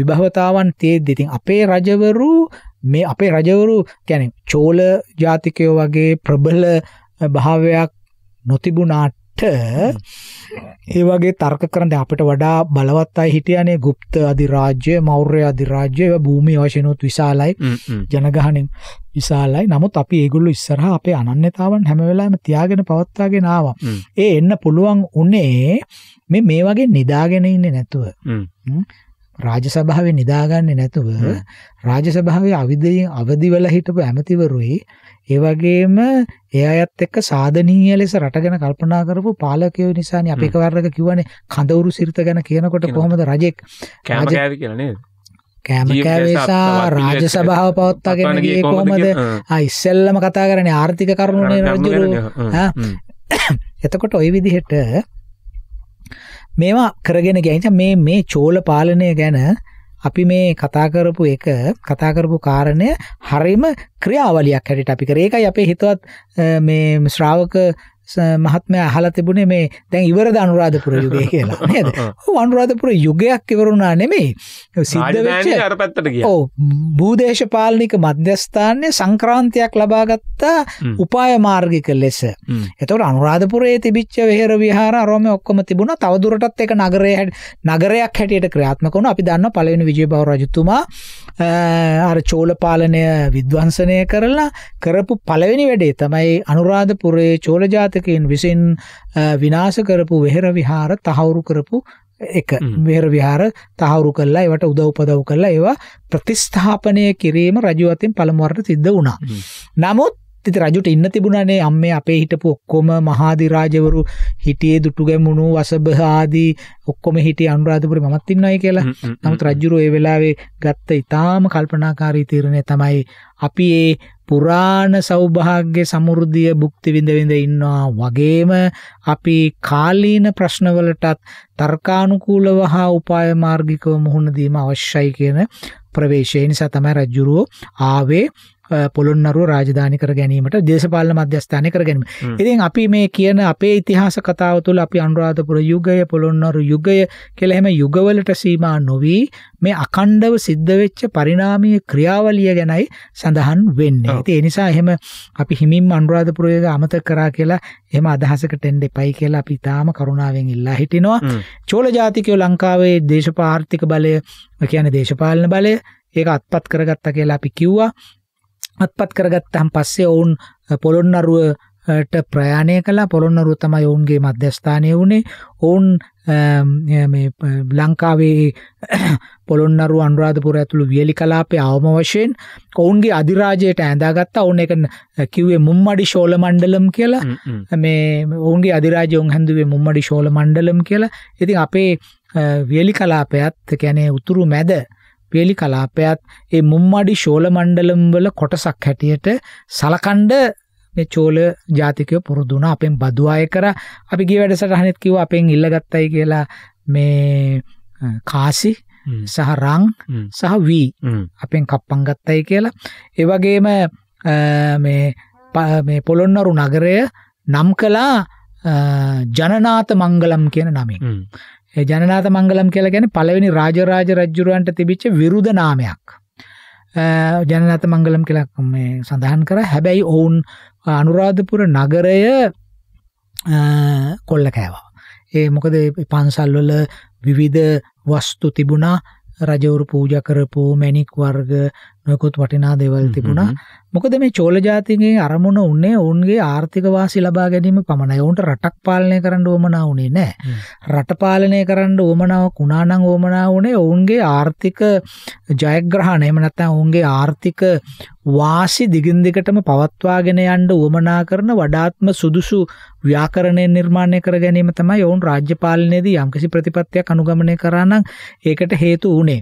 විභවතාවන් තියෙද්දි ඉතින් අපේ රජවරු මේ අපේ රජවරු කැනෙ චෝල ජාතිකයෝ වගේ ප්‍රබල භාවයක් නොතිබුණාට ඒ වගේ තර්ක කරන්න අපිට වඩා බලවත් අයි හිටියනේ ගුප්ත අධිරාජ්‍ය මෞර්ය අධිරාජ්‍ය භූමි වශයනොත් විශාලයි ජනගහනෙන් විශාලයි නමුත් අපි ඒගොල්ලු ඉස්සරහ අපේ අනන්‍යතාවන් හැමවෙලාම තියාගෙන පවත්වාගෙන ආවා ඒ එන්න පුළුවන් උනේ මේ මේ වගේ නිදාගෙන ඉන්නේ නැතුව රාජසභාවේ නිදාගන්නේ නැතුව රාජසභාවේ අවිදේ අවදිවල හිටපු ඇමතිවරුයි ඒ වගේම ඒ අයත් එක්ක සාධනීය ලෙස රට ගැන කල්පනා කරපු පාලකයෝ නිසානේ අපි එකවරක කිව්වනේ කඳවුරු සිරිත ගැන කියනකොට කොහොමද රජෙක් කෑම කෑවි කියලා නේද කෑම කෑවේසා රාජ්‍ය සභාව පවත්වාගෙන ගියේ කොහොමද? ආ ඉස්සෙල්ලම කතා කරන්නේ ආර්ථික කරුණුනේ රජුරු. එතකොට ওই විදිහට මේවා කරගෙන ගැහිච මේ මේ චෝල පාලනය ගැන අපි මේ කතා කරපු එක කතා කරපු කාරණය හරිම ක්‍රියාවලියක් හැටියට අපි කරේකයි අපේ හිතවත් මේ ශ්‍රාවක මහත්මයා අහලා තිබුණේ මේ දැන් ඉවරද අනුරාධපුර යුගය කියලා නේද? ඔව් අනුරාධපුර යුගයක් ඉවරුණා නෙමෙයි. සිද්ධ වෙච්ච අර පැත්තට ගියා. ඔව් භූදේශපාලනික මධ්‍යස්ථානයේ සංක්‍රාන්තියක් ලබාගත්ත උපාය මාර්ගික ලෙස. එතකොට අනුරාධපුරයේ තිබිච්ච වෙහෙර විහාර අරෝම ඔක්කොම තිබුණා. තව දුරටත් ඒක නගරයේ නගරයක් හැටියට ක්‍රියාත්මක වුණා. අපි දන්නවා පළවෙනි විජයබව රජතුමා අර චෝල පාලනය විද්වංශනය කරලා කරපු පළවෙනි වැඩේ තමයි අනුරාධපුරයේ චෝල ජාතකයන් විසින් විනාශ කරපු වෙහෙර විහාර තහවුරු කරපු එක වෙහෙර විහාර තහවුරු කළා ඒවට උදව්පදව් කළා ඒවා ප්‍රතිස්ථාපනය කිරීම රජු අතින් පළමුවරට සිද්ධ වුණා. නමුත් ඉතින් රජුට ඉන්න තිබුණානේ අම්මේ අපේ හිටපු ඔක්කොම මහාධිරාජවරු හිටියේ දුටුගැමුණු වසබහ ආදී ඔක්කොම හිටියේ අනුරාධපුරේ මමත් ඉන්නයි කියලා. නමුත් රජුරෝ ඒ වෙලාවේ ගත්ත ඊටාම කල්පනාකාරී තීරණය තමයි අපි මේ පුරාණ සෞභාග්‍ය සමෘද්ධිය භුක්ති විඳ විඳ ඉන්නවා වගේම අපි කාලීන ප්‍රශ්නවලටත් තර්කානුකූලව හා උපාය මාර්ගිකව මුහුණ දීම අවශ්‍යයි කියන ප්‍රවේශය නිසා තමයි රජුරෝ ආවේ පොළොන්නරුව රාජධානි කර ගැනීමට දේශපාලන මධ්‍යස්ථානය කර ගැනීම. ඉතින් අපි මේ කියන අපේ ඉතිහාස කතාව තුළ අපි අනුරාධපුර යුගය පොළොන්නරු යුගය කියලා හැම යුගවලට සීමා නොවි මේ අඛණ්ඩව සිද්ධ වෙච්ච පරිණාමීය ක්‍රියාවලිය ගැනයි සඳහන් වෙන්නේ. ඉතින් ඒ නිසා එහෙම අපි හිමින්ම අනුරාධපුරය අමතක කරා කියලා එහෙම අදහසකට එන්න එපයි කියලා අපි ඊටාම කරුණාවෙන් ඉල්ලා හිටිනවා. චෝල ජාතිකයෝ ලංකාවේ දේශපාර්ථික බලය කියන්නේ දේශපාලන බලය ඒක අත්පත් කරගත්තා කියලා අපි කිව්වා. අත්පත් කරගත්තහන් පස්සේ ඔවුන් පොළොන්නරුවට ප්‍රයාණය කළා පොළොන්නරුව තමයි ඔවුන්ගේ මධ්‍යස්ථානය වුණේ ඔවුන් මේ ලංකාවේ පොළොන්නරුව අනුරාධපුර ඇතුළු වියලි කලාපේ අවම වශයෙන් ඔවුන්ගේ අධිරාජයට ඇඳාගත්තා ඔවුන් එක කිව්වේ මුම්මඩි ශෝල මණ්ඩලම් කියලා මේ ඔවුන්ගේ අධිරාජය ඔවුන් හැඳුවේ මුම්මඩි ශෝල මණ්ඩලම් කියලා. ඉතින් අපේ වියලි කලාපයත් කියන්නේ උතුරු මැද පියලි කලාපයත් ඒ මුම්මඩි ශෝල මණ්ඩලම්වල කොටසක් හැටියට සලකණ්ඩ මේ චෝල ජාතිකයෝ පුරුදු වුණා අපෙන් බදු අය කර අපි ගිය වැඩසටහනෙත් කිව්වා අපෙන් ඉල්ලගත්තයි කියලා මේ කාසි සහ රං සහ වී අපෙන් කප්පන් ගත්තයි කියලා ඒ වගේම මේ මේ පොළොන්නරු නගරය නම් කළා ජනනාත මංගලම් කියන නමින් ඒ ජනනාත මංගලම් කියලා කියන්නේ පළවෙනි රාජරාජ රජුරවන්ට තිබිච්ච විරුද්ධ නාමයක්. ජනනාත මංගලම් කියලා මේ සඳහන් කරා. හැබැයි ඔවුන් අනුරාධපුර නගරය කොල්ල කෑවා. ඒ මොකද පන්සල් වල විවිධ වස්තු තිබුණා රජවරු පූජා කරපු මැණික් වර්ග නොයකුත් වටිනා දේවල් තිබුණා මොකද මේ චෝල ජාතිගේ අරමුණ උන්නේ ඔවුන්ගේ ආර්ථිකවාසි ලබා ගැනීම පමණයි ඔවුන්ට රටක් පාලනය කරන්න ඕමනා වුණේ නෑ රට පාලනය කරන්න ඕමනාවක් වුණානං ඕමනා වුණේ ඔවුන්ගේ ආර්ථික ජයග්‍රහණ එහෙම නැත්නම් ඔවුන්ගේ ආර්ථික වාසි දිගින් දිගටම පවත්වාගෙන යන්න උවමනා කරන වඩාත්ම සුදුසු ව්‍යාකරණයෙන් නිර්මාණය කර ගැනීම තමයි ඔවුන් රාජ්‍ය පාලනයේදී යම්කිසි ප්‍රතිපත්තියක් අනුගමනය කරා නම් ඒකට හේතු වුණේ.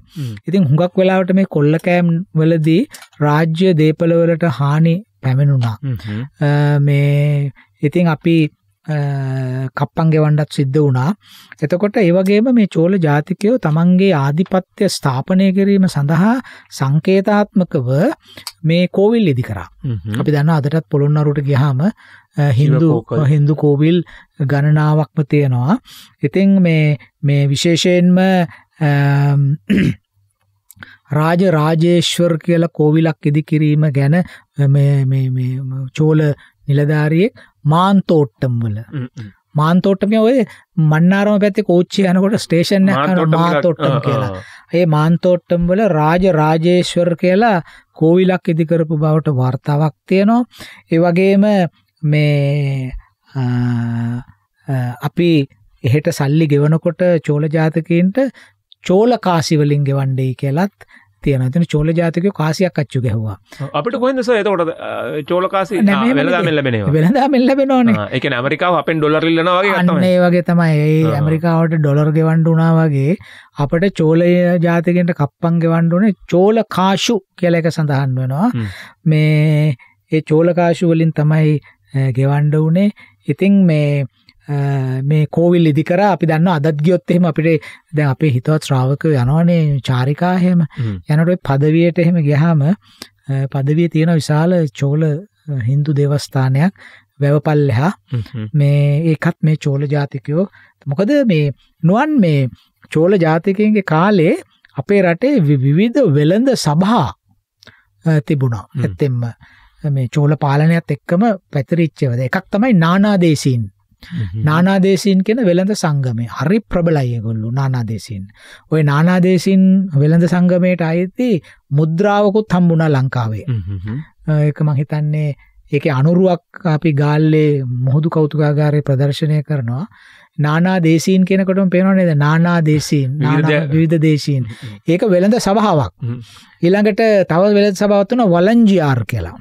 ඉතින් හුඟක් වෙලාවට මේ කොල්ල කෑම් වල වලදී රාජ්‍ය දේපලවලට හානි පැමිණුණා මේ ඉතින් අපි කප්පන් ගෙවන්නත් සිද්ධ වුණා. එතකොට ඒ වගේම මේ චෝල ජාතිකයෝ තමන්ගේ ආධිපත්‍ය ස්ථාපනය කිරීම සඳහා සංකේතාත්මකව මේ කෝවිල් ඉදි කරා. අපි දන්නවා අදටත් පොළොන්නරුවට ගියාම හින්දු හින්දු කෝවිල් ගණනාවක්ම තියෙනවා. ඉතින් මේ මේ විශේෂයෙන්ම රාජ රාජේශ්වර් කියලා කෝවිලක් ඉදි කිරීම ගැන චෝල නිලධාරියෙක් මාන්තෝට්ටම් වල මාන්තෝට්ටම ඔය මන්නාරම පැත්තේ කෝච්චි යනකොට ස්ටේෂන් එකක් මාන්තෝට්ටම් කියලා. ඒ මාන්තෝට්ටම් වල රාජ රාජේශ්වර් කියලා කෝවිලක් ඉදි කරපු බවට වර්තාවක් තියෙනවා. ඒ වගේම මේ අපි එහෙට සල්ලි ගෙවනකොට චෝල ජාතකයන්ට චෝල කාසි වලින් ගෙවන්නේ කියලත් තියෙන එතන චෝල ජාතිකයෝ කාසියක් අච්චු ගැහුවා අපිට කොහෙන්ද සර් එතකොට චෝල කාසි වෙලඳාමෙන් ලැබෙනවා වෙලඳාමෙන් ලැබෙනවනේ ඒ කියන්නේ අමරිකාව අපෙන් ඩොලර් ඉල්ලනවා වගේ අන්න ඒ වගේ තමයි ඒ ඇමරිකාවට ඩොලර් ගෙවන්න උනා වගේ අපිට චෝල ජාතිකෙන්ට කප්පම් ගෙවන්න උනේ චෝල කාෂු කියලා එක සඳහන් වෙනවා මේ ඒ චෝල කාෂු වලින් තමයි ගෙවන්න උනේ ඉතින් මේ මේ කෝවිල් ඉදි කරා අපි දන්න අදත් ගියොත් එහෙම අපිට දැන් අපේ හිතවත් ශ්‍රාවකයෝ යනවනේ චාරිකා එහෙම යනකොට ওই පදවියට එහෙම ගියාම පදවිය තියෙන විශාල චෝල Hindu දේවස්ථානයක් වැවපල්ලෙහා මේ ඒකත් මේ චෝල ජාතිකයෝ මොකද මේ නුවන් මේ චෝල ජාතිකයන්ගේ කාලේ අපේ රටේ විවිධ වෙළඳ සභා තිබුණා ඇත්තෙන්ම මේ චෝල පාලනයත් එක්කම පැතිරිච්චවද එකක් තමයි නානාදේශීන් නානාදේශීන් කියන වෙළඳ සංගමය හරි ප්‍රබලයි ඒගොල්ලෝ නානාදේශීන්. ওই නානාදේශීන් වෙළඳ සංගමයට ආйти මුද්‍රාවකුත් හම්බුණා ලංකාවේ. ඒක මං හිතන්නේ ඒකේ අනුරුවක් අපි ගාල්ලේ මොහුදු කෞතුකාගාරේ ප්‍රදර්ශනය කරනවා. නානාදේශීන් කියනකොටම පේනව නේද? නානාදේශීන්, විවිධ දේශීන්. ඒක වෙළඳ සභාවක්. ඊළඟට තව වෙළඳ සභාවක් තුන වලංජියාර් කියලා.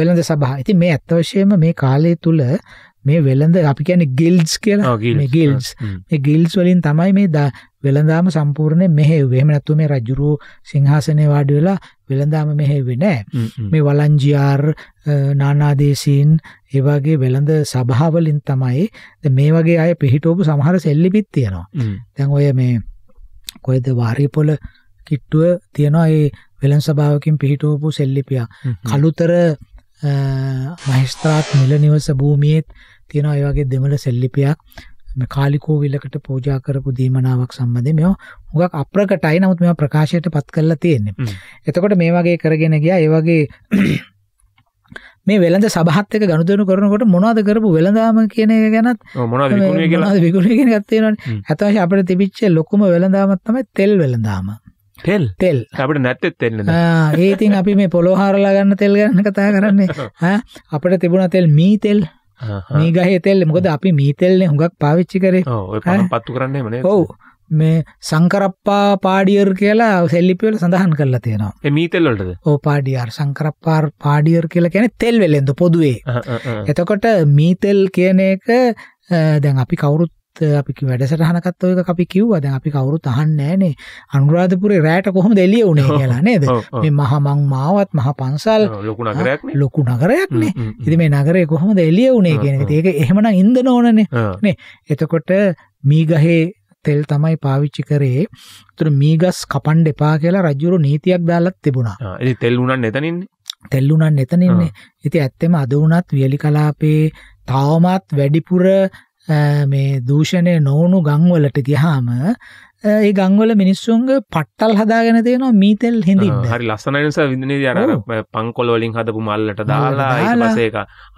වෙළඳ සභාව. ඉතින් මේ අත්වශයෙන්ම මේ කාලය තුල මේ වෙළඳ අපි කියන්නේ ගිල්ඩ්ස් කියලා මේ ගිල්ඩ්ස් මේ ගිල්ඩ්ස් වලින් තමයි මේ වෙළඳාම සම්පූර්ණයෙන් මෙහෙව්වේ. එහෙම නැත්නම් මේ රජුරෝ සිංහාසනේ වාඩි වෙලා වෙළඳාම මෙහෙව්වේ නෑ. මේ වලංජියාර් නානාදේශීන් ඒ වගේ වෙළඳ සභාවලින් තමයි මේ වගේ අය පිහිටවපු සමහර සෙල්ලිපිත් තියෙනවා. දැන් ඔය මේ කොහෙද වාරිපොළ කිට්ටුව තියෙනවා ඒ වෙළඳ සභාවකින් පිහිටවපු සෙල්ලිපියක්. කලුතර මහේස්ත්‍රාත් මිල නිවස භූමියේත් තියෙනවා ඒ වගේ දෙමළ සෙල්ලිපියක් මේ කාලිකෝ විලකට පූජා කරපු දීමනාවක් සම්බන්ධයෙන් මේවා හුඟක් අප්‍රකටයි නමුත් මේවා ප්‍රකාශයට පත් කරලා තියෙන්නේ. එතකොට මේ වගේ කරගෙන ගියා ඒ වගේ මේ වෙළඳ සභහත් එක ගනුදෙනු කරනකොට මොනවද කරපු වෙළඳාම කියන එක ගැනත් මොනවද විකුණුවේ කියලා මොනවද විකුණුවේ කියන එකත් තියෙනවනේ. අතවශ්‍ය අපිට තිබිච්ච ලොකුම වෙළඳාමක් තමයි තෙල් වෙළඳාම. තෙල් තෙල් අපිට නැත්තෙත් තෙල් නේද ඒ ඉතින් අපි මේ පොලෝ හාරලා ගන්න තෙල් ගැන කතා කරන්නේ ඈ අපිට තිබුණා තෙල් මී තෙල් මේ ගහේ තෙල් මොකද අපි මේ තෙල්නේ හුඟක් පාවිච්චි කරේ. ඔව් ඔය පණ පත්තු කරන්නේ එහෙම නේද? ඔව්. මේ සංකරප්පා පාඩියර් කියලා සෙල්ලිපි වල සඳහන් කරලා තියෙනවා. ඒ මී තෙල් වලටද? ඔව් පාඩියර් සංකරප්පා පාඩියර් කියලා කියන්නේ තෙල් වෙලෙන්ද පොදුවේ. එතකොට මී තෙල් කියන එක දැන් අපි කවුරුත් අපි වැඩසටහනකත් ඔයක අපි කිව්වා දැන් අපි කවුරුත් අහන්නේ නැහනේ අනුරාධපුරේ රැයට කොහොමද එළිය උනේ කියලා නේද මේ මහා මං මාවත් මහා පන්සල් ලොකු නගරයක් නේ ලොකු නගරයක් නේ ඉතින් මේ නගරේ කොහොමද එළිය උනේ කියන එක ඒක එහෙමනම් ඉන්දන ඕනනේ නේ එතකොට මීගහේ තෙල් තමයි පාවිච්චි කරේ. ඒතර මීගස් කපන්න එපා කියලා රජුරු නීතියක් දාලා තිබුණා. ඉතින් තෙල් උනන් එතනින්නේ. තෙල් උනන් එතනින්නේ. ඉතින් ඇත්තෙම අද වුණත් වියලි කලාපේ තවමත් වැඩිපුර මේ දූෂණය නොවුණු ගංවලට ගියාම ඒ ගංවල මිනිස්සුන්ග පට්ටල් හදාගෙන තියෙනවා මීතෙල් හිඳින්න හරි ලස්සන නිසා විඳිනේ යන පංකොල වලින් හදපු මල්ලට දාලා ඊට පස්සේ ඒක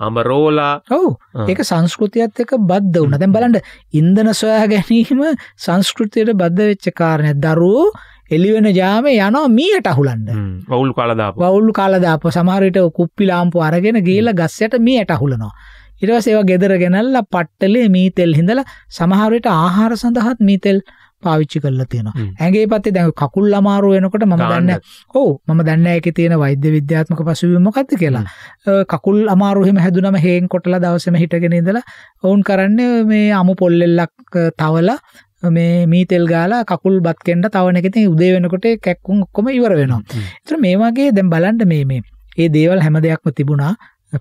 අඹරෝලා ඔව් ඒක සංස්කෘතියත් එක්ක බද්ධ වුණා දැන් බලන්න ඉන්ධන සොයා ගැනීම සංස්කෘතියට බද්ධ වෙච්ච කාරණයක් දරුවෝ එලිවෙන ජාම යනවා මීයට අහුලන්න වවුල් කාලදාප වවුල් කාලදාප සමහරට කුප්පි ලාම්පු අරගෙන ගිහිල්ලා ගස්සයට මීයට අහුලනවා ඊට පස්සේ ඒවා ගෙදර ගෙනල්ලා පට්ටලේ මී තෙල් හිඳලා සමහර විට ආහාර සඳහාත් මී තෙල් පාවිච්චි කරලා තියෙනවා. ඇඟේ පැත්තේ දැන් කකුල් අමාරු වෙනකොට මම දන්නේ ඔව් මම දන්නේ ඒකේ තියෙන වෛද්‍ය විද්‍යාත්මක පසුබිම මොකද්ද කියලා. කකුල් අමාරු එහෙම හැදුනම හේන් කොටලා දවසෙම හිටගෙන ඉඳලා වුන් කරන්නේ මේ අමු පොල්ලෙල්ලක් තවලා මේ මී තෙල් ගාලා කකුල් බත් කෙන්න තවන එක ඉතින් උදේ වෙනකොට කැක්කුම් ඔක්කොම ඉවර වෙනවා. ඒතර මේ වගේ දැන් බලන්න මේ මේ ඒ දේවල් හැම දෙයක්ම තිබුණා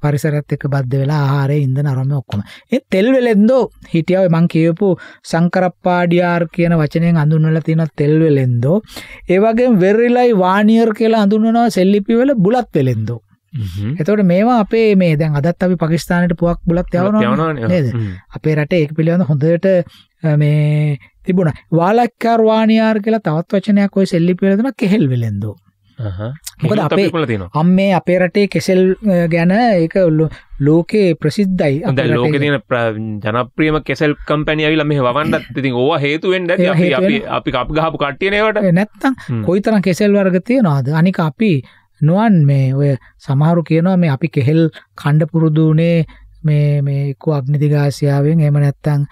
පරිසරත් එක්ක බද්ධ වෙලා ආහාරය ඉන්ධන අරම ඔක්කොම. ඒ තෙල් වෙලෙන්දෝ හිටියා ඔය මං කියපු සංකරප්පාඩියාර් කියන වචනයෙන් හඳුන්වලා තියෙන තෙල් වෙලෙන්දෝ. ඒ වගේම වෙරිලයි වානියර් කියලා හඳුන්වනවා සෙල්ලිපි වල බුලත් වෙලෙන්දෝ. එතකොට මේවා අපේ මේ දැන් අදත් අපි පාකිස්තානයට පුවක් බුලත් යවනවා නේද? අපේ රටේ ඒක පිළිබඳ හොඳට මේ තිබුණා. වාලක්කාර් වානියාර් කියලා තවත් වචනයක් ওই සෙල්ලිපි වල දෙනවා කෙහෙල් වෙලෙන්දෝ. මොකද අපේ අම්මේ අපේ රටේ කෙසෙල් ගැන ඒක ලෝකයේ ප්‍රසිද්ධයි අද ලෝක තියන ජනප්‍රියම කෙසල් කම්පැනියවිල මේ වන්ඩත් ඉතින් ඕවා හේතුවෙන්ඩ අපි අප ගහපු කට්ටියනවට නැත්තම් කොයි තරම් කෙසෙල් වර්ග තියෙනවාද අනික අපි නොවන් මේ ඔය සමහරු කියනවා මේ අපි කෙහෙල් කණ්ඩ පුරුදුනේ මේ මේ එක්කු අග්නිදිගාසියාවෙන් එම නැත්තං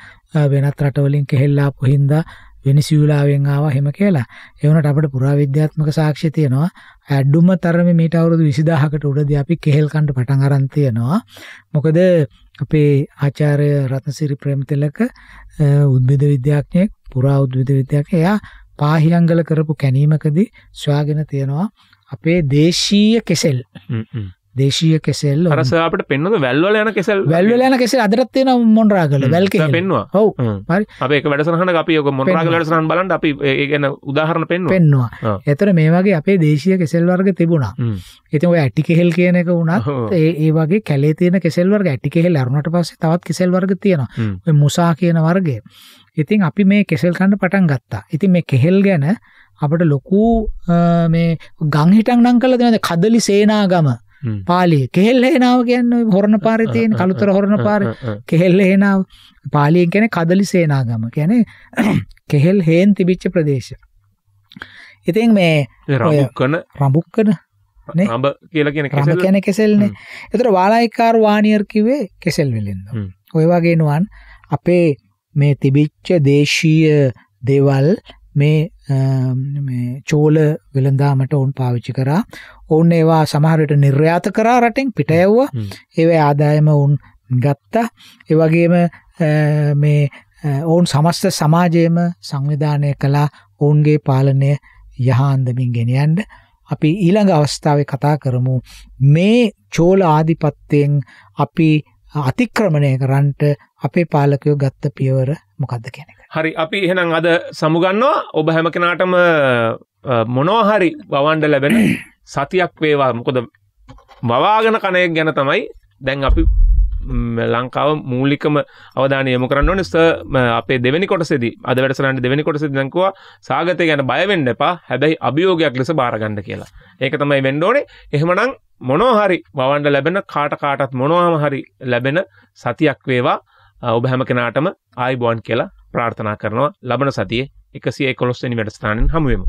වෙනත් රටවලින් කෙහෙල්ලා පොහින්දා වෙනිසියුලාවෙන් ආවා එහෙම කියලා. ඒ වුණාට අපිට පුරාවිද්‍යාත්මක සාක්ෂි තියෙනවා. ඇඩුම තරමේ මේට අවුරුදු 20000කට උඩදී අපි කෙහෙල් කන්න පටන් අරන් තියෙනවා. මොකද අපේ ආචාර්ය රත්නසිරි ප්‍රේමතිලක උද්භිද විද්‍යාඥයෙක්, පුරා උද්භිද විද්‍යාඥයෙක්. එයා පාහියංගල කරපු කැණීමකදී සොයාගෙන තියෙනවා අපේ දේශීය කෙසෙල්. දේශීය කෙසෙල් අරස අපට පෙන්වද වැල්වල යන කෙසල් වැල්වල යන කෙසෙල් අදරත් තියෙන මොන්රා කළ වැල් පෙන්වා ඔව හරි අපේ වැඩසහන අපි යක මොන්රා කලටසහන් බලන්ට අපි ගැන උදාහරණ පෙන් පෙන්වා එතර මේ වගේ අපේ දේශීය කෙසෙල් වර්ග තිබුණා ඉතින් ඔය ඇටි කෙහෙල් කියන එක වුණත් ඒ වගේ කැලේ තියෙන කෙසෙල් වර්ග ඇටි කෙහෙල් අරුණට පස්සේ තවත් කෙසෙල් වර්ග තියෙනවා ඔය මුසා කියන වර්ගය ඉතින් අපි මේ කෙසෙල් කන්න පටන් ගත්තා ඉතින් මේ කෙහෙල් ගැන අපට ලොකු මේ ගංහිටක් නම් කළ දෙනද කදලි සේනාගම පාලිය කෙහෙල් හේනාව කියන්නේ හොරණ පාරේ තියෙන කළුතර හොරණ පාරේ කෙහෙල් හේනාව පාලියෙන් කියන්නේ කදලි සේනාගම කියන්නේ කෙහෙල් හේන් තිබිච්ච ප්‍රදේශය. ඉතින් මේ රඹුක්කන රඹුක්කන නේ රඹ කියලා කියන කෙසෙල් රඹ කියන්නේ කෙසෙල්නේ. ඒතර වාලායිකාර වානියර් කිව්වේ කෙසෙල් වෙලෙන්ද. ඔය වගේ නුවන් අපේ මේ තිබිච්ච දේශීය දේවල් මේ චෝල වෙළඳාමට ඔවුන් පාවිච්චි කරා ඔවුන් ඒවා සමහරට නිර්යාත කරා රටෙන් පිටයව්වා ඒව ආදායම ඔවුන් ගත්තා ඒවගේම මේ ඔවුන් සමස්ත සමාජයම සංවිධානය කලා ඔවුන්ගේ පාලනය යහාන්දමින් ගෙනියන්ඩ අපි ඊළඟ අවස්ථාව කතා කරමු මේ චෝල ආධිපත්තයෙන් අපි අතික්‍රමණය කරන්ට අපේ පාලකයෝ ගත්ත පියවර මොකක්ද කෙනෙක හරි අපි එහෙනම් අද සමුගන්නවා ඔබ හැම කෙනාටම මොනෝහරි වවන්ඩ ලැබෙන සතියක් වේවා මොකද වවාගෙන කණයක් ගැන තමයි දැන් අපි ලංකාව මූලිකම අවධානය යොමු කරන්න ඕනේ සර් අපේ දෙවෙනි කොටසේදී අද වැඩසටහන දෙවෙනි කොටසේදී දැන් කිව්වා සාගතය ගැන බය වෙන්න එපා හැබැයි අභියෝගයක් ලෙස බාර ගන්න කියලා. ඒක තමයි වෙන්න ඕනේ. එහෙමනම් මොනවා හරි වවන්න ලැබෙන කාට කාටත් මොනවාම හරි ලැබෙන සතියක් වේවා ඔබ හැම කෙනාටම ආයිබෝන් කියලා ප්‍රාර්ථනා කරනවා ලබන සතියේ එකසිය කොස්තනි වැඩස්ථානෙන් හමුවමු